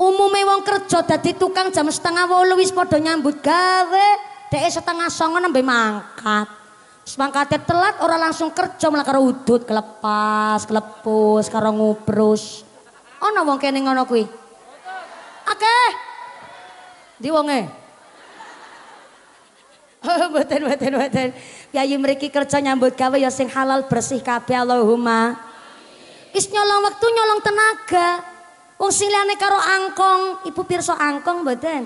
Umume wong kerja dadi tukang jam setengah wolu wis padha nyambut gawe, dhek setengah songo nembe mangkat. semangkatnya telat orang langsung kerja malah karo udut kelepas, kelepus, karo ngubrus. Oh, wong kene ngono kuwi. Akeh. di wonge? Oh, Beten beten boten. Yayi meriki kerja nyambut gawe ya sing halal bersih kabeh Allahumma. Wis nyolong nyolong tenaga. Wong sing liyane karo angkong, ibu pirsa angkong mboten?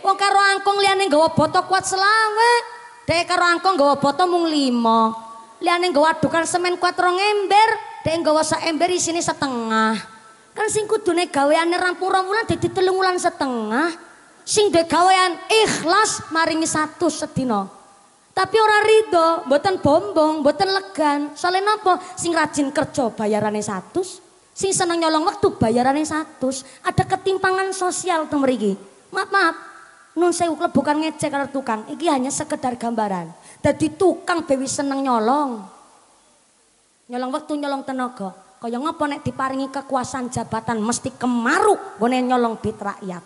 Wong karo angkong liyane nggawa boto kuat selawe. Dek karo angkong nggawa boto mung 5. Liyane nggawa dukan semen kuat rong ember, dek nggawa sak ember isine setengah. Kan sing kudune gaweane rampura wulan dadi telung wulan setengah. Sing dek gawean ikhlas maringi satus sedina. Tapi ora ridho, mboten bombong, mboten legan. Soale napa? Sing rajin kerja bayarane satus. Sing seneng nyolong waktu bayarannya satu. Ada ketimpangan sosial tuh meriki. Maaf maaf. Nun sewu bukan ngecek kalau tukang. Iki hanya sekedar gambaran. Jadi tukang bewi seneng nyolong. Nyolong waktu nyolong tenaga. Kaya ngapa nek diparingi kekuasaan jabatan mesti kemaruk gone nyolong bit rakyat.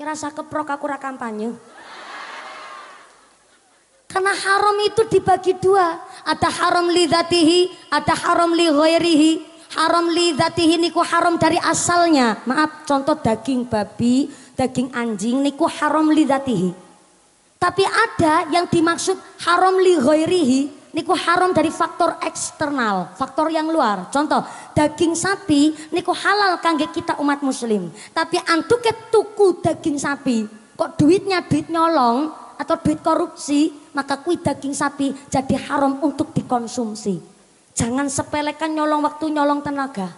Kirasa keprok aku kampanye. Karena haram itu dibagi dua. Ada haram li dhatihi, ada haram li ghairihi. Haram li dhatihi niku haram dari asalnya. Maaf, contoh daging babi, daging anjing niku haram li dhatihi. Tapi ada yang dimaksud haram li ghairihi niku haram dari faktor eksternal, faktor yang luar. Contoh, daging sapi niku halal kangge kita umat muslim. Tapi antuket tuku daging sapi, kok duitnya duit nyolong atau duit korupsi, maka kui daging sapi jadi haram untuk dikonsumsi. Jangan sepelekan nyolong waktu nyolong tenaga.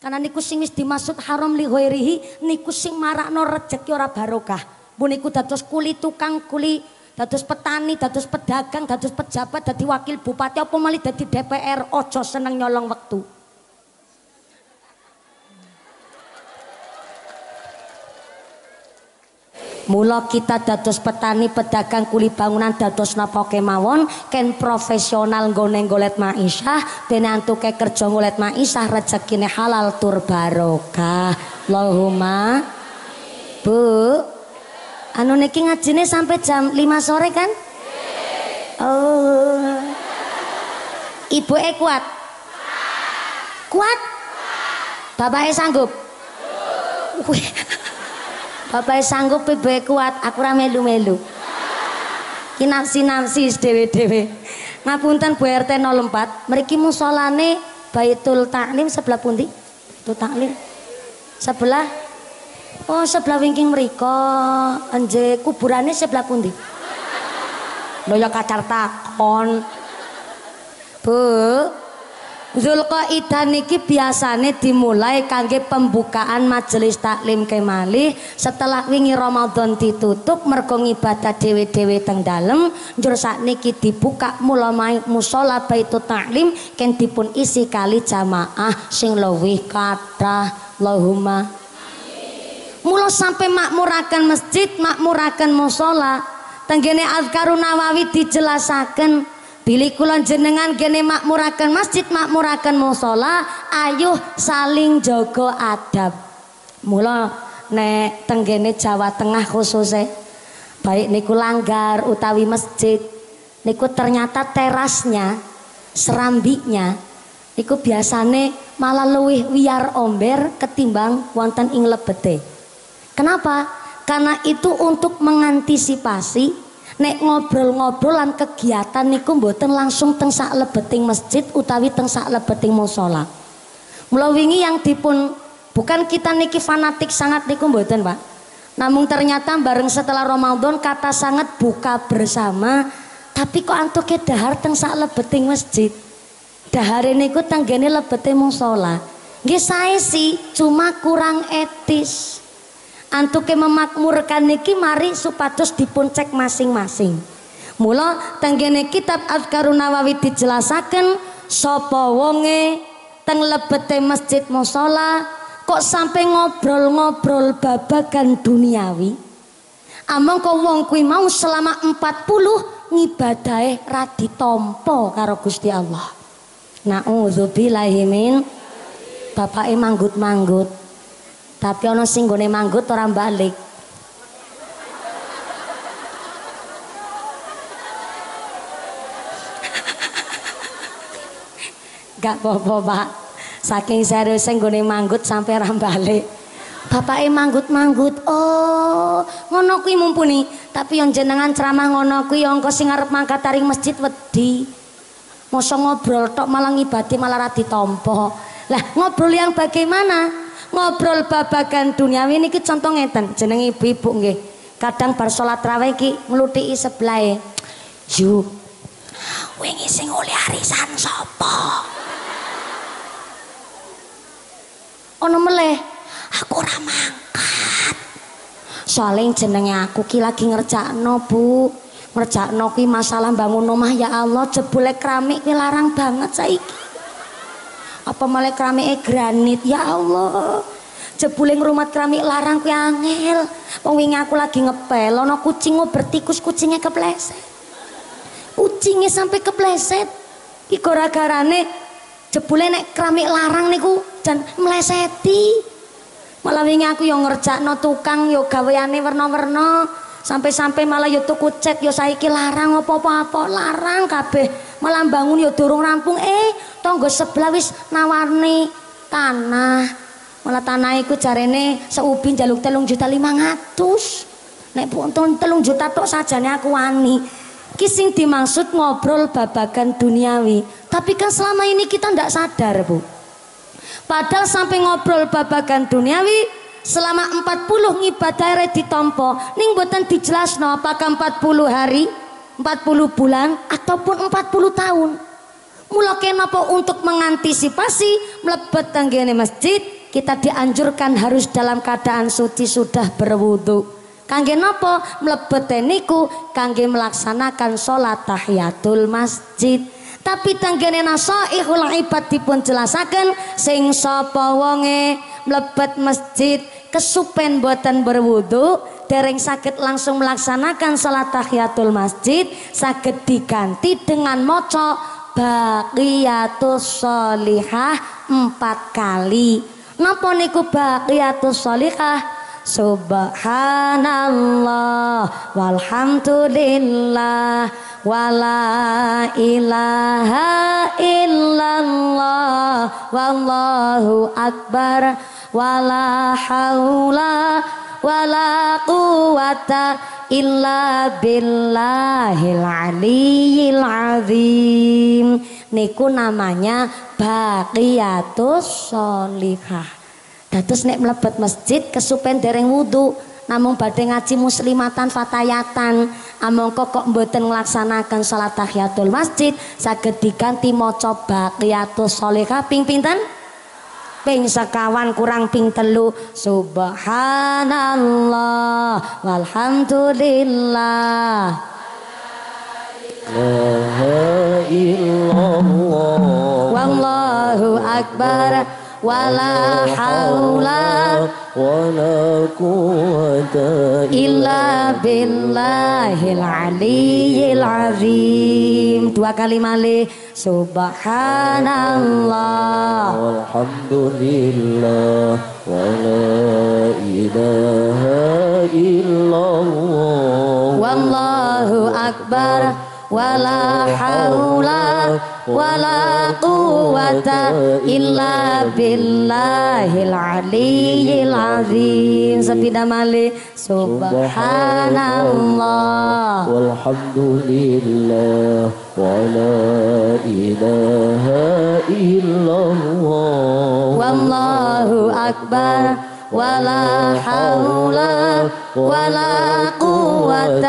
Karena niku sing wis dimaksud haram li ghairihi niku sing marakno rejeki ora barokah. buniku dados kuli tukang kuli dados petani, dados pedagang, dados pejabat, dadi wakil bupati apa malih dadi DPR, ojo seneng nyolong waktu Mula kita dados petani pedagang kuli bangunan dados napa kemawon ken profesional goneng golet maisyah dene antuke kerja golet maisyah rezekine halal tur barokah. Allahumma Bu Anu niki ngajine sampai jam 5 sore kan? Oh. Ibu e kuat? Kuat? Bapak e sanggup? Kuat. Bapak sanggup pibe kuat, aku ra melu-melu. Ki nafsi-nafsi dhewe-dhewe. Ngapunten Bu RT 04, mereka musolane Baitul Taklim sebelah pundi? Baitul Taklim. Sebelah Oh, sebelah wingking mereka anjek kuburannya sebelah pundi? Lho ya kacar takon. Bu, Zulqaidah niki biasane dimulai kangge pembukaan majelis taklim kemali setelah wingi Ramadan ditutup mergo ibadah dhewe-dhewe teng dalem njur sakniki dibuka mula musala Baitut Taklim ken dipun isi kali jamaah sing luwih kathah Allahumma Mula sampai makmurakan masjid, makmurakan musola Tenggene Azkarun Nawawi dijelasaken Pilih kulon jenengan kene makmurakan masjid, makmurakan musola, ayuh saling jogo adab. Mula nek tenggene Jawa Tengah khususnya, baik niku langgar utawi masjid niku ternyata terasnya serambiknya niku biasane malah luwih wiar omber ketimbang wonten ing lebete. Kenapa? Karena itu untuk mengantisipasi nek ngobrol-ngobrol lan kegiatan niku mboten langsung teng sak lebeting masjid utawi teng sak lebeting musala. Mula wingi yang dipun bukan kita niki fanatik sangat niku mboten, Pak. Namun ternyata bareng setelah Ramadan kata sangat buka bersama tapi kok antuke dahar teng sak lebeting masjid. Dahare niku tenggene lebete musala. Nggih sae sih, cuma kurang etis antuke memakmurkan niki mari supados dipuncek masing-masing. Mula tenggene kitab Azkarun Nawawi dijelasaken sapa wonge teng lebete masjid musala kok sampai ngobrol-ngobrol babagan duniawi. Amangka wong kuwi mau selama 40 ngibadahe ra ditampa karo Gusti Allah. Nauzubillahi min bapak manggut-manggut. Tapi ono sing gone manggut ora balik. Gak apa-apa, Pak. Saking serius sing gone manggut sampai ora balik. Bapake manggut-manggut. Oh, ngono kuwi mumpuni. Tapi yang jenengan ceramah ngono kuwi yang sing arep mangkat taring masjid wedi. Mosok ngobrol tok malah ngibati malah ra ditampa. Lah, ngobrol yang bagaimana? ngobrol babagan ini kita contoh ngeten jeneng ibu-ibu nge. Kadang bar salat ki iki i sebelah Yu. E. Wingi sing oleh arisan sopo Ono meleh, aku ramangkat soalnya saling aku ki lagi no Bu. no ki masalah bangun omah ya Allah jebule keramik ini larang banget saiki apa malah keramik granit ya Allah jebuling rumah keramik larang kuwi angel wong aku lagi ngepel no kucing bertikus kucingnya kepleset kucingnya sampai kepleset iki gara jebule nek keramik larang niku dan meleseti malah wingi aku yang ngerjakno tukang yo gaweane warna-warna. Sampai-sampai malah yo ya tuku cek yo ya saiki larang apa-apa larang kabeh. Malah bangun yo ya durung rampung eh tonggo sebelah wis nawarni tanah. Malah tanah iku jarene seupin jaluk telung juta lima ratus Nek punten telung juta tok sajane aku wani. Ki dimaksud ngobrol babagan duniawi. Tapi kan selama ini kita ndak sadar, Bu. Padahal sampai ngobrol babagan duniawi selama 40 ngibadah rek ditampa ning dijelas dijelasno apakah 40 hari 40 bulan ataupun 40 tahun mula kenapa untuk mengantisipasi melebet tenggene masjid kita dianjurkan harus dalam keadaan suci sudah berwudu kangge napa mlebet niku kangge melaksanakan sholat tahiyatul masjid tapi tanggane nasaihul ibad dipun jelasaken sing sapa wonge mlebet masjid kesupen boten berwudu dereng sakit langsung melaksanakan salat tahiyatul masjid sakit diganti dengan moco baqiyatus solihah empat kali napa niku baqiyatus solihah Subhanallah walhamdulillah wala ilaha illallah wallahu akbar wala haula wala quwata illa billahil aliyil azim niku namanya baqiyatus sholihah Datus nek mlebet masjid kesupen dereng wudu namun badhe ngaji muslimatan fatayatan amangka kok mboten nglaksanaken salat tahiyatul masjid saged diganti maca baqiyatus sholihah ping pinten ping sekawan kurang ping telu subhanallah walhamdulillah la allah, wallahu akbar ولا حول ولا قوة إلا billahil aliyil azim dua kali malih subhanallah walhamdulillah wa la ilaha illallah wallahu akbar ولا حول ولا قوة إلا بالله العلي العظيم سبيدا مالي سبحان الله والحمد لله ولا إله إلا الله والله أكبر wala haula wala قوة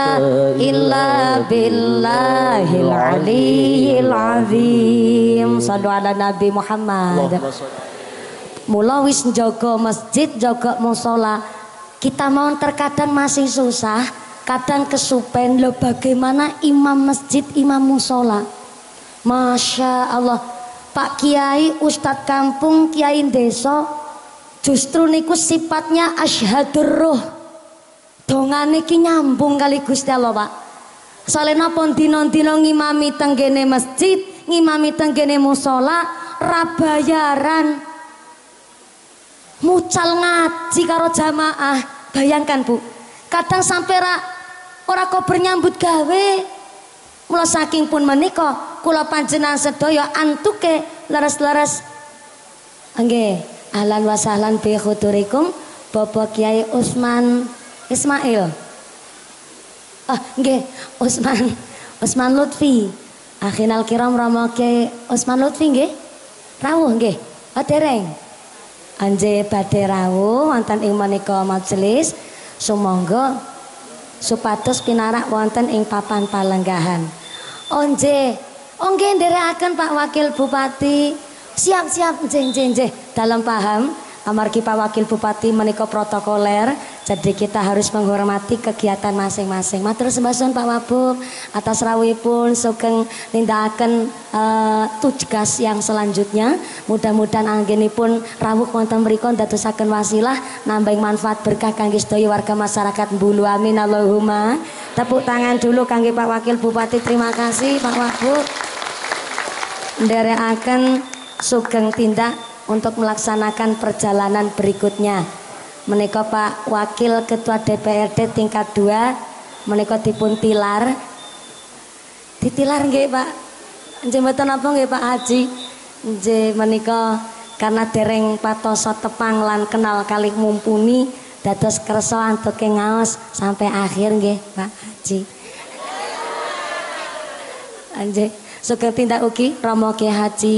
illa billahil aliyil azim sallu ala nabi muhammad Mula wis njogo masjid, njogo musola. Kita mau terkadang masih susah, kadang kesupen lo bagaimana imam masjid, imam musola. Masya Allah, Pak Kiai, Ustadz kampung, Kiai desa, Justru niku sifatnya asyhadur roh, Dongane ki nyambung kali Gusti Allah, Pak. Soalnya napa dino-dino ngimami tenggene masjid, ngimami tenggene musola, rabayaran. Mucal ngaji karo jamaah. Bayangkan, Bu. Kadang sampai ra ora kober nyambut gawe. Mula saking pun meniko, kula panjenengan sedaya antuke leres-leres. anggih Alan wasahlan bi khuturikum Bapak Kiai Usman Ismail. Ah, nggih, Usman Usman Lutfi. Akhinal kiram Rama Usman Lutfi nggih. Rawuh nggih. Adereng. Anje badhe rawuh wonten ing menika majelis. Sumangga supados pinarak wonten ing papan palenggahan. Onje, oh, onge oh, ndherekaken Pak Wakil Bupati. Siap siap jeng jeng jeng. Dalam paham Amargi Pak Wakil Bupati menikah protokoler, jadi kita harus menghormati kegiatan masing-masing. Matur sembahsun Pak Wabu, atas rawi pun sugeng nindakan uh, eh, tugas yang selanjutnya. Mudah-mudahan anggini anggenipun rawuh wonten mriku dadosaken wasilah nambah manfaat berkah kangge sedaya warga masyarakat Bulu. Amin Allahumma. Tepuk tangan dulu kangge Pak Wakil Bupati. Terima kasih Pak Dari akan sugeng tindak untuk melaksanakan perjalanan berikutnya Menikah Pak Wakil Ketua DPRD tingkat 2 menika dipun tilar ditilar nggih Pak Jembatan apa nggih Pak Haji Nje menikah karena dereng patoso tepang lan kenal kali mumpuni dados kersa antuke ngaos sampai akhir nggih Pak Haji anje sugeng tindak ugi Romo Ki Haji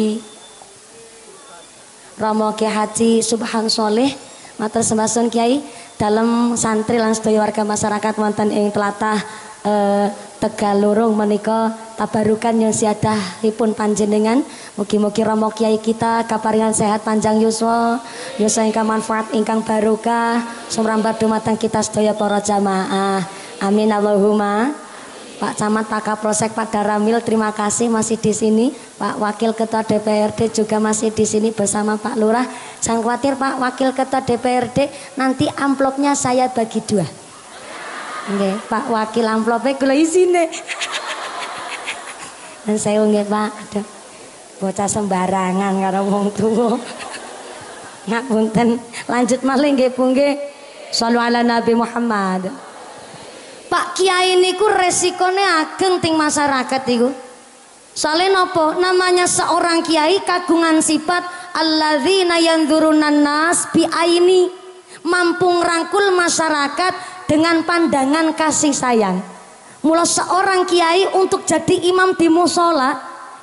Romo kiai Haji Subhan Soleh matur sembasun Kiai dalam santri lan sedaya warga masyarakat wonten ing tlatah eh, Tegalurung menika tabarukan yang siadahipun panjenengan mugi-mugi Romo Kiai kita kaparingan sehat panjang yuswa yuswa ingkang manfaat ingkang barokah sumrambat dumateng kita sedaya para jamaah amin Allahumma Pak Camat, Pak Kapolsek, Pak Daramil, terima kasih masih di sini. Pak Wakil Ketua DPRD juga masih di sini bersama Pak Lurah. Jangan khawatir Pak Wakil Ketua DPRD, nanti amplopnya saya bagi dua. Oke, Pak Wakil amplopnya gula kula isine. Dan saya unge Pak, ada Bocah sembarangan karena wong tua. Nggak Ngapunten, lanjut malih nggih punge. nggih. Sallu ala Nabi Muhammad. Pak Kiai niku resikone ageng ting masyarakat itu. Soalnya nopo Namanya seorang kiai kagungan sifat yang yanzurunan nas ini mampu merangkul masyarakat dengan pandangan kasih sayang. Mula seorang kiai untuk jadi imam di musola,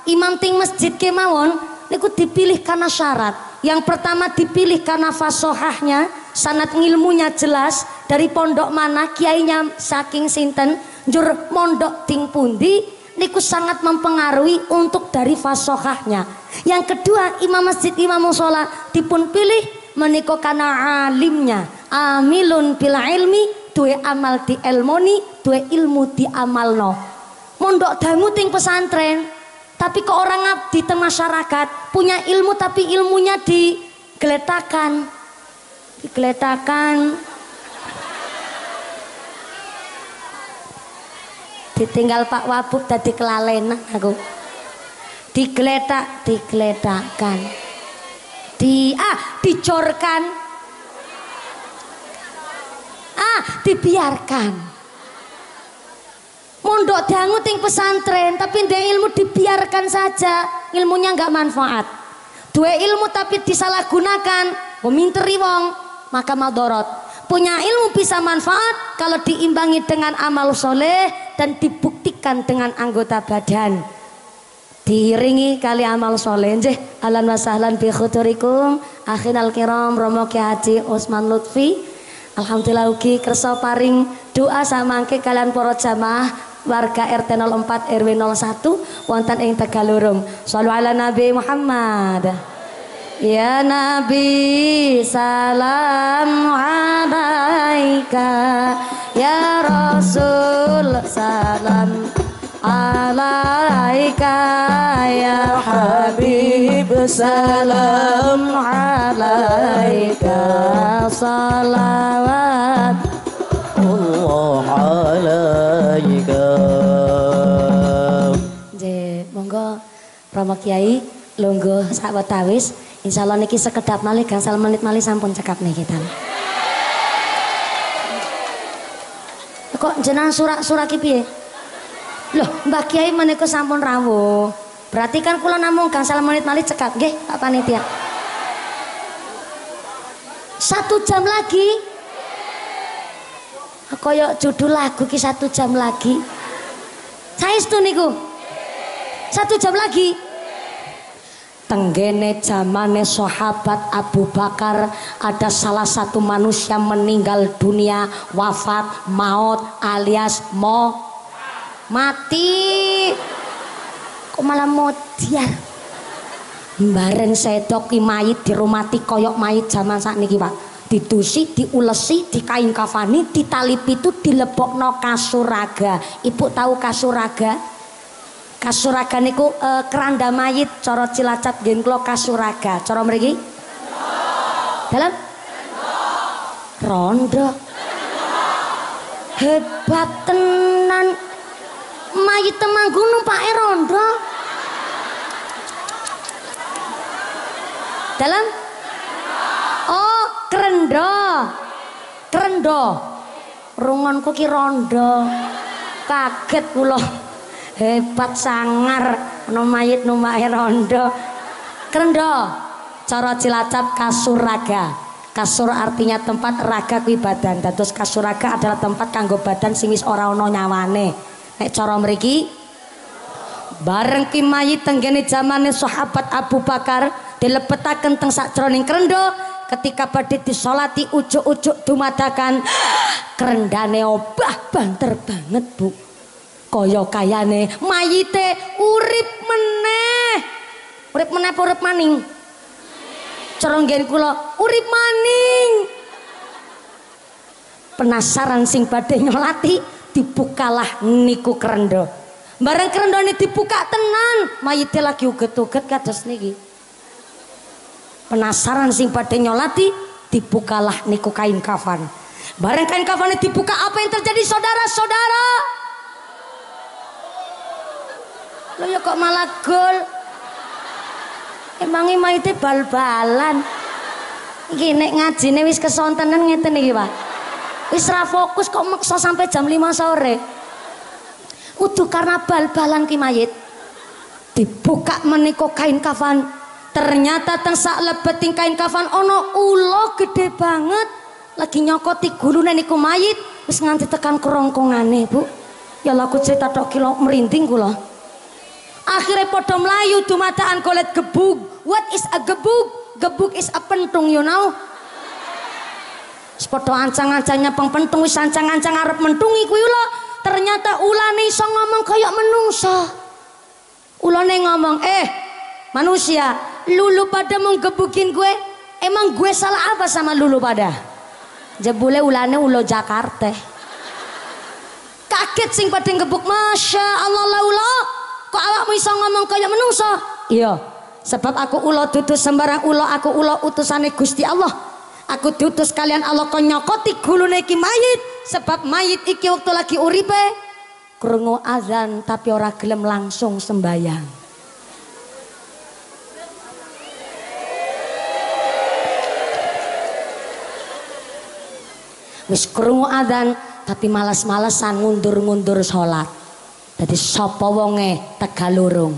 imam ting masjid kemawon, niku dipilih karena syarat. Yang pertama dipilih karena fasohahnya, sanat ngilmunya jelas dari pondok mana kiainya saking sinten jur mondok ting pundi niku sangat mempengaruhi untuk dari fasohahnya yang kedua imam masjid imam musola dipun pilih meniko karena alimnya amilun bila ilmi dua amal di elmoni dua ilmu di amal no mondok damu ting pesantren tapi ke orang abdi masyarakat punya ilmu tapi ilmunya digeletakan dikeletakan ditinggal Pak Wabub tadi kelalenan aku digeletak digeletakan di ah dicorkan ah dibiarkan mondok dangut ting pesantren tapi dia ilmu dibiarkan saja ilmunya nggak manfaat dua ilmu tapi disalahgunakan meminteri wong maka madorot. Punya ilmu bisa manfaat kalau diimbangi dengan amal soleh dan dibuktikan dengan anggota badan. Diiringi kali amal soleh. Jeh, alam wasahlan bi khuturikum, akhin al kiram, romo kehaji Osman Lutfi. Alhamdulillah ugi kerso paring doa sama kalian poro jamaah warga RT 04 RW 01 wonten ing Tegalurum. Shallu ala Nabi Muhammad. Ya Nabi salam alaika Ya Rasul salam alaika Ya Habib salam alaika Salawat Allah alaika Je, monggo Romo Kiai lungguh sahabat tawis Insya Allah niki sekedap malih gangsal menit malih sampun cekap nih kita. Kok jenang surak-surak kipi piye? Loh, Mbak Kiai meniku sampun rawuh. Berarti kan kula namung gangsal menit malih cekap nggih, Pak Panitia. Satu jam lagi. Koyok judul lagu ki satu jam lagi. Saya itu niku. Satu jam lagi tenggene zamane sahabat Abu Bakar ada salah satu manusia meninggal dunia wafat maut alias mo mati kok malah modiar bareng sedok ki mayit dirumati koyok mayit zaman saat niki pak ditusi diulesi, di kain kafani, ditalip itu dilebokno kasuraga. Ibu tahu kasuraga? Kasuraga niku eh, keranda mayit cara Cilacap nggih kula kasuraga. Cara mriki? Dalam? Rondo. Hebat tenan. Mayit temanggung numpake rondo. Dalam? Oh, kerendo. Kerendo. Rungonku ki rondo. Kaget kula hebat sangar no mayit numake rondo krendo coro cilacap kasuraga kasur artinya tempat raga kui badan dados kasuraga adalah tempat kanggo badan sing ora ono nyawane nek coro meriki bareng kui mayit tenggene jamane sahabat Abu Bakar dilepetakan teng sakjroning krendo ketika badhe disolati ujuk-ujuk dumadakan kerendane obah banter banget Bu kaya kayane mayite urip meneh urip meneh urip maning corong ngen kula urip maning penasaran sing badhe nyolati, dibukalah niku kerendo bareng ini dibuka tenan mayite lagi uget-uget kados niki penasaran sing badhe nyolati dibukalah niku kain kafan bareng kain kafan kafannya dibuka apa yang terjadi saudara-saudara Lo ya kok malah gol. Emangi maite bal-balan. Iki nek nih wis kesontenan ngerti nih Pak. Wis ra fokus kok maksa sampai jam lima sore. Udah karena bal-balan ki mayit. Dibuka meniko kain kafan. Ternyata teng sak lebeting kain kafan ono ulo gede banget. Lagi nyokoti guru niku mayit wis nganti tekan nih Bu. Ya laku cerita dok kilo merinding gula akhirnya podo melayu dumataan kolet gebuk. what is a gebuk? gebuk is a pentung you know sepodo ancang-ancangnya pengpentung is ancang-ancang arep mentung iku lho ternyata ulane iso ngomong kayak menungsa. ulane ngomong eh manusia lulu pada menggebukin gue emang gue salah apa sama lulu pada jebule ulane ulo Jakarta kaget sing pada gebuk masya Allah laulah kok awakmu iso ngomong kaya menungso iya sebab aku ulo dutus sembarang ulo aku ulo utusane Gusti Allah aku dutus kalian Allah kok nyokoti gulune iki mayit sebab mayit iki waktu lagi uripe krungu azan tapi ora gelem langsung sembayang wis krungu adzan tapi malas-malesan ngundur-ngundur sholat. Dadi sapa wonge Tegalurung?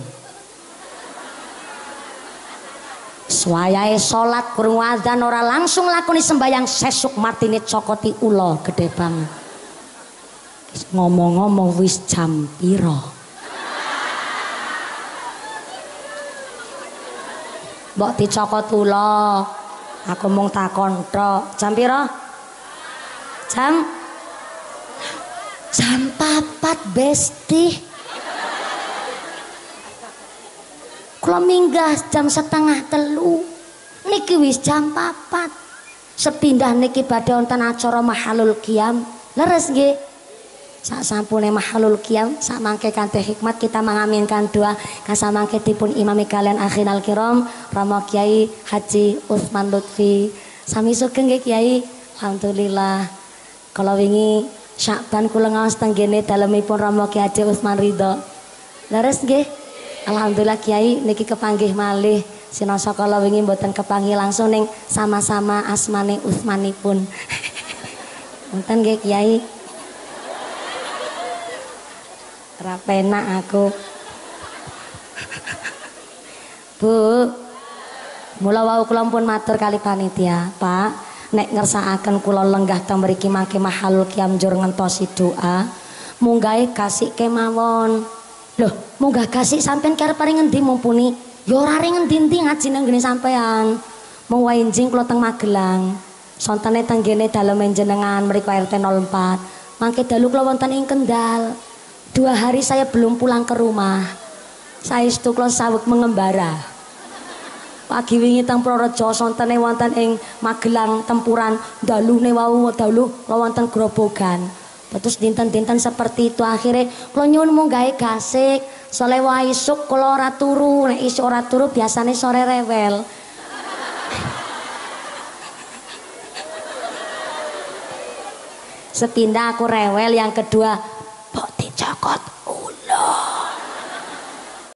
Suwayahe salat krungu azan ora langsung lakoni sembayang sesuk martine cokoti ula gedhe banget. Ngomong-ngomong wis jam pira? Mbok dicokot ula. Aku mung takon tok. Jam pira? Jam Jam papat besti. kalau minggah jam setengah telu. Niki wis jam papat. Sepindah niki badai wonten acara mahalul kiam. Leres nge saat sampune mahalul kiam saat mangke teh hikmat kita mengaminkan doa mangke tipun imami kalian akhir al kiram ramo Kiai Haji Utsman Lutfi. Sami sugeng nggih Kiai. Alhamdulillah. Kalau wingi Syakban kula ngaos tenggene dalemipun Rama Ki Haji Usman Ridho. Leres nggih? Alhamdulillah Kiai niki kepanggih malih. Sinasa kala wingi mboten kepanggih langsung ning sama-sama asmane Usmanipun. Wonten nggih Kiai. Rapena aku. Bu, mula wau kula pun matur kali panitia, Pak nek ngersakaken kula lenggah teng mriki mangke mahalul kiam jur ngentosi doa mungai kasih kemawon loh munggah kasih sampean kerep paring endi mumpuni ya ora ring endi-endi ngaji nang ngene sampean mung wae kula teng Magelang sontane teng kene dalem jenengan mriku RT 04 mangke dalu kula wonten ing Kendal dua hari saya belum pulang ke rumah saya itu kula sawuk mengembara Pagi wingi teng Prorejo sontene wonten ing Magelang tempuran dalune wau dalu wonten Grobogan. Terus dinten-dinten seperti itu akhirnya kula nyuwun munggahe gasik, soalé wae isuk kula ora turu, nek isuk ora turu biasane sore rewel. Sepindah aku rewel yang kedua, bok dicokot ulah